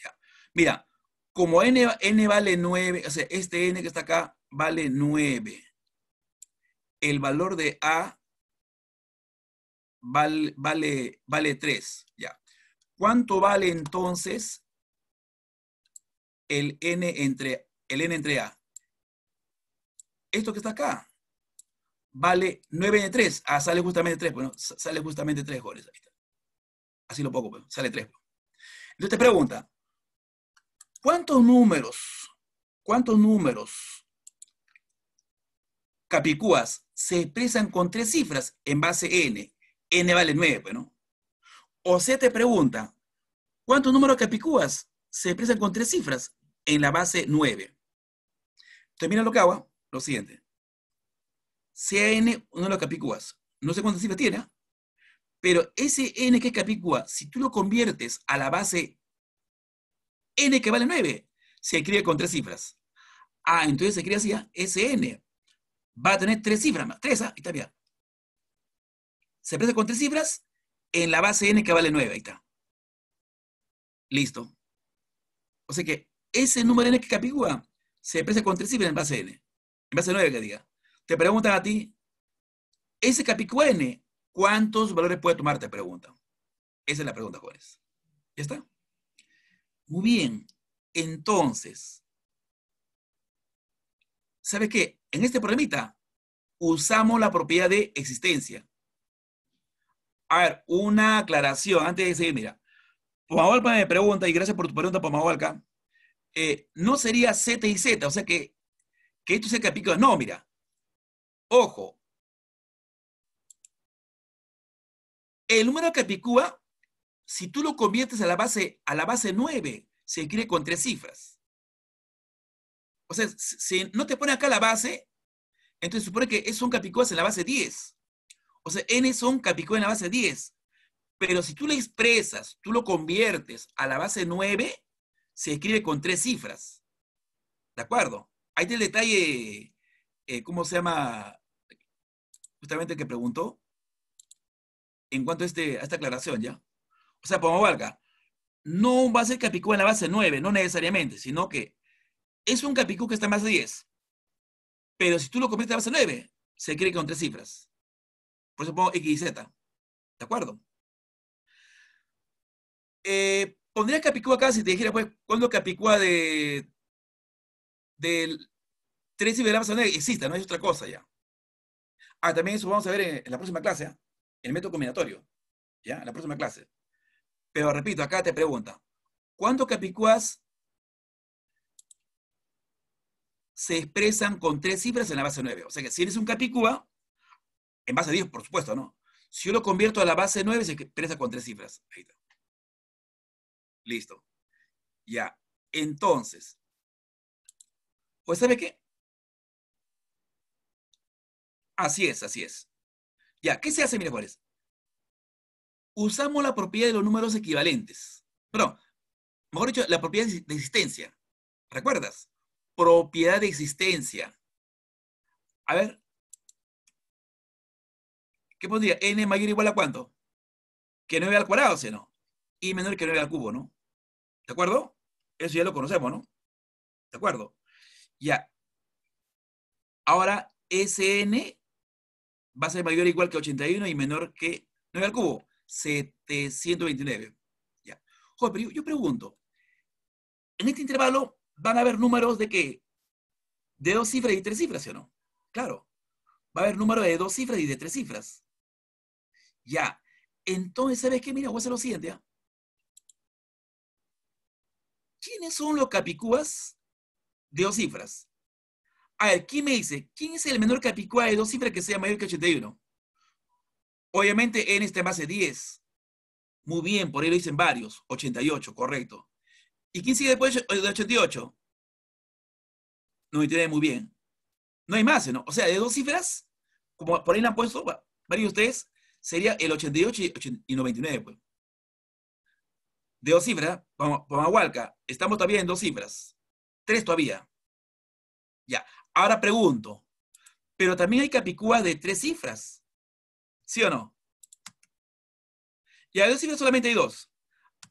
Ya. Mira, como n, n vale 9, o sea, este n que está acá vale 9. El valor de A vale, vale, vale 3. Ya. ¿Cuánto vale entonces el n entre, el n entre A? Esto que está acá vale 9 n 3. Ah, sale justamente 3. Bueno, pues, sale justamente 3 goles. Así lo poco, pero pues, sale 3. Pues. Entonces te pregunta, ¿Cuántos números, cuántos números capicúas se expresan con tres cifras en base n? n vale 9, bueno. O se te pregunta, ¿cuántos números capicúas se expresan con tres cifras en la base 9? Termina lo que hago, lo siguiente. n uno de los capicúas. No sé cuántas cifras tiene, pero ese n que capicúa, si tú lo conviertes a la base n que vale 9 se escribe con tres cifras. Ah, entonces se escribe así, ¿ah? Sn. Va a tener tres cifras más. Tres, ¿ah? ahí está bien. Se expresa con tres cifras en la base n que vale 9, ahí está. Listo. O sea que ese número n que capicúa, se expresa con tres cifras en base n. En base 9 que diga. Te preguntan a ti, ese capicúa n, ¿cuántos valores puede tomar? Te preguntan. Esa es la pregunta, jóvenes. ¿Ya está? Muy bien, entonces, ¿Sabes qué? En este problemita usamos la propiedad de existencia. A ver, una aclaración antes de seguir, mira. Pomahualpa me pregunta, y gracias por tu pregunta, Pomahualca. Eh, no sería Z y Z, o sea que, que esto se capicúa? No, mira. Ojo. El número capicúa si tú lo conviertes a la base, a la base 9, se escribe con tres cifras. O sea, si no te pone acá la base, entonces supone que es un capicuas en la base 10. O sea, n son capicuas en la base 10. Pero si tú lo expresas, tú lo conviertes a la base 9, se escribe con tres cifras. ¿De acuerdo? Hay está detalle, eh, ¿cómo se llama? Justamente que preguntó. En cuanto a este, esta aclaración, ¿ya? o sea, valga. no va a ser Capicú en la base 9, no necesariamente, sino que es un Capicú que está en base 10. Pero si tú lo conviertes en base 9, se cree con tres cifras. Por eso pongo X y Z. ¿De acuerdo? Eh, pondría Capicúa acá si te dijera, pues, ¿cuándo Capicúa de, del 3 y de la base 9 exista? No es otra cosa ya. Ah, también eso vamos a ver en, la próxima clase, ¿ah? el método combinatorio. ¿Ya? En la próxima clase. Pero repito, acá te pregunta, ¿cuántos capicúas se expresan con tres cifras en la base 9? O sea que si eres un capicúa, en base 10, por supuesto, ¿no? Si yo lo convierto a la base 9, se expresa con tres cifras. Listo. Ya. Entonces, pues ¿sabe qué? Así es, así es. Ya, ¿qué se hace, mire Juárez? usamos la propiedad de los números equivalentes. Perdón, mejor dicho, la propiedad de existencia. ¿Recuerdas? Propiedad de existencia. A ver. ¿Qué pondría? n mayor o igual a cuánto? Que 9 al cuadrado, seno. Y menor que 9 al cubo, ¿no? ¿De acuerdo? Eso ya lo conocemos, ¿no? ¿De acuerdo? Ya. Ahora, Sn va a ser mayor o igual que 81 y menor que 9 al cubo. 729. Ya. pero yo, pregunto, en este intervalo van a haber números de qué? De dos cifras y tres cifras, o no? Claro. Va a haber números de dos cifras y de tres cifras. Ya. Entonces, ¿sabes qué? Mira, voy a hacer lo siguiente. ¿ah? ¿Quiénes son los capicúas de dos cifras? A ver, ¿quién me dice? ¿Quién es el menor capicúa de dos cifras que sea mayor que 81? Obviamente en este en base 10. Muy bien, por ahí lo dicen varios. 88, correcto. ¿Y quién sigue después de 88? 99, muy bien. No hay más, ¿no? O sea, de dos cifras, como por ahí la han puesto varios de ustedes, sería el 88 y 99, pues. De dos cifras, Hualca, estamos todavía en dos cifras. Tres todavía. Ya. Ahora pregunto, pero también hay capicúas de tres cifras. ¿Sí o no? Y a dos cifras solamente hay dos.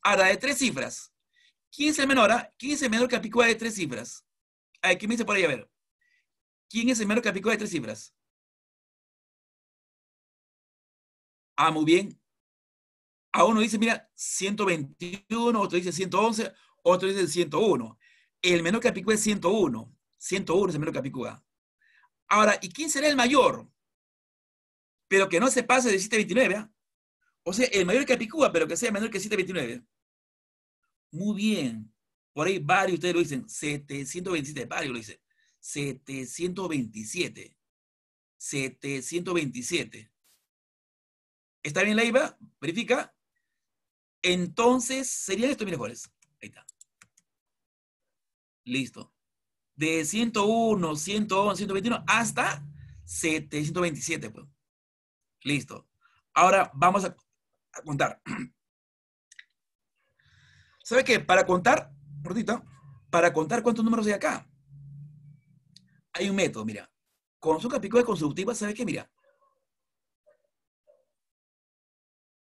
Ahora, de tres cifras. ¿Quién es el menor? Ah? ¿Quién es el menor de tres cifras? A me dice por ahí? A ver. ¿Quién es el menor capicúa de tres cifras? Ah, muy bien. A uno dice, mira, 121, otro dice 111, otro dice 101. El menor capicúa es 101. 101 es el menor capicúa. Ahora, ¿y quién será el mayor? pero que no se pase de 729, ¿ah? O sea, el mayor que apicúa pero que sea menor que 729. Muy bien. Por ahí varios ustedes lo dicen. 727, varios lo dicen. 727. 727. ¿Está bien la IVA? Verifica. Entonces, serían estos mejores. Ahí está. Listo. De 101, 101, 121 hasta 727, pues. Listo. Ahora vamos a, contar. ¿Sabe qué? Para contar, gordito, para contar cuántos números hay acá, hay un método, mira. Con su capítulo constructiva, ¿sabe qué? Mira.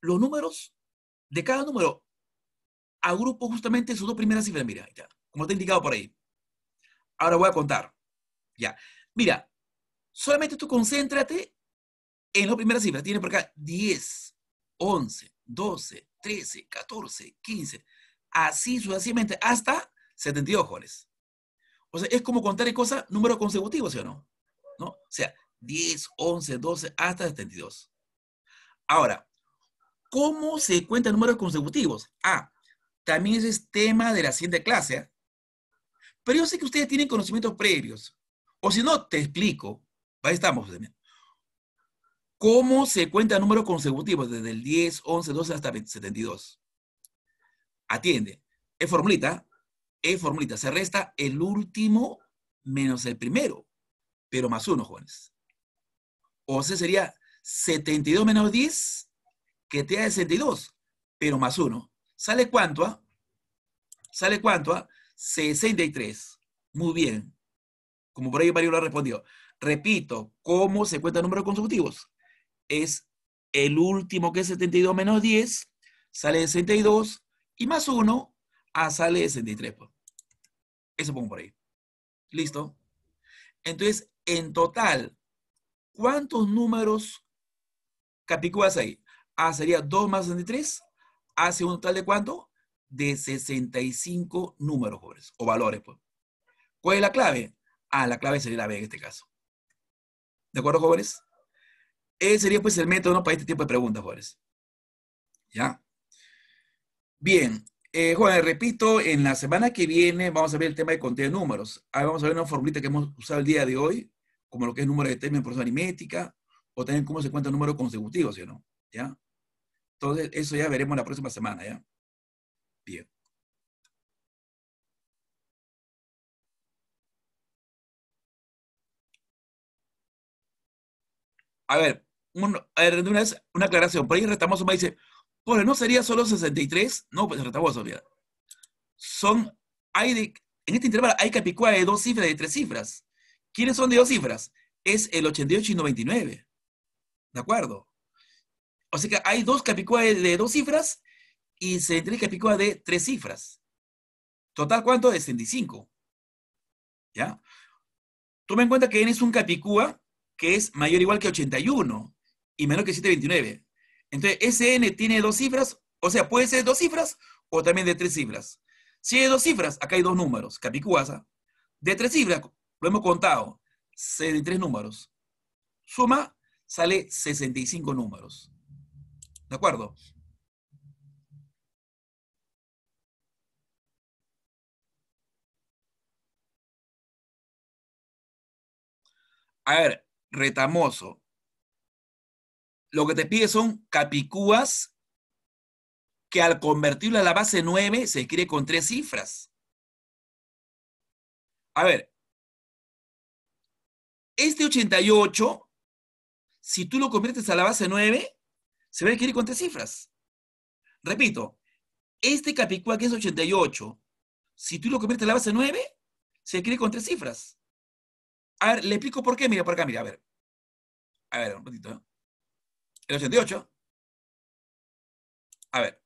Los números de cada número agrupo justamente sus dos primeras cifras, mira, como te he indicado por ahí. Ahora voy a contar. Ya. Mira, solamente tú concéntrate en la primera cifra tiene por acá 10, 11, 12, 13, 14, 15, así sucesivamente hasta 72 jóvenes. O sea, es como contar en cosas números consecutivos, ¿sí o no? ¿No? O sea, 10, 11, 12, hasta 72. Ahora, ¿cómo se cuentan números consecutivos? Ah, también ese es tema de la siguiente clase. ¿eh? Pero yo sé que ustedes tienen conocimientos previos. O si no, te explico. Ahí estamos. ¿Cómo se cuenta números consecutivos desde el 10, 11, 12 hasta 72? Atiende. Es formulita, es formulita. Se resta el último menos el primero, pero más uno, jóvenes. O sea, sería 72 menos 10, que te da 62, pero más uno. ¿Sale cuánto? Ah? ¿Sale cuánto? Ah? a? 63. Muy bien. Como por ahí Mario lo respondió. Repito, ¿cómo se cuentan números consecutivos? es el último que es 72 menos 10, sale de 62, y más 1, A ah, sale de 63. Pues. Eso pongo por ahí. ¿Listo? Entonces, en total, ¿cuántos números capicúas ahí? A sería 2 más 63, hace un total de cuánto? De 65 números, jóvenes, o valores. Pues. ¿Cuál es la clave? Ah, la clave sería la B en este caso. ¿De acuerdo, jóvenes? Ese sería pues el método para este tipo de preguntas, Juárez. ¿Ya? Bien, eh, repito, en la semana que viene vamos a ver el tema de conteo de números. Ahí vamos a ver una formulita que hemos usado el día de hoy, como lo que es número de términos por proceso aritmética, o también cómo se cuentan números consecutivos, ¿sí o no? ¿Ya? Entonces, eso ya veremos la próxima semana, ¿ya? Bien. A ver, una, aclaración. Por ahí Retamoso me dice, pues ¿no sería solo 63? No, pues Retamoso, Son, hay de, en este intervalo hay capicúa de dos cifras, de tres cifras. ¿Quiénes son de dos cifras? Es el 88 y 99. ¿De acuerdo? O sea que hay dos capicúas de, dos cifras y 63 capicúa de tres cifras. Total, ¿cuánto? De 65. ¿Ya? Toma en cuenta que tienes un capicúa que es mayor o igual que 81 y menos que 729. Entonces, sn n tiene dos cifras, o sea, puede ser dos cifras o también de tres cifras. Si hay dos cifras, acá hay dos números, capicuasa. De tres cifras, lo hemos contado, de tres números. Suma, sale 65 números. ¿De acuerdo? A ver, retamoso lo que te pide son capicúas que al convertirlo a la base 9 se escribe con tres cifras. A ver, este 88, si tú lo conviertes a la base 9, se va a escribir con tres cifras. Repito, este capicúa que es 88, si tú lo conviertes a la base 9, se escribe con tres cifras. A ver, le explico por qué. Mira, por acá, mira, a ver. A ver, un ratito. ¿eh? El 88. A ver.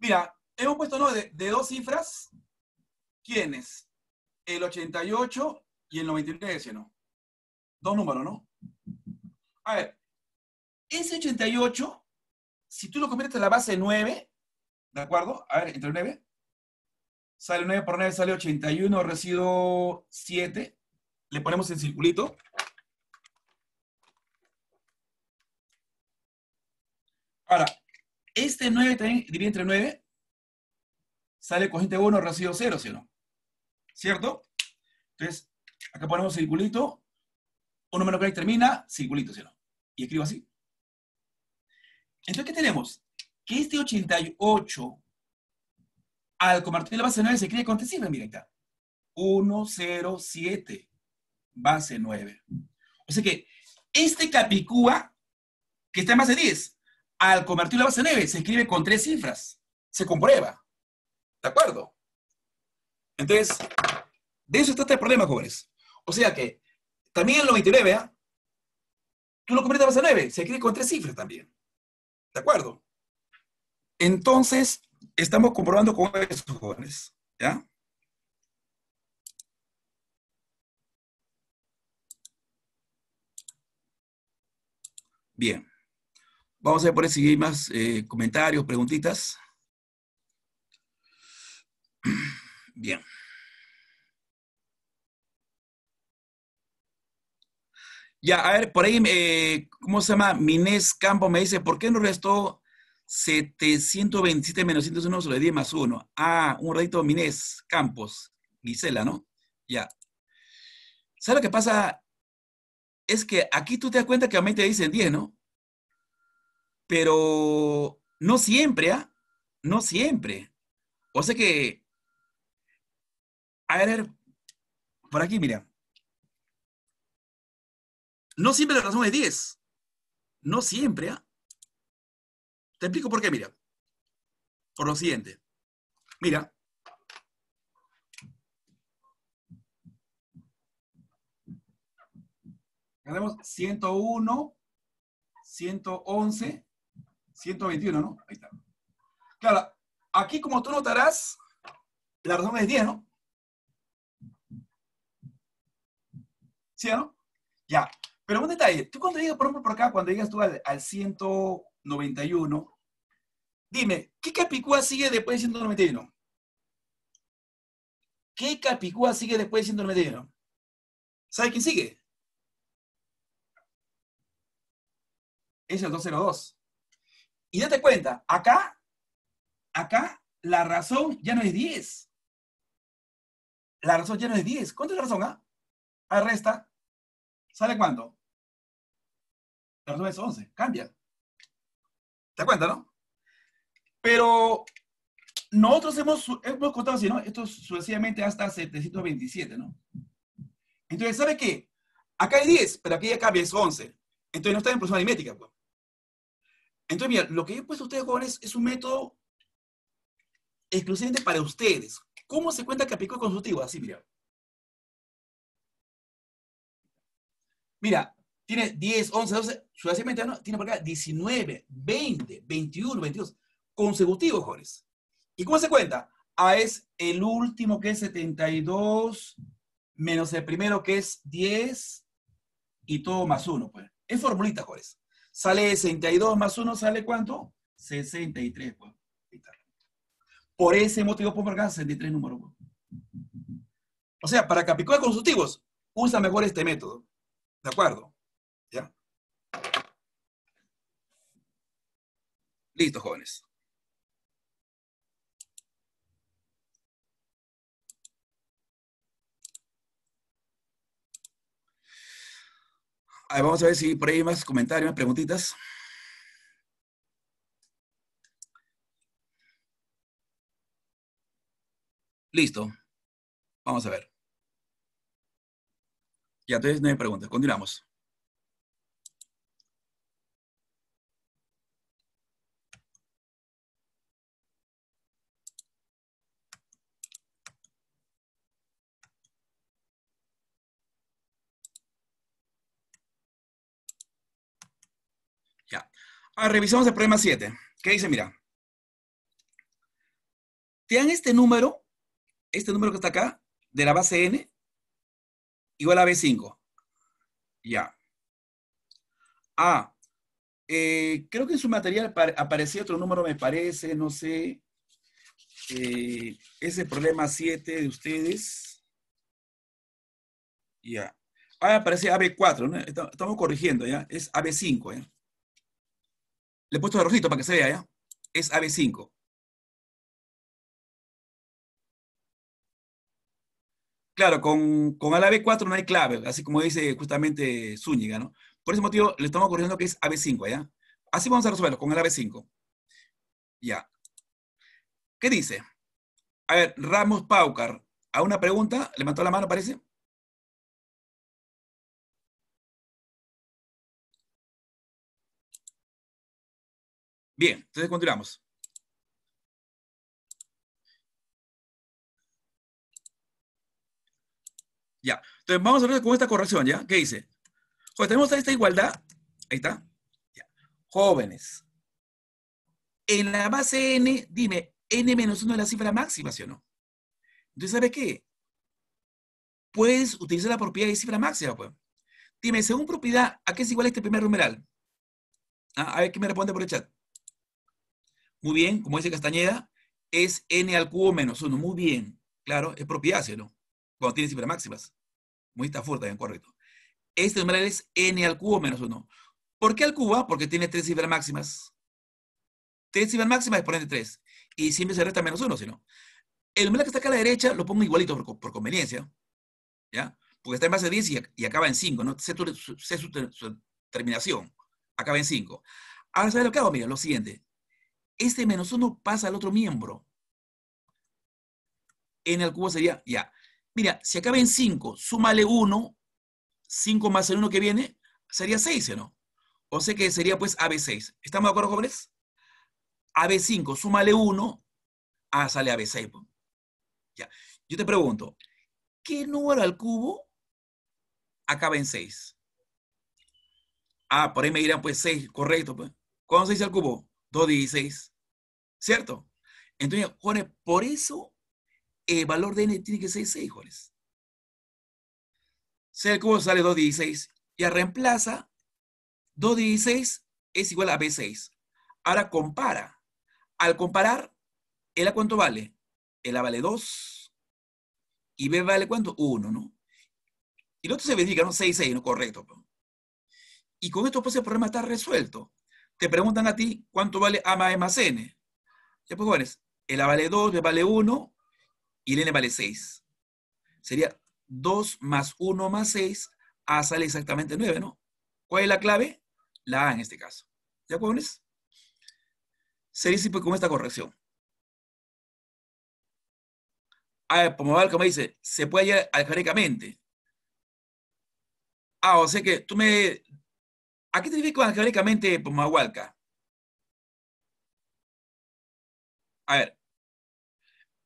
Mira, hemos puesto ¿no? de, de dos cifras. ¿Quiénes? El 88 y el 99, no? Dos números, ¿no? A ver, ese 88, si tú lo conviertes en la base 9, ¿De acuerdo? A ver, entre 9. Sale 9 por 9, sale 81, residuo 7. Le ponemos el circulito. Ahora, este 9 también divide entre 9. Sale cociente 1, residuo 0, ¿sí no? ¿Cierto? Entonces, acá ponemos circulito. Un número que 3 termina, circulito, ¿sí no? Y escribo así. Entonces, ¿qué tenemos? que este 88, al convertir la base 9, se escribe con tres cifras. mira, 1, 107, base 9. O sea que este capicúa, que está en base 10, al convertir la base 9, se escribe con tres cifras. Se comprueba. ¿De acuerdo? Entonces, de eso está este problema, jóvenes. O sea que también el 99, ¿ah? tú lo conviertes en base 9, se escribe con tres cifras también. ¿De acuerdo? Entonces, estamos comprobando con esos jóvenes. ¿Ya? Bien. Vamos a ver por si hay más eh, comentarios, preguntitas. Bien. Ya, a ver, por ahí, eh, ¿cómo se llama? Minés Campo me dice, ¿por qué no restó 727 menos 101 sobre 10 más 1. Ah, un ratito Minés, Campos, Gisela, ¿no? Ya. ¿Sabes lo que pasa? Es que aquí tú te das cuenta que a mí te dicen 10, ¿no? Pero no siempre, ¿ah? No siempre. O sea que. A ver, Por aquí, mira. No siempre la razón es 10. No siempre, ¿ah? Te explico por qué, mira. Por lo siguiente. Mira. Tenemos 101, 111, 121, ¿no? Ahí está. Claro, aquí como tú notarás, la razón es 10, ¿no? ¿Sí no? Ya. Pero un detalle, tú cuando llegas, por ejemplo, por acá, cuando llegas tú al, al 100, 91. Dime, ¿qué Capicúa sigue después de 191? ¿Qué Capicúa sigue después de 191? ¿sabe quién sigue? Es el 202. Y date cuenta, acá, acá la razón ya no es 10. La razón ya no es 10. ¿Cuánto es la razón? Ah? resta ¿Sale cuánto? La razón es 11. Cambia. ¿Te acuerdas, cuenta, no? Pero nosotros hemos, contado así, ¿no? Esto sucesivamente hasta 727, ¿no? Entonces, ¿sabe qué? Acá hay 10, pero aquí ya cambia, es 11. Entonces no está en persona aritmética. Pues. Entonces, mira, lo que yo he puesto a ustedes, jóvenes, es un método exclusivamente para ustedes. ¿Cómo se cuenta que aplicó el consultivo? Así, mira. Mira, tiene 10, 11, 12, sucesivamente, tiene por acá 19, 20, 21, 22 consecutivos, jóvenes. ¿Y cómo se cuenta? A ah, es el último que es 72 menos el primero que es 10 y todo más 1, pues. Es formulita, Jores. Sale 62 más 1, ¿sale cuánto? 63, pues. Por ese motivo, pues, por acá, 63 número 1. Pues. O sea, para Capricornio Consultivos, usa mejor este método. ¿De acuerdo? Listo, jóvenes. vamos a ver si por ahí hay más comentarios, más preguntitas. Listo. Vamos a ver. Ya, entonces no hay preguntas. Continuamos. Ah, revisamos el problema 7. ¿Qué dice? Mira. Te dan este número, este número que está acá, de la base n, igual a b5. Ya. Ah, eh, creo que en su material aparecía otro número, me parece, no sé. Eh, ese problema 7 de ustedes. Ya. Ah, aparece AB4, ¿no? Estamos corrigiendo, ¿ya? Es AB5, ¿ya? Le he puesto de rojito para que se vea, ¿ya? Es AB5. Claro, con, con ab 4 no hay clave, así como dice justamente Zúñiga, ¿no? Por ese motivo le estamos corrigiendo que es AB5, ¿ya? Así vamos a resolverlo, con el AB5. Ya. ¿Qué dice? A ver, Ramos Paucar, a una pregunta, le levantó la mano, parece. Bien, entonces continuamos. Ya, entonces vamos a ver con esta corrección, ¿ya? ¿Qué dice? tenemos esta igualdad, ahí está, ya. jóvenes. En la base n, dime, n menos 1 es la cifra máxima, ¿sí o no? Entonces, ¿sabe qué? Puedes utilizar la propiedad de cifra máxima, pues. Dime, según propiedad, ¿a qué es igual este primer numeral? Ah, a ver qué me responde por el chat. Muy bien, como dice Castañeda, es n al cubo menos 1. Muy bien, claro, es propiedad, ¿no? Cuando tiene cifras máximas. Muy está fuerte, bien correcto. Este numeral es n al cubo menos 1. ¿Por qué al cubo? Porque tiene tres cifras máximas. Tres cifras máximas exponente 3. Y siempre se resta menos 1, si no. El numeral que está acá a la derecha lo pongo igualito por, conveniencia. ¿Ya? Porque está en base 10 y, acaba en 5, ¿no? Sé, su, terminación. Acaba en 5. Ahora, ¿sabes lo que hago? Mira, lo siguiente. Este menos uno pasa al otro miembro. En el cubo sería, ya. Mira, si acaba en 5, súmale 1, 5 más el 1 que viene, sería 6, ¿no? O sea que sería pues AB6. ¿Estamos de acuerdo, jóvenes? AB5, súmale 1, ah, sale AB6. Pues. Ya. Yo te pregunto, ¿qué número al cubo acaba en 6? Ah, por ahí me dirán, pues 6, correcto. Pues. se dice al cubo? 2.16, ¿cierto? Entonces, Juanes, por eso el valor de n tiene que ser 6, Juanes. C el cubo sale 2.16 y reemplaza 2.16 es igual a B6. Ahora compara. Al comparar, ¿el a cuánto vale? El A vale 2 y B vale cuánto? 1, ¿no? Y el otro se verifica, ¿no? 6, 6, ¿no? Correcto. Pues. Y con esto, pues, el problema está resuelto te preguntan a ti cuánto vale A más E más N. Ya pues jóvenes, el A vale 2, B vale 1 y el N vale 6. Sería 2 más 1 más 6, A sale exactamente 9, ¿no? ¿Cuál es la clave? La A en este caso. ¿Ya jóvenes? Se dice con esta corrección. A ver, pues, como dice, se puede hallar algebraicamente. Ah, o sea que tú me ¿A qué te refieres con algebraicamente pues, A ver,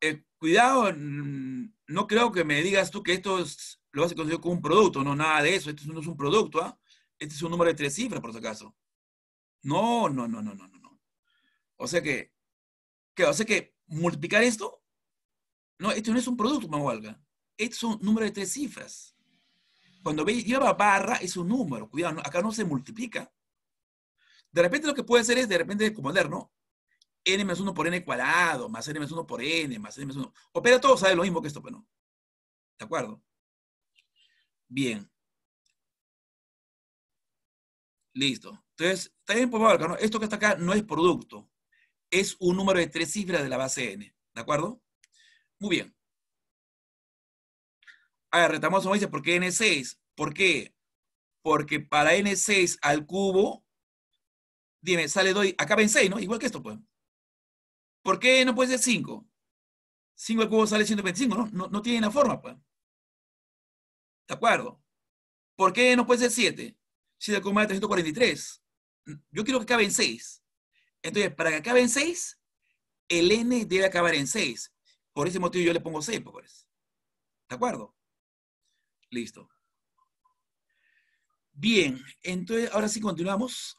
eh, cuidado, mm, no creo que me digas tú que esto es, lo vas a considerar como un producto, no, nada de eso, esto no es un producto, ¿ah? Este es un número de tres cifras, por si acaso. No, no, no, no, no, no. O sea que, ¿qué? O sea que multiplicar esto, no, esto no es un producto, Magualca. Esto es un número de tres cifras. Cuando lleva barra es un número, cuidado, acá no se multiplica. De repente lo que puede hacer es, de repente, como leer, ¿no? n menos 1 por n cuadrado, más n menos 1 por n, más n menos 1. Opera todo, sabe lo mismo que esto, pero pues, no. ¿De acuerdo? Bien. Listo. Entonces, está bien, por favor, esto que está acá no es producto. Es un número de tres cifras de la base n. ¿De acuerdo? Muy bien ver, ah, retamos a dice, ¿por qué N6? ¿Por qué? Porque para N6 al cubo, dime, sale 2, acaba en 6, ¿no? Igual que esto, pues. ¿Por qué no puede ser 5? 5 al cubo sale 125, ¿no? No, tiene la forma, pues. ¿De acuerdo? ¿Por qué no puede ser 7? Si al cubo más 343. Yo quiero que acabe en 6. Entonces, para que acabe en 6, el n debe acabar en 6. Por ese motivo yo le pongo 6, pues. ¿De acuerdo? Listo. Bien, entonces ahora sí continuamos.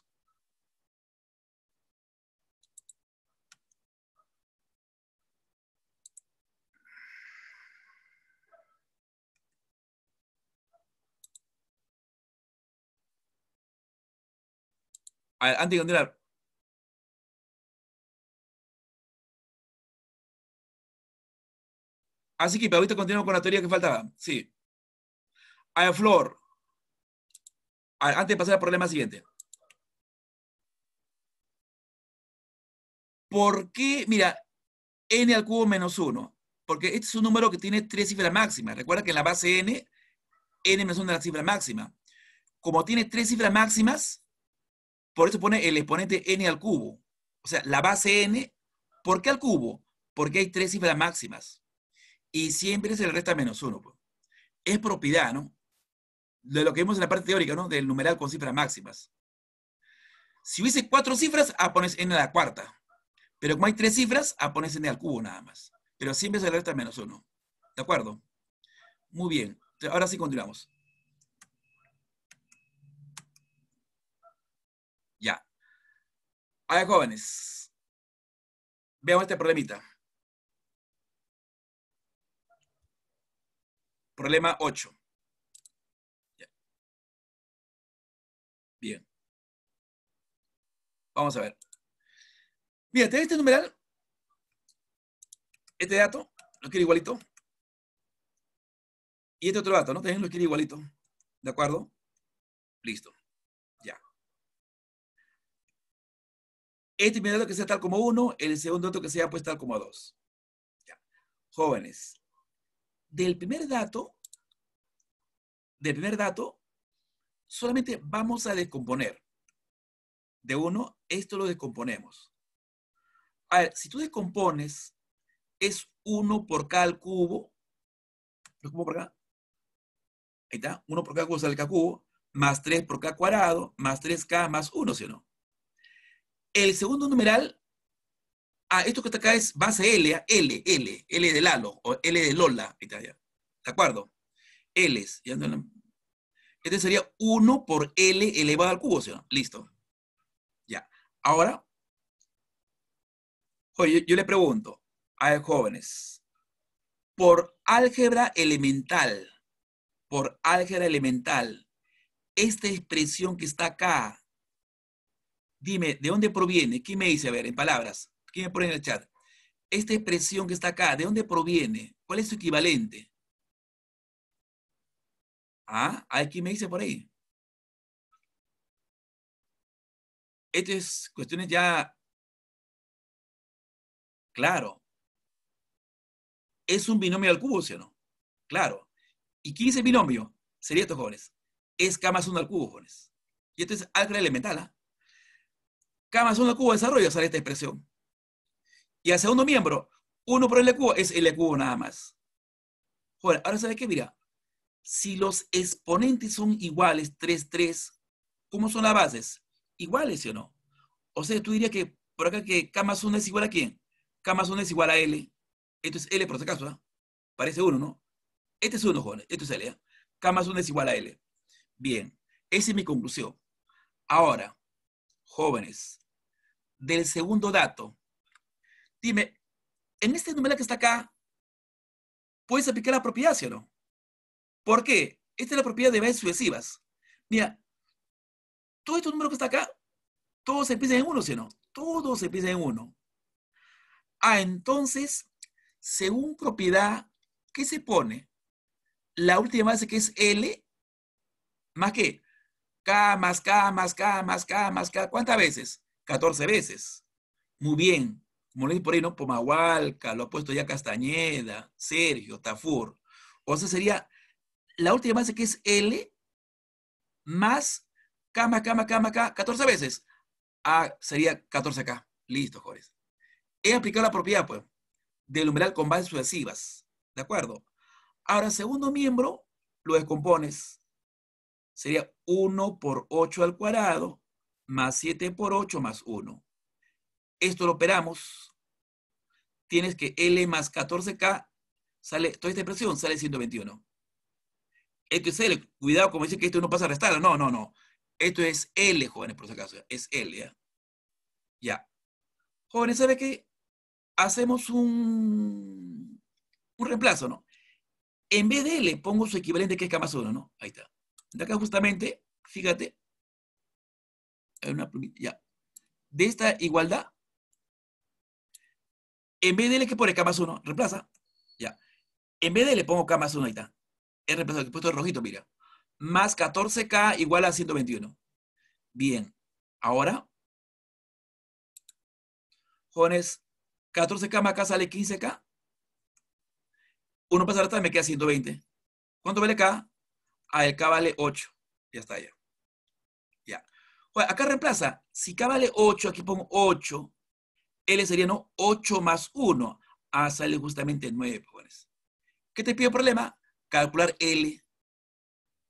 antes de continuar. Así ah, que ahorita continuamos con la teoría que faltaba. Sí. A flor, Antes de pasar al problema siguiente. ¿Por qué? Mira, n al cubo menos 1. Porque este es un número que tiene tres cifras máximas. Recuerda que en la base n, n menos 1 es la cifra máxima. Como tiene tres cifras máximas, por eso pone el exponente n al cubo. O sea, la base n, ¿por qué al cubo? Porque hay tres cifras máximas. Y siempre se le resta menos 1. Pues. Es propiedad, ¿no? de lo que vimos en la parte teórica, ¿no? Del numeral con cifras máximas. Si hubiese cuatro cifras, a ah, pones n a la cuarta. Pero como hay tres cifras, a ah, pones n al cubo nada más. Pero siempre se resta menos uno. ¿De acuerdo? Muy bien. Ahora sí continuamos. Ya. A jóvenes. Veamos este problemita. Problema 8. Vamos a ver. Mira, este numeral, este dato, lo quiero igualito. Y este otro dato, ¿no? También lo quiero igualito. ¿De acuerdo? Listo. Ya. Este primer dato que sea tal como uno, el segundo dato que sea pues tal como dos. Ya. Jóvenes, del primer dato, del primer dato, solamente vamos a descomponer de 1, esto lo descomponemos. A ver, si tú descompones, es 1 por k al cubo, lo como por acá, ahí está, 1 por k al cubo sale k cubo, más 3 por k cuadrado, más 3k más 1, ¿sí o no? El segundo numeral, ah, esto que está acá es base L, ¿ah? L, L, L de Lalo, o L de Lola, ahí está, ya. ¿De acuerdo? L, ya este sería 1 por L elevado al cubo, ¿sí o no? Listo. Ahora, yo, yo le pregunto a jóvenes, por álgebra elemental, por álgebra elemental, esta expresión que está acá, dime, ¿de dónde proviene? ¿Quién me dice? A ver, en palabras, ¿quién me pone en el chat? Esta expresión que está acá, ¿de dónde proviene? ¿Cuál es su equivalente? Ah, hay quién me dice por ahí. Esto es cuestiones ya, claro, es un binomio al cubo, ¿sí o no? Claro. ¿Y 15 binomio? Sería estos jóvenes. Es K más 1 al cubo, jóvenes. Y esto es álgebra elemental, ¿ah? K 1 al cubo desarrolla, sale esta expresión. Y al segundo miembro, 1 por el cubo es L cubo nada más. Joder, ahora ¿sabes qué? Mira, si los exponentes son iguales, 3, 3, ¿cómo son las bases? iguales, o no? O sea, tú dirías que por acá que K más 1 es igual a quién? K más 1 es igual a L. Esto es L por si acaso, ¿eh? Parece 1, ¿no? Este es 1, jóvenes. Esto es L, ¿eh? K más 1 es igual a L. Bien, esa es mi conclusión. Ahora, jóvenes, del segundo dato, dime, en este número que está acá, puedes aplicar la propiedad, ¿sí o no? ¿Por qué? Esta es la propiedad de veces sucesivas. Mira, todo estos número que está acá, todos empiezan en uno, ¿sí o no? Todos empiezan en uno. Ah, entonces, según propiedad, ¿qué se pone? La última base que es L, más qué? K más K más K más K más K. ¿Cuántas veces? 14 veces. Muy bien. Como lo dije por ahí, ¿no? Pomahualca, lo ha puesto ya Castañeda, Sergio, Tafur. O sea, sería la última base que es L más cama cama K K 14 veces. Ah, sería 14K. Listo, jóvenes. He aplicado la propiedad, pues, del numeral con bases sucesivas. ¿De acuerdo? Ahora, segundo miembro, lo descompones. Sería 1 por 8 al cuadrado, más 7 por 8 más 1. Esto lo operamos. Tienes que L más 14K sale, toda esta expresión sale 121. Esto es le, Cuidado, como dice que esto no pasa a restar. No, no, no. Esto es L, jóvenes, por si acaso. Es L, ¿ya? Ya. Jóvenes, ¿sabe qué? Hacemos un, un reemplazo, ¿no? En vez de L, pongo su equivalente que es K más 1, ¿no? Ahí está. acá justamente, fíjate. Hay una ya. De esta igualdad, en vez de L que pone K más 1, reemplaza. Ya. En vez de L pongo K más 1, ahí está. He reemplazado, he puesto rojito, mira más 14K igual a 121. Bien, ahora, jóvenes, 14K más acá sale 15K. Uno pasa y me queda 120. ¿Cuánto vale K? A ah, el K vale 8. Ya está ya. Ya. acá reemplaza. Si K vale 8, aquí pongo 8. L sería no 8 más 1. A ah, sale justamente 9, jóvenes. ¿Qué te pide el problema? Calcular L.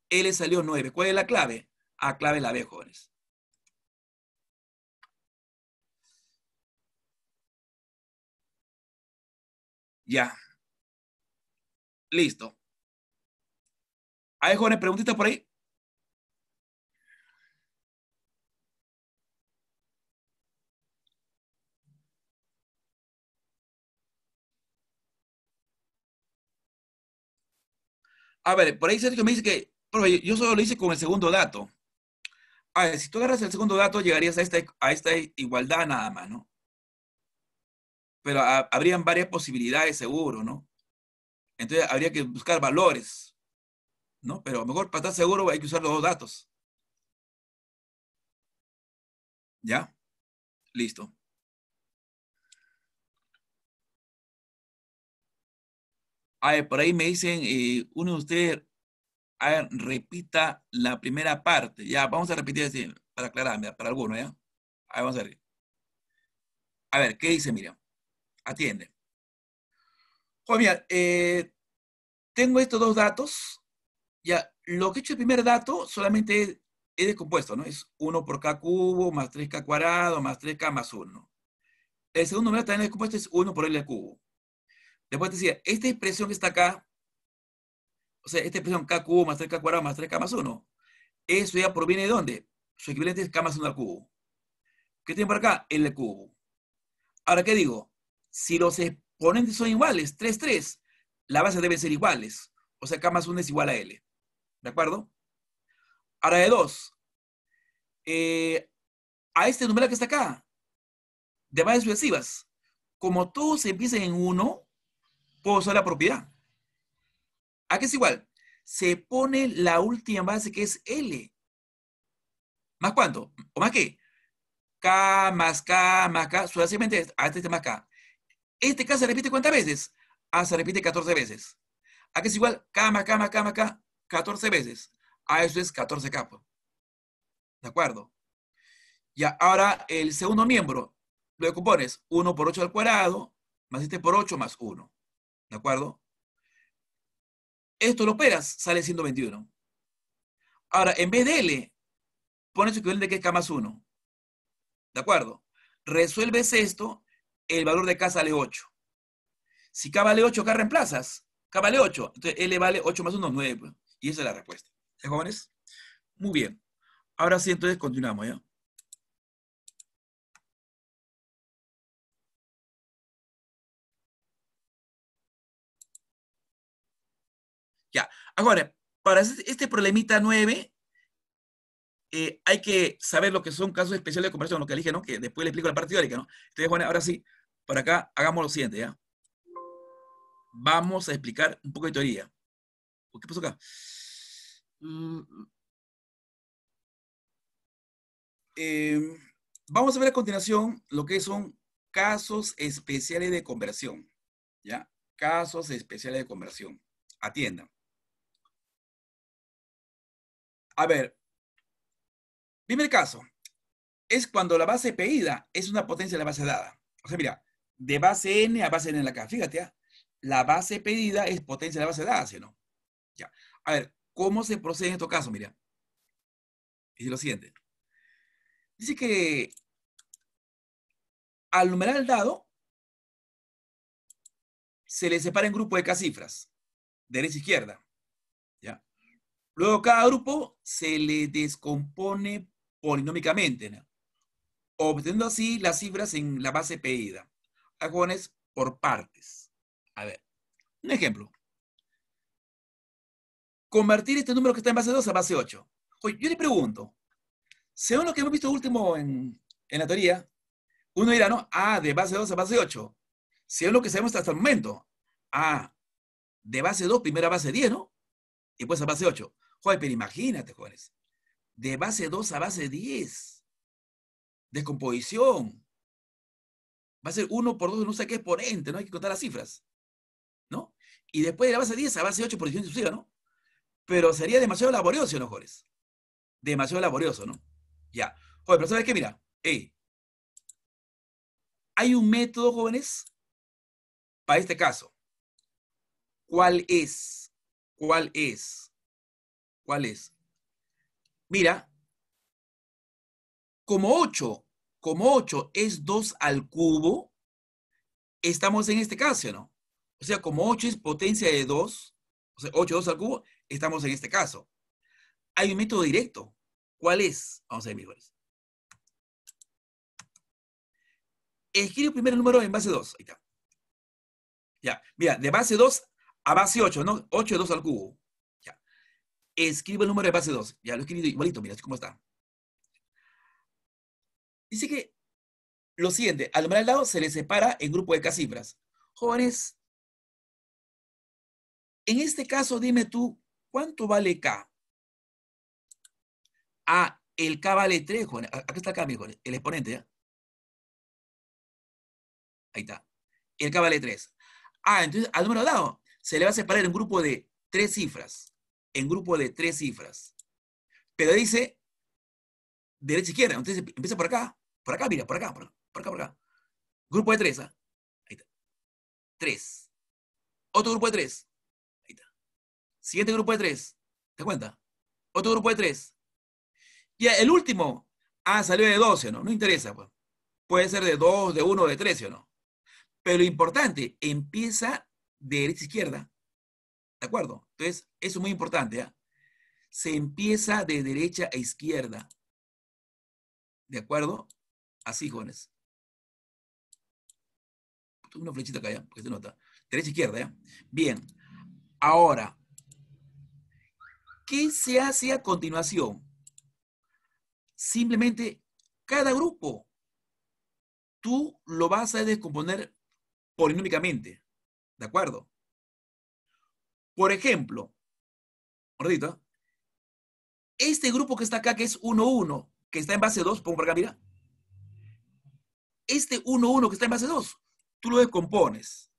Él le salió 9. ¿Cuál es la clave? A ah, clave la B, jóvenes. Ya. Listo. ¿Hay jóvenes preguntitas por ahí? A ver, por ahí Sergio me dice que yo solo lo hice con el segundo dato. A ver, si tú agarras el segundo dato, llegarías a esta, igualdad nada más, ¿no? Pero habrían varias posibilidades, seguro, ¿no? Entonces habría que buscar valores, ¿no? Pero a lo mejor para estar seguro hay que usar los dos datos. ¿Ya? Listo. A ver, por ahí me dicen, eh, uno de ustedes ver, repita la primera parte. Ya, vamos a repetir así, para aclararme, para alguno, ¿ya? A ver, vamos a ver. A ver, ¿qué dice Miriam? Atiende. Pues tengo estos dos datos. Ya, lo que he hecho el primer dato solamente es, descompuesto, ¿no? Es 1 por k cubo más 3k cuadrado más 3k más 1. El segundo número también descompuesto es 1 por l cubo. Después te decía, esta expresión que está acá, o sea, esta expresión k cubo más 3k cuadrado más 3k más 1, eso ya proviene de dónde? Su equivalente es k más 1 al cubo. ¿Qué tiene por acá? L cubo. Ahora, ¿qué digo? Si los exponentes son iguales, 3, 3, la base debe ser iguales. O sea, k más 1 es igual a L. ¿De acuerdo? Ahora de 2. Eh, a este número que está acá, de bases sucesivas, como todos empiezan en 1, puedo usar la propiedad. ¿A es igual? Se pone la última base que es L. ¿Más cuánto? ¿O más qué? K más K más K, sucesivamente A este más K. Este K se repite cuántas veces? A ah, se repite 14 veces. A qué es igual K más K más K más K, 14 veces. A ah, eso es 14 K. Pues. ¿De acuerdo? Y ahora el segundo miembro lo que compones 1 por 8 al cuadrado, más este por 8 más 1. ¿De acuerdo? esto lo operas, sale 121. Ahora, en vez de L, pones su equivalente que es K más 1. ¿De acuerdo? Resuelves esto, el valor de K sale 8. Si K vale 8, K reemplazas. K vale 8. Entonces L vale 8 más 1, 9. Pues. Y esa es la respuesta. ¿Ya, jóvenes? Muy bien. Ahora sí, entonces continuamos, ¿ya? Ahora, para este problemita 9, eh, hay que saber lo que son casos especiales de conversión, lo que dije, ¿no? Que después le explico la parte teórica, ¿no? Entonces, bueno, ahora sí, Para acá hagamos lo siguiente, ¿ya? Vamos a explicar un poco de teoría. ¿Qué pasó acá? Mm, em, vamos a ver a continuación lo que son casos especiales de conversión, ¿ya? Casos especiales de conversión. Atiendan. A ver, primer caso, es cuando la base pedida es una potencia de la base dada. O sea, mira, de base n a base n en la K. Fíjate, ¿ah? la base pedida es potencia de la base dada, ¿sí no? Ya. A ver, ¿cómo se procede en estos casos? Mira, dice lo siguiente. Dice que al el dado se le separa en grupo de K cifras, derecha e izquierda. Luego cada grupo se le descompone polinómicamente, ¿no? obteniendo así las cifras en la base pedida. Jóvenes por partes. A ver, un ejemplo. Convertir este número que está en base 2 a base 8. Oye, yo le pregunto, según lo que hemos visto último en, la teoría, uno dirá, ¿no? A de base 2 a base 8. Según lo que sabemos hasta el momento, A de base 2, primero a base 10, ¿no? Y después a base 8. Joder, pero imagínate, jóvenes. De base 2 a base 10. Descomposición. Va a ser 1 por 2, no sé qué exponente, no hay que contar las cifras. ¿No? Y después de la base 10 a base 8 por división exclusiva, ¿no? Pero sería demasiado laborioso, ¿no, jóvenes? Demasiado laborioso, ¿no? Ya. Joder, pero ¿sabes qué? Mira, hey, hay un método, jóvenes, para este caso. ¿Cuál es? ¿Cuál es? ¿Cuál es? Mira, como 8, como 8 es 2 al cubo, estamos en este caso, ¿no? O sea, como 8 es potencia de 2, o sea, 8, 2 al cubo, estamos en este caso. Hay un método directo. ¿Cuál es? Vamos a ver, mejores. Escribe primero el número en base 2. Ahí está. Ya, mira, de base 2 a base 8, ¿no? 8 es 2 al cubo escribo el número de base 2. Ya lo he escrito igualito, mira cómo está. Dice que lo siguiente, al número al lado se le separa en grupo de cifras. Jóvenes, en este caso dime tú, ¿cuánto vale K? Ah, el K vale 3, jóvenes. Acá está K, el exponente. Ahí está. El K vale 3. Ah, entonces al número lado se le va a separar en un grupo de tres cifras en grupo de tres cifras. Pero dice derecha izquierda. Entonces empieza por acá, por acá, mira, por acá, por acá, por acá. Grupo de tres, ¿ah? Ahí está. Tres. Otro grupo de tres. Ahí está. Siguiente grupo de tres. ¿Te cuenta? Otro grupo de tres. Y el último. Ah, salió de 12, ¿no? No interesa, pues. Puede ser de dos, de uno, de tres o no. Pero lo importante, empieza de derecha izquierda ¿De acuerdo? Entonces, eso es muy importante. ¿ah? Se empieza de derecha a izquierda. ¿De acuerdo? Así, jóvenes. Una flechita acá, ¿ya? Porque se nota. Derecha, izquierda, ¿ya? Bien. Ahora, ¿qué se hace a continuación? Simplemente cada grupo tú lo vas a descomponer polinómicamente. ¿De acuerdo? Por ejemplo, ratito. este grupo que está acá, que es 1-1, que está en base 2, pongo por acá, mira. Este 1-1 que está en base 2, tú lo descompones.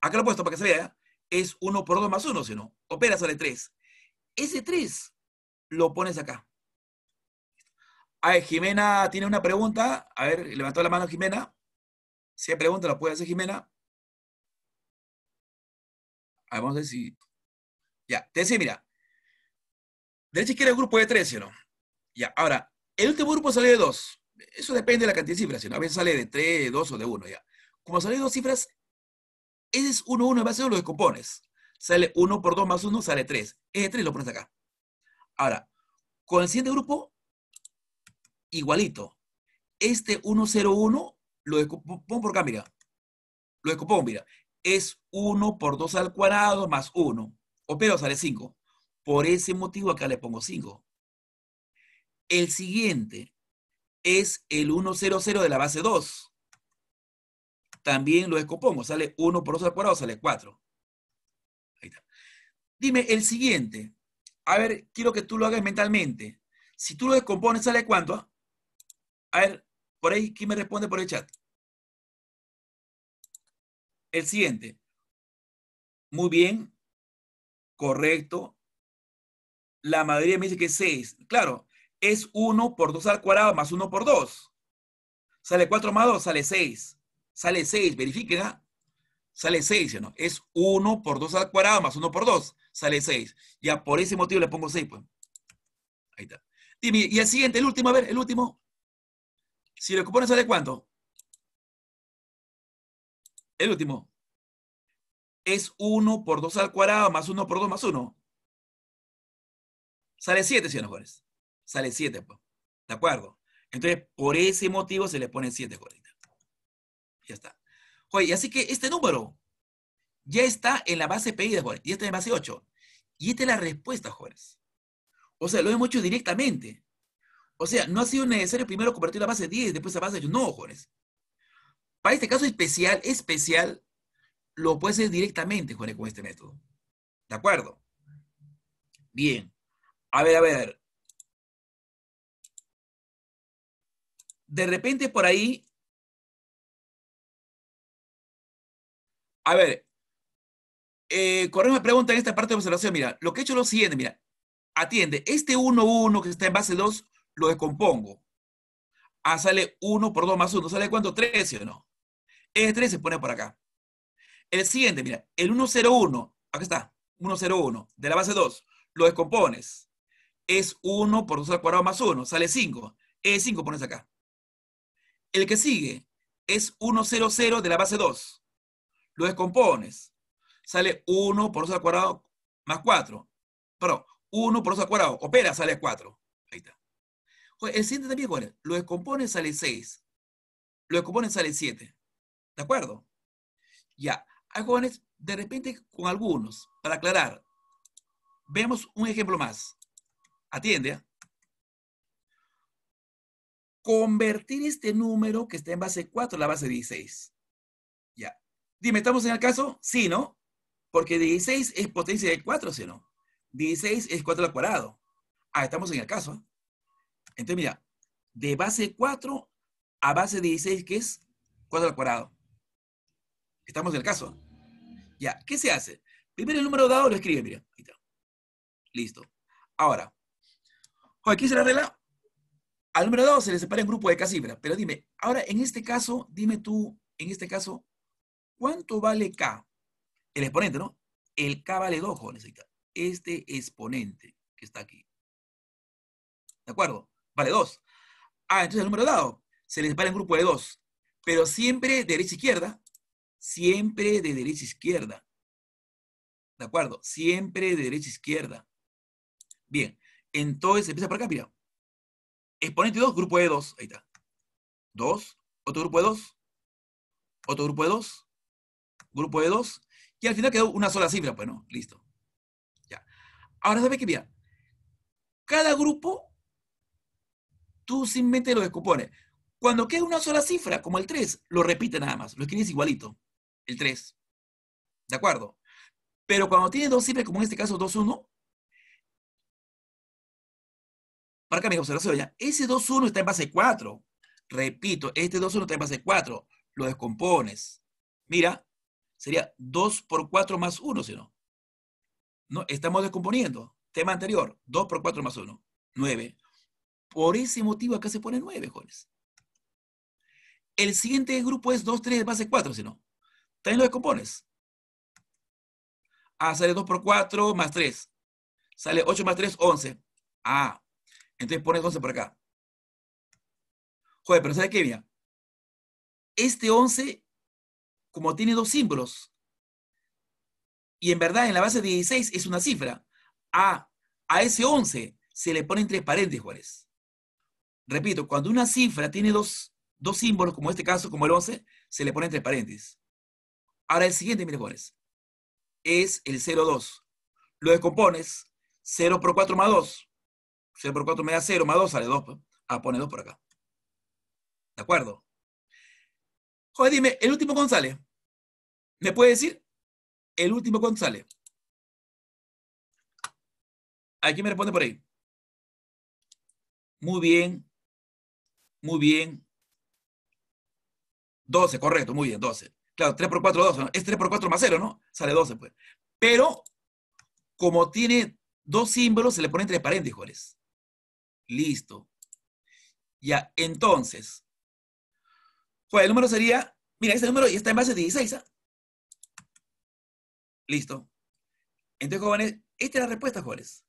Acá lo he puesto para que se vea. Es 1 por 2 más 1, si no. Opera sale 3. Ese 3 lo pones acá. A ver, Jimena tiene una pregunta. A ver, levantó la mano Jimena. Si hay pregunta, la puede hacer Jimena. A ver, vamos a ver si ya, te decía, mira, derecha izquierda el grupo de 3, ¿sí no? Ya, ahora, el último grupo sale de 2. Eso depende de la cantidad de cifras, ¿sí no? A veces sale de 3, de 2 o de 1. ya. Como sale de dos cifras, ese es 1, 1 más 0, lo descompones. Sale 1 por 2 más 1, sale 3. Ese 3 lo pones acá. Ahora, con el siguiente grupo, igualito. Este 1, 0, 1, lo descompongo por acá, mira. Lo descompongo, mira. Es 1 por 2 al cuadrado más 1 pero sale 5. Por ese motivo acá le pongo 5. El siguiente es el 100 de la base 2. También lo descompongo. Sale 1 por 2 al cuadrado, sale 4. Ahí está. Dime el siguiente. A ver, quiero que tú lo hagas mentalmente. Si tú lo descompones, ¿sale cuánto? A ver, por ahí, ¿quién me responde por el chat? El siguiente. Muy bien correcto. La mayoría me dice que es 6. Claro, es 1 por 2 al cuadrado más 1 por 2. Sale 4 más 2, sale 6. Sale 6, verifiquen, ¿ah? Sale 6, ¿no? Es 1 por 2 al cuadrado más 1 por 2, sale 6. Ya por ese motivo le pongo 6, pues. Ahí está. Dime, y el siguiente, el último, a ver, el último. Si lo pone ¿sale cuánto? El último es 1 por 2 al cuadrado más 1 por 2 más 1. Sale 7, señores jóvenes? Sale 7, ¿De acuerdo? Entonces, por ese motivo se le pone 7, jóvenes. Ya está. Oye, así que este número ya está en la base pedida, jóvenes. Y este en la base 8. Y esta es la respuesta, jóvenes. O sea, lo hemos hecho directamente. O sea, no ha sido necesario primero convertir la base 10, después la base 8. No, jóvenes. Para este caso especial, especial, lo puedes hacer directamente, con este método. ¿De acuerdo? Bien. A ver, a ver. De repente por ahí. A ver. Eh, una pregunta en esta parte de observación. Mira, lo que he hecho es lo siguiente. Mira, atiende. Este 1-1 que está en base 2, lo descompongo. Ah, sale 1 por 2 más 1. ¿Sale cuánto? 13 o no. Este es 13, pone por acá. El siguiente, mira, el 101, acá está, 101, de la base 2, lo descompones. Es 1 por 2 al cuadrado más 1, sale 5. E5 pones acá. El que sigue es 100 de la base 2. Lo descompones. Sale 1 por 2 al cuadrado más 4. Perdón, 1 por 2 al cuadrado. Opera, sale 4. Ahí está. El siguiente también, ¿cuál es? Lo descompones, sale 6. Lo descompones, sale 7. ¿De acuerdo? Ya, hay jóvenes, de repente, con algunos, para aclarar. Vemos un ejemplo más. Atiende. ¿ah? Convertir este número que está en base 4 a la base 16. Ya. Dime, ¿estamos en el caso? Sí, ¿no? Porque 16 es potencia de 4, ¿sí no? 16 es 4 al cuadrado. Ah, estamos en el caso. ¿ah? Entonces, mira, de base 4 a base 16, que es 4 al cuadrado. Estamos en el caso. Ya, ¿qué se hace? Primero el número dado lo escribe, mira. Listo. Ahora, aquí se la regla? Al número dado se le separa en grupo de casibra Pero dime, ahora en este caso, dime tú, en este caso, ¿cuánto vale K? El exponente, ¿no? El K vale 2, jóvenes. Este exponente que está aquí. ¿De acuerdo? Vale 2. Ah, entonces el número dado se le separa en grupo de 2. Pero siempre derecha-izquierda, e siempre de derecha a izquierda. ¿De acuerdo? Siempre de derecha a izquierda. Bien, entonces empieza por acá, mira. Exponente 2, grupo de 2. Ahí está. 2, otro grupo de 2, otro grupo de 2, grupo de 2. Y al final quedó una sola cifra, bueno, pues, ¿no? listo. Ya. Ahora, ¿sabes qué? Mira, cada grupo tú simplemente lo descompones. Cuando queda una sola cifra, como el 3, lo repite nada más, lo escribes igualito el 3. ¿De acuerdo? Pero cuando tiene dos simples, como en este caso 2-1, Para acá mi observación ya, ese 2-1 está en base 4. Repito, este 2-1 está en base 4. Lo descompones. Mira, sería 2 por 4 más 1, si no. no estamos descomponiendo. Tema anterior, 2 por 4 más 1, 9. Por ese motivo acá se pone 9, jóvenes. El siguiente grupo es 2, 3 base 4, si no. También lo descompones. Ah, sale 2 por 4 más 3. Sale 8 más 3, 11. Ah, entonces pones 11 por acá. Joder, pero ¿sabes qué? Mira, este 11, como tiene dos símbolos, y en verdad en la base 16 es una cifra, a, a ese 11 se le ponen entre paréntesis, Juárez. Repito, cuando una cifra tiene dos, dos símbolos, como este caso, como el 11, se le pone entre paréntesis. Ahora el siguiente, mire jóvenes, es el 0,2. Lo descompones, 0 por 4 más 2. 0 por 4 me da 0, más 2 sale 2. Ah, pone 2 por acá. ¿De acuerdo? Joder, dime, el último sale? ¿Me puede decir? El último ¿A Aquí me responde por ahí. Muy bien. Muy bien. 12, correcto, muy bien, 12. Claro, 3 por 4, 2, ¿no? Es 3 por 4 más 0, ¿no? Sale 12, pues. Pero, como tiene dos símbolos, se le pone entre paréntesis, Juárez. Listo. Ya, entonces. Pues el número sería, mira, este número ya está en base 16, ¿ah? Listo. Entonces, jóvenes, esta es la respuesta, jóvenes.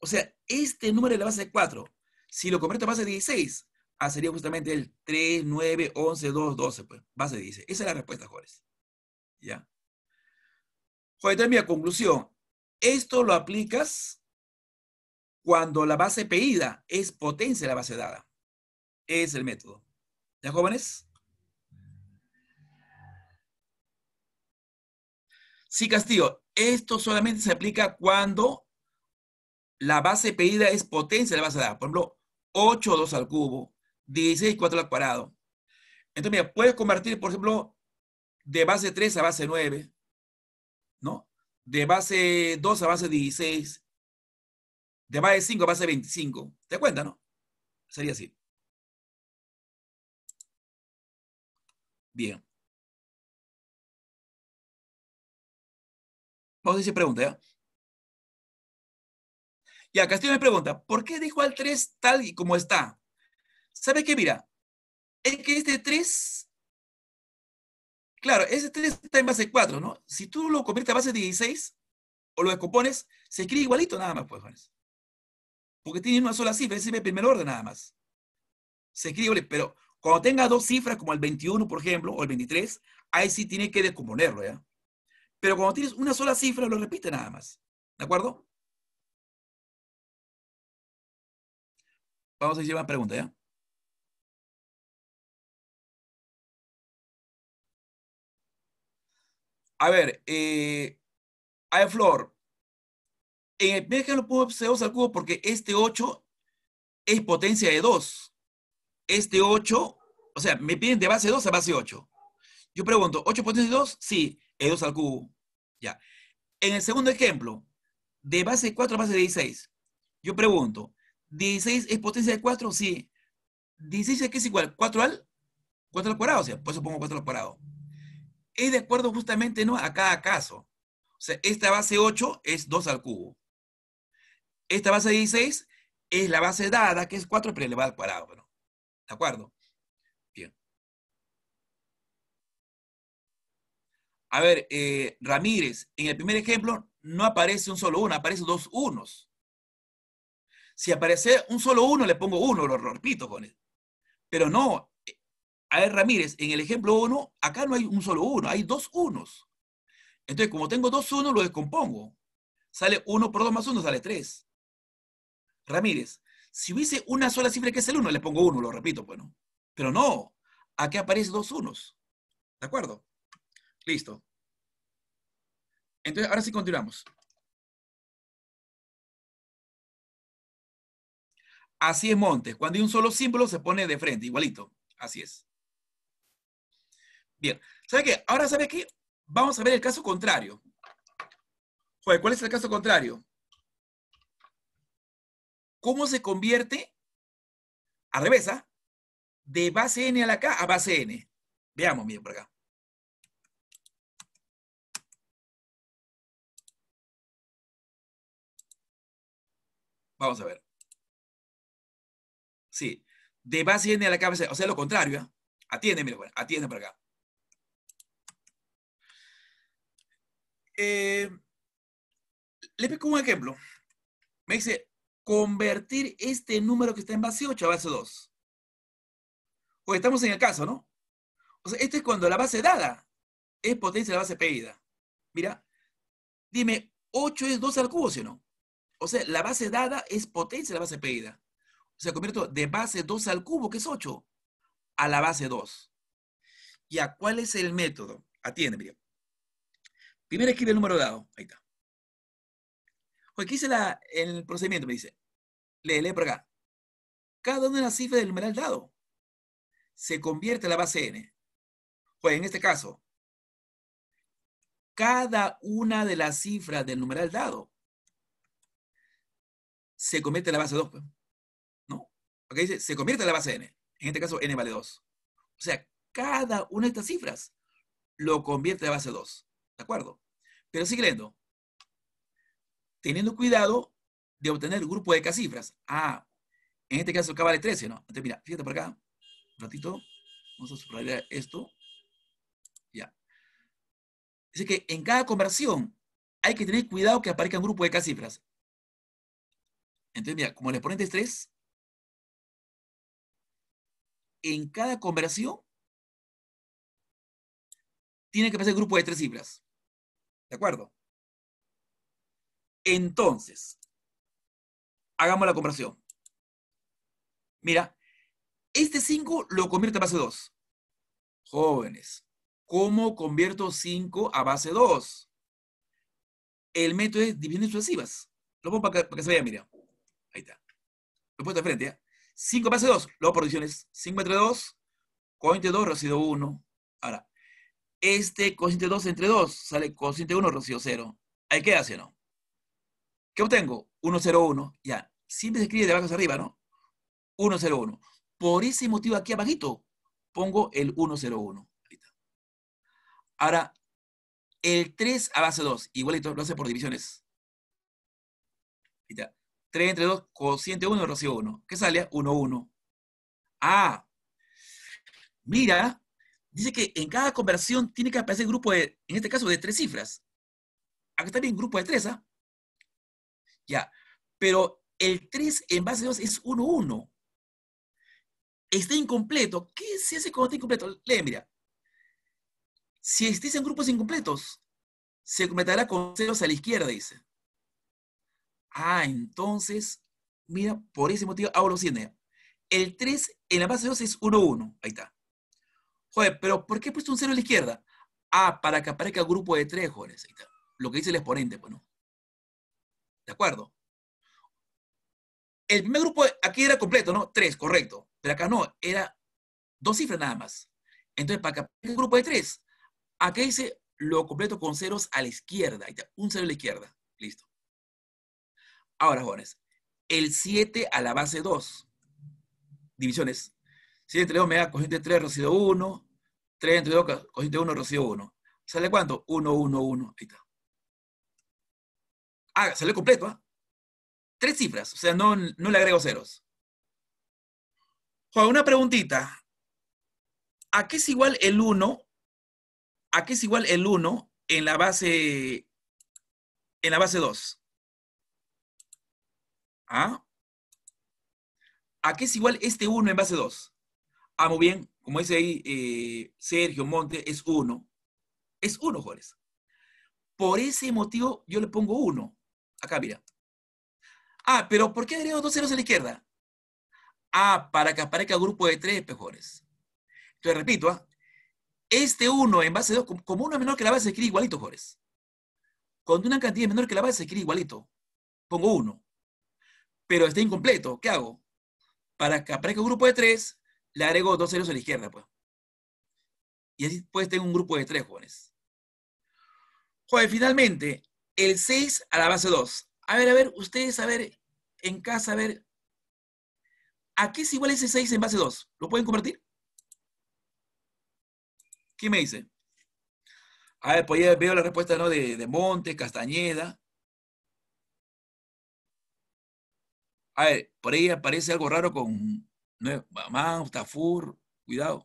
O sea, este número de la base 4, si lo convierto en base 16, Ah, sería justamente el 3, 9, 11, 2, 12, Base dice. Esa es la respuesta, jóvenes. ¿Ya? Jorge, también conclusión. Esto lo aplicas cuando la base pedida es potencia de la base dada. Es el método. ¿Ya, jóvenes? Sí, Castillo, esto solamente se aplica cuando la base pedida es potencia de la base dada. Por ejemplo, 8, 2 al cubo, 16 4 al cuadrado. Entonces, mira, puedes convertir, por ejemplo, de base 3 a base 9, ¿no? De base 2 a base 16, de base 5 a base 25. ¿Te acuerdas, cuenta, no? Sería así. Bien. Vamos a decir pregunta, ¿ya? Ya, Castillo me pregunta, ¿por qué dijo al 3 tal y como está? ¿Sabe qué? Mira, es que este 3, claro, ese 3 está en base 4, ¿no? Si tú lo conviertes a base 16 o lo descompones, se escribe igualito nada más, pues, Juanes. Porque tiene una sola cifra, es el primer orden nada más. Se escribe, pero cuando tenga dos cifras, como el 21, por ejemplo, o el 23, ahí sí tiene que descomponerlo, ¿ya? Pero cuando tienes una sola cifra, lo repite nada más. ¿De acuerdo? Vamos a llevar la pregunta, ¿ya? A ver, eh, Flor, en el ejemplo pongo c 2 al cubo porque este 8 es potencia de 2. Este 8, o sea, me piden de base 2 a base 8. Yo pregunto, ¿8 potencia de 2? Sí, es 2 al cubo. Ya. En el segundo ejemplo, de base 4 a base 16. Yo pregunto, ¿16 es potencia de 4? Sí. ¿16 es es igual? ¿4 al? 4 al cuadrado, o sea, por eso pongo 4 al cuadrado es de acuerdo justamente ¿no? a cada caso. O sea, esta base 8 es 2 al cubo. Esta base 16 es la base dada, que es 4 pero al cuadrado. ¿De acuerdo? Bien. A ver, eh, Ramírez, en el primer ejemplo no aparece un solo 1, aparece dos unos. Si aparece un solo 1, le pongo 1, lo repito con él. Pero no, a ver, Ramírez, en el ejemplo 1, acá no hay un solo 1, hay dos unos. Entonces, como tengo dos unos, lo descompongo. Sale 1 por 2 más 1, sale 3. Ramírez, si hubiese una sola cifra que es el 1, le pongo 1, lo repito, bueno. Pues, Pero no, acá aparecen dos unos. ¿De acuerdo? Listo. Entonces, ahora sí continuamos. Así es Montes. Cuando hay un solo símbolo se pone de frente, igualito. Así es. Bien, ¿sabe qué? Ahora, ¿sabes qué? Vamos a ver el caso contrario. Joder, ¿cuál es el caso contrario? ¿Cómo se convierte, a revés, ah, de base N a la K a base N? Veamos miren por acá. Vamos a ver. Sí, de base N a la K a base N. O sea, lo contrario, ¿ah? Atiende, mira, bueno, atiende por acá. eh, le pico un ejemplo. Me dice, convertir este número que está en base 8 a base 2. O estamos en el caso, ¿no? O sea, esto es cuando la base dada es potencia de la base pedida. Mira, dime, 8 es 2 al cubo, ¿sí o no? O sea, la base dada es potencia de la base pedida. O sea, convierto de base 2 al cubo, que es 8, a la base 2. ¿Y a cuál es el método? Atiende, mira. Primero escribe el número dado. Ahí está. Pues aquí hice el procedimiento, me dice. Le lee por acá. Cada una de las cifras del numeral dado se convierte en la base n. Pues en este caso, cada una de las cifras del numeral dado se convierte en la base 2. Pues, ¿No? Acá dice, se convierte en la base n. En este caso, n vale 2. O sea, cada una de estas cifras lo convierte en la base 2. ¿De acuerdo? Pero siguiendo, teniendo cuidado de obtener el grupo de cifras. Ah, en este caso acaba de 13, ¿no? Entonces, mira, fíjate por acá, un ratito, vamos a subrayar esto. Ya. Dice que en cada conversión hay que tener cuidado que aparezca un grupo de cifras. Entonces, mira, como el exponente es 3, en cada conversión tiene que aparecer un grupo de tres cifras. ¿De acuerdo? Entonces, hagamos la comparación. Mira, este 5 lo convierte a base 2. Jóvenes, ¿cómo convierto 5 a base 2? El método es divisiones sucesivas. Lo pongo para que, se vea, mira. Ahí está. Lo he puesto de frente, ¿ya? ¿eh? 5 a base 2, luego por divisiones. 5 entre 2, 42, residuo 1. Ahora, este cociente 2 entre 2 sale cociente 1 rocío 0. Ahí queda, ¿sí no? ¿Qué obtengo? 1, 0, 1. Ya. Siempre se escribe de abajo hacia arriba, ¿no? 1, 0, 1. Por ese motivo aquí abajito pongo el 1, 0, 1. Ahora, el 3 a base 2, igualito, lo hace por divisiones. 3 entre 2, cociente 1, rocío 1. ¿Qué sale? 1, 1. Ah, mira, dice que en cada conversión tiene que aparecer grupo de, en este caso, de tres cifras. Acá está bien grupo de tres, ¿ah? Ya. Pero el 3 en base de 2 es 1-1. Está incompleto. ¿Qué se hace cuando está incompleto? Lee, mira. Si existen grupos incompletos, se completará con ceros a la izquierda, dice. Ah, entonces, mira, por ese motivo hago lo siguiente. El 3 en la base de 2 es 1-1. Ahí está. Joder, pero ¿por qué he puesto un cero a la izquierda? Ah, para que aparezca el grupo de tres, jóvenes. Lo que dice el exponente, bueno. Pues, ¿De acuerdo? El primer grupo aquí era completo, ¿no? Tres, correcto. Pero acá no, era dos cifras nada más. Entonces, para que aparezca el grupo de tres, acá dice lo completo con ceros a la izquierda. Un cero a la izquierda. Listo. Ahora, jóvenes, el 7 a la base 2. Divisiones. Si entre 2 me da cociente 3 residuo 1, 3 entre 2 cociente 1 residuo 1. ¿Sale cuánto? 1, 1, 1. Ahí está. Ah, salió completo, ¿ah? Tres cifras, o sea, no, le agrego ceros. Juan, una preguntita. ¿A qué es igual el 1? ¿A qué es igual el 1 en la base en la base 2? ¿Ah? ¿A qué es igual este 1 en base 2? Ah, muy bien, como dice ahí eh, Sergio Monte, es uno. Es uno, jóvenes. Por ese motivo yo le pongo uno. Acá, mira. Ah, pero ¿por qué agrego dos ceros a la izquierda? Ah, para que aparezca el grupo de tres peores Entonces, repito, ¿ah? este uno en base 2, como uno es menor que la base, se escribe igualito, Jorge. Cuando una cantidad menor que la base, se escribe igualito. Pongo uno Pero está incompleto. ¿Qué hago? Para que aparezca un grupo de tres le agrego dos ceros a la izquierda, pues. Y así pues tengo un grupo de tres jóvenes. Joder, finalmente, el 6 a la base 2. A ver, a ver, ustedes, a ver, en casa, a ver. ¿A qué es igual ese 6 en base 2? ¿Lo pueden convertir? ¿Qué me dice? A ver, pues ya veo la respuesta ¿no? de, de Monte, Castañeda. A ver, por ahí aparece algo raro con Amán, Tafur, cuidado.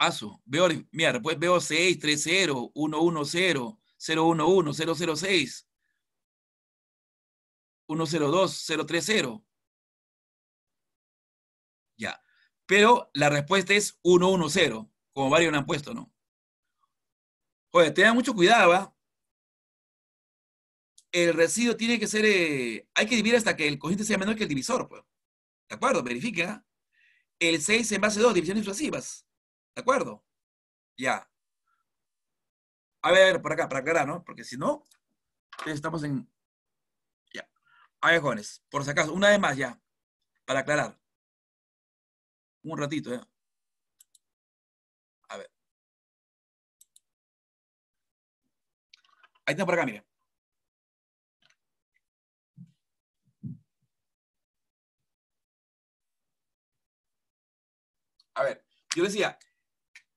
Aso, veo, mira, pues veo 6, 3, 0, 1, 1, 0, 0, 1, 1, 0, 0, 6, 1, 0, 2, 0, 3, 0. Ya. Pero la respuesta es 1, 1, 0, como varios han puesto, ¿no? Oye, tengan mucho cuidado, ¿va? ¿ah? El residuo tiene que ser, eh, hay que dividir hasta que el cociente sea menor que el divisor, pues. ¿De acuerdo? Verifica. ¿ah? El 6 en base 2, divisiones sucesivas. ¿De acuerdo? Ya. A ver, por acá, para aclarar, ¿no? Porque si no, estamos en... Ya. A ver, jóvenes, por si acaso, una vez más ya, para aclarar. Un ratito, ya. ¿eh? Ahí está, por acá, miren. A ver, yo decía,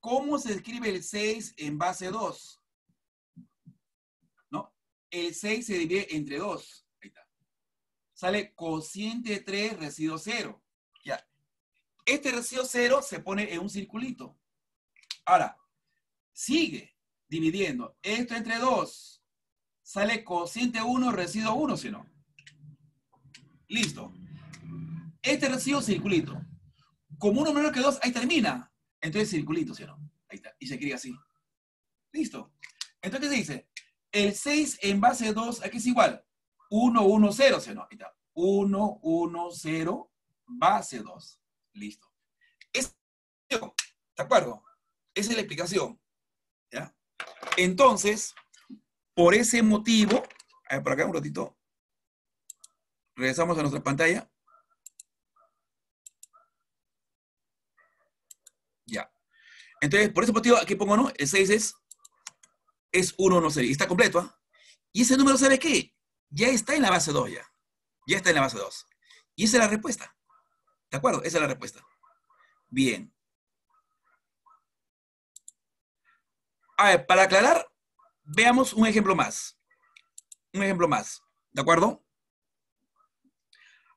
¿cómo se escribe el 6 en base 2? ¿No? El 6 se divide entre 2. Ahí está. Sale cociente 3, residuo 0. Ya. Este residuo 0 se pone en un circulito. Ahora, sigue dividiendo esto entre 2 sale cociente 1, residuo 1, si no. Listo. Este residuo circulito. Como uno menor que 2, ahí termina. Entonces circulito, si no. Ahí está. Y se cría así. Listo. Entonces, ¿qué se dice? El 6 en base 2, aquí es igual. 1, 1, 0, si no. Ahí está. 1, 1, 0, base 2. Listo. Es, ¿De acuerdo? Esa es la explicación. ¿Ya? Entonces, por ese motivo, a ver, por acá un ratito, regresamos a nuestra pantalla. Ya. Entonces, por ese motivo, aquí pongo, ¿no? El 6 es, es 1, no sé, y está completo, ¿ah? Y ese número, ¿sabe qué? Ya está en la base 2 ya. Ya está en la base 2. Y esa es la respuesta. ¿De acuerdo? Esa es la respuesta. Bien. A ver, para aclarar, Veamos un ejemplo más. Un ejemplo más. ¿De acuerdo?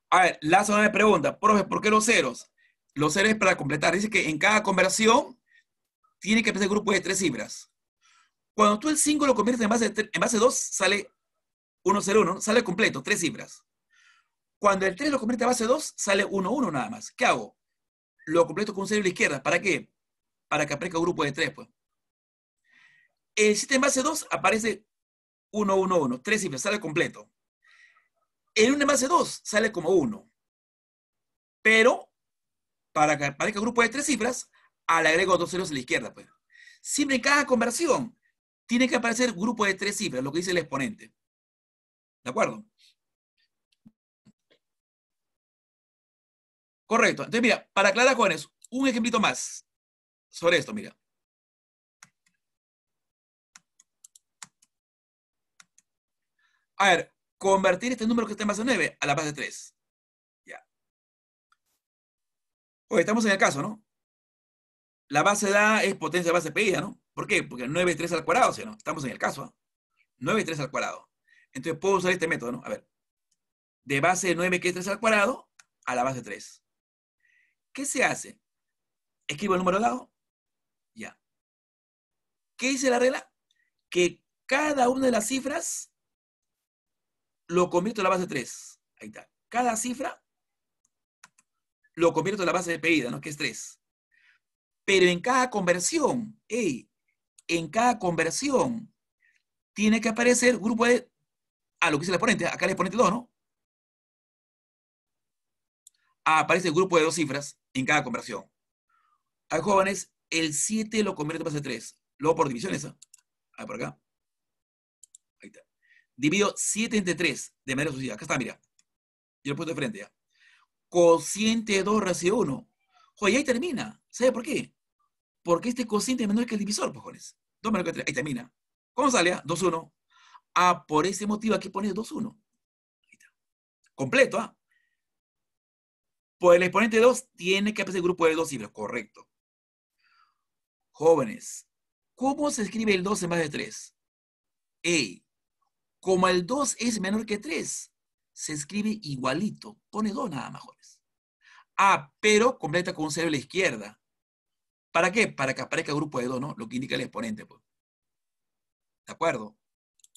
A ver, zona de pregunta, profe, ¿por qué los ceros? Los ceros es para completar. Dice que en cada conversión tiene que aparecer grupos de tres cifras. Cuando tú el 5 lo conviertes en base, 2, sale 1, sale completo, tres cifras. Cuando el 3 lo convierte en base 2, sale 1, 1 nada más. ¿Qué hago? Lo completo con un cero a la izquierda. ¿Para qué? Para que aparezca un grupo de 3, pues. En el sistema de base 2 aparece 1, 1, 1, 3 cifras, sale completo. En un base 2 sale como 1. Pero para que aparezca un grupo de tres cifras, le agrego dos ceros a la izquierda. Pues. Siempre en cada conversión tiene que aparecer grupo de tres cifras, lo que dice el exponente. ¿De acuerdo? Correcto. Entonces, mira, para aclarar, jóvenes, un ejemplito más sobre esto, mira. A ver, convertir este número que está en base 9 a la base 3. Ya. Oye, estamos en el caso, ¿no? La base de es potencia de base pedida, ¿no? ¿Por qué? Porque 9 es 3 al cuadrado, ¿sí no? Estamos en el caso, ¿no? 9 es 3 al cuadrado. Entonces puedo usar este método, ¿no? A ver. De base 9, que es 3 al cuadrado, a la base 3. ¿Qué se hace? Escribo el número dado. Ya. ¿Qué dice la regla? Que cada una de las cifras lo convierto a la base 3. Ahí está. Cada cifra lo convierto en la base de pedida, ¿no? Que es 3. Pero en cada conversión, eh en cada conversión, tiene que aparecer grupo de... A ah, lo que dice el exponente, acá el exponente 2, ¿no? Ah, aparece el grupo de dos cifras en cada conversión. Hay jóvenes, el 7 lo convierte en base 3. Luego por división esa. ¿ah? ver por acá. Divido 7 entre 3 de manera sucesiva. Acá está, mira. Yo lo pongo de frente ya. Cociente de 2 de 1. Joder, y ahí termina. ¿Sabe por qué? Porque este cociente es menor que el divisor, cojones. Pues, 2 menos que 3. Ahí termina. ¿Cómo sale? 2, ah? 1. Ah, por ese motivo aquí pones 2, 1. Completo, ¿ah? Pues el exponente de 2 tiene que aparecer el grupo de 2 cifras. Correcto. Jóvenes, ¿cómo se escribe el 2 en base de 3? Ey, como el 2 es menor que 3, se escribe igualito. Pone 2 nada mejores. Ah, pero completa con un 0 a la izquierda. ¿Para qué? Para que aparezca el grupo de 2, ¿no? Lo que indica el exponente. Pues. ¿De acuerdo?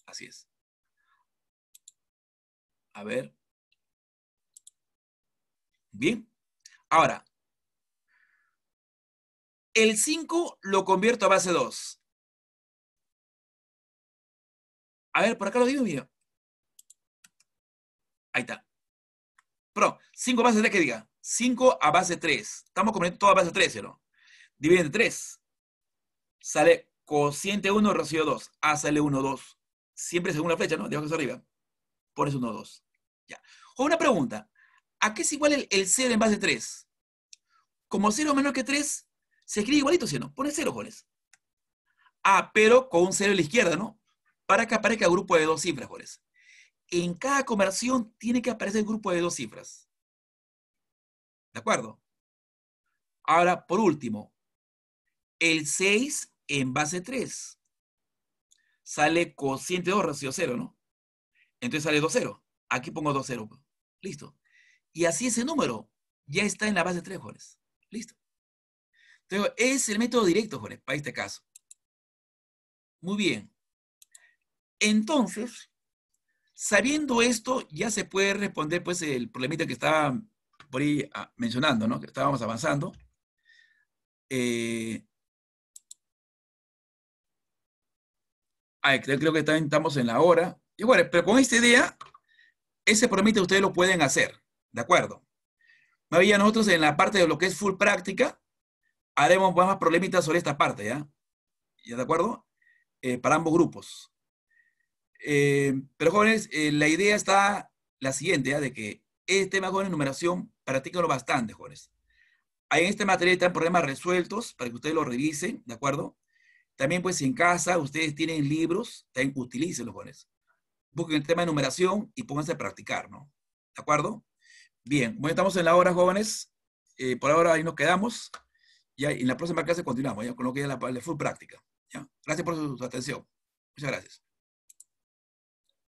Así es. A ver. Bien. Ahora, el 5 lo convierto a base 2. A ver, por acá lo digo, mira. Ahí está. Pero, 5 a base 3 que diga. 5 a base 3. Estamos componiendo todo a base 3, ¿no? Divide entre 3. Sale cociente 1, residuo 2. A sale 1, 2. Siempre según la flecha, ¿no? De abajo arriba. Pones 1, 2. Ya. O una pregunta. ¿A qué es igual el, 0 en base 3? Como 0 menor que 3, se escribe igualito, ¿sí no? Pone 0, Jones. Ah, pero con un 0 a la izquierda, ¿no? para que aparezca el grupo de dos cifras, Jorge. En cada conversión tiene que aparecer el grupo de dos cifras. ¿De acuerdo? Ahora, por último, el 6 en base 3. Sale cociente 2, ratio 0, ¿no? Entonces sale 2, 0. Aquí pongo 2, 0. Listo. Y así ese número ya está en la base 3, Jorge. Listo. Entonces, es el método directo, Jorge, para este caso. Muy bien. Entonces, sabiendo esto, ya se puede responder pues el problemita que estaba por ahí ah, mencionando, ¿no? Que estábamos avanzando. Eh, creo, que también estamos en la hora. Y pero con esta idea, ese problemita ustedes lo pueden hacer, ¿de acuerdo? había nosotros en la parte de lo que es full práctica, haremos más problemitas sobre esta parte, ¿ya? ¿Ya de acuerdo? Eh, para ambos grupos. Eh, pero jóvenes, eh, la idea está la siguiente, de que este tema, de numeración, practíquenlo bastante, jóvenes. Ahí en este material están problemas resueltos para que ustedes lo revisen, ¿de acuerdo? También, pues, en casa ustedes tienen libros, también los jóvenes. Busquen el tema de numeración y pónganse a practicar, ¿no? ¿De acuerdo? Bien, bueno, estamos en la hora, jóvenes. Eh, por ahora ahí nos quedamos. Y en la próxima clase continuamos, ¿ya? Con lo que es la, de full práctica. Gracias por su atención. Muchas gracias.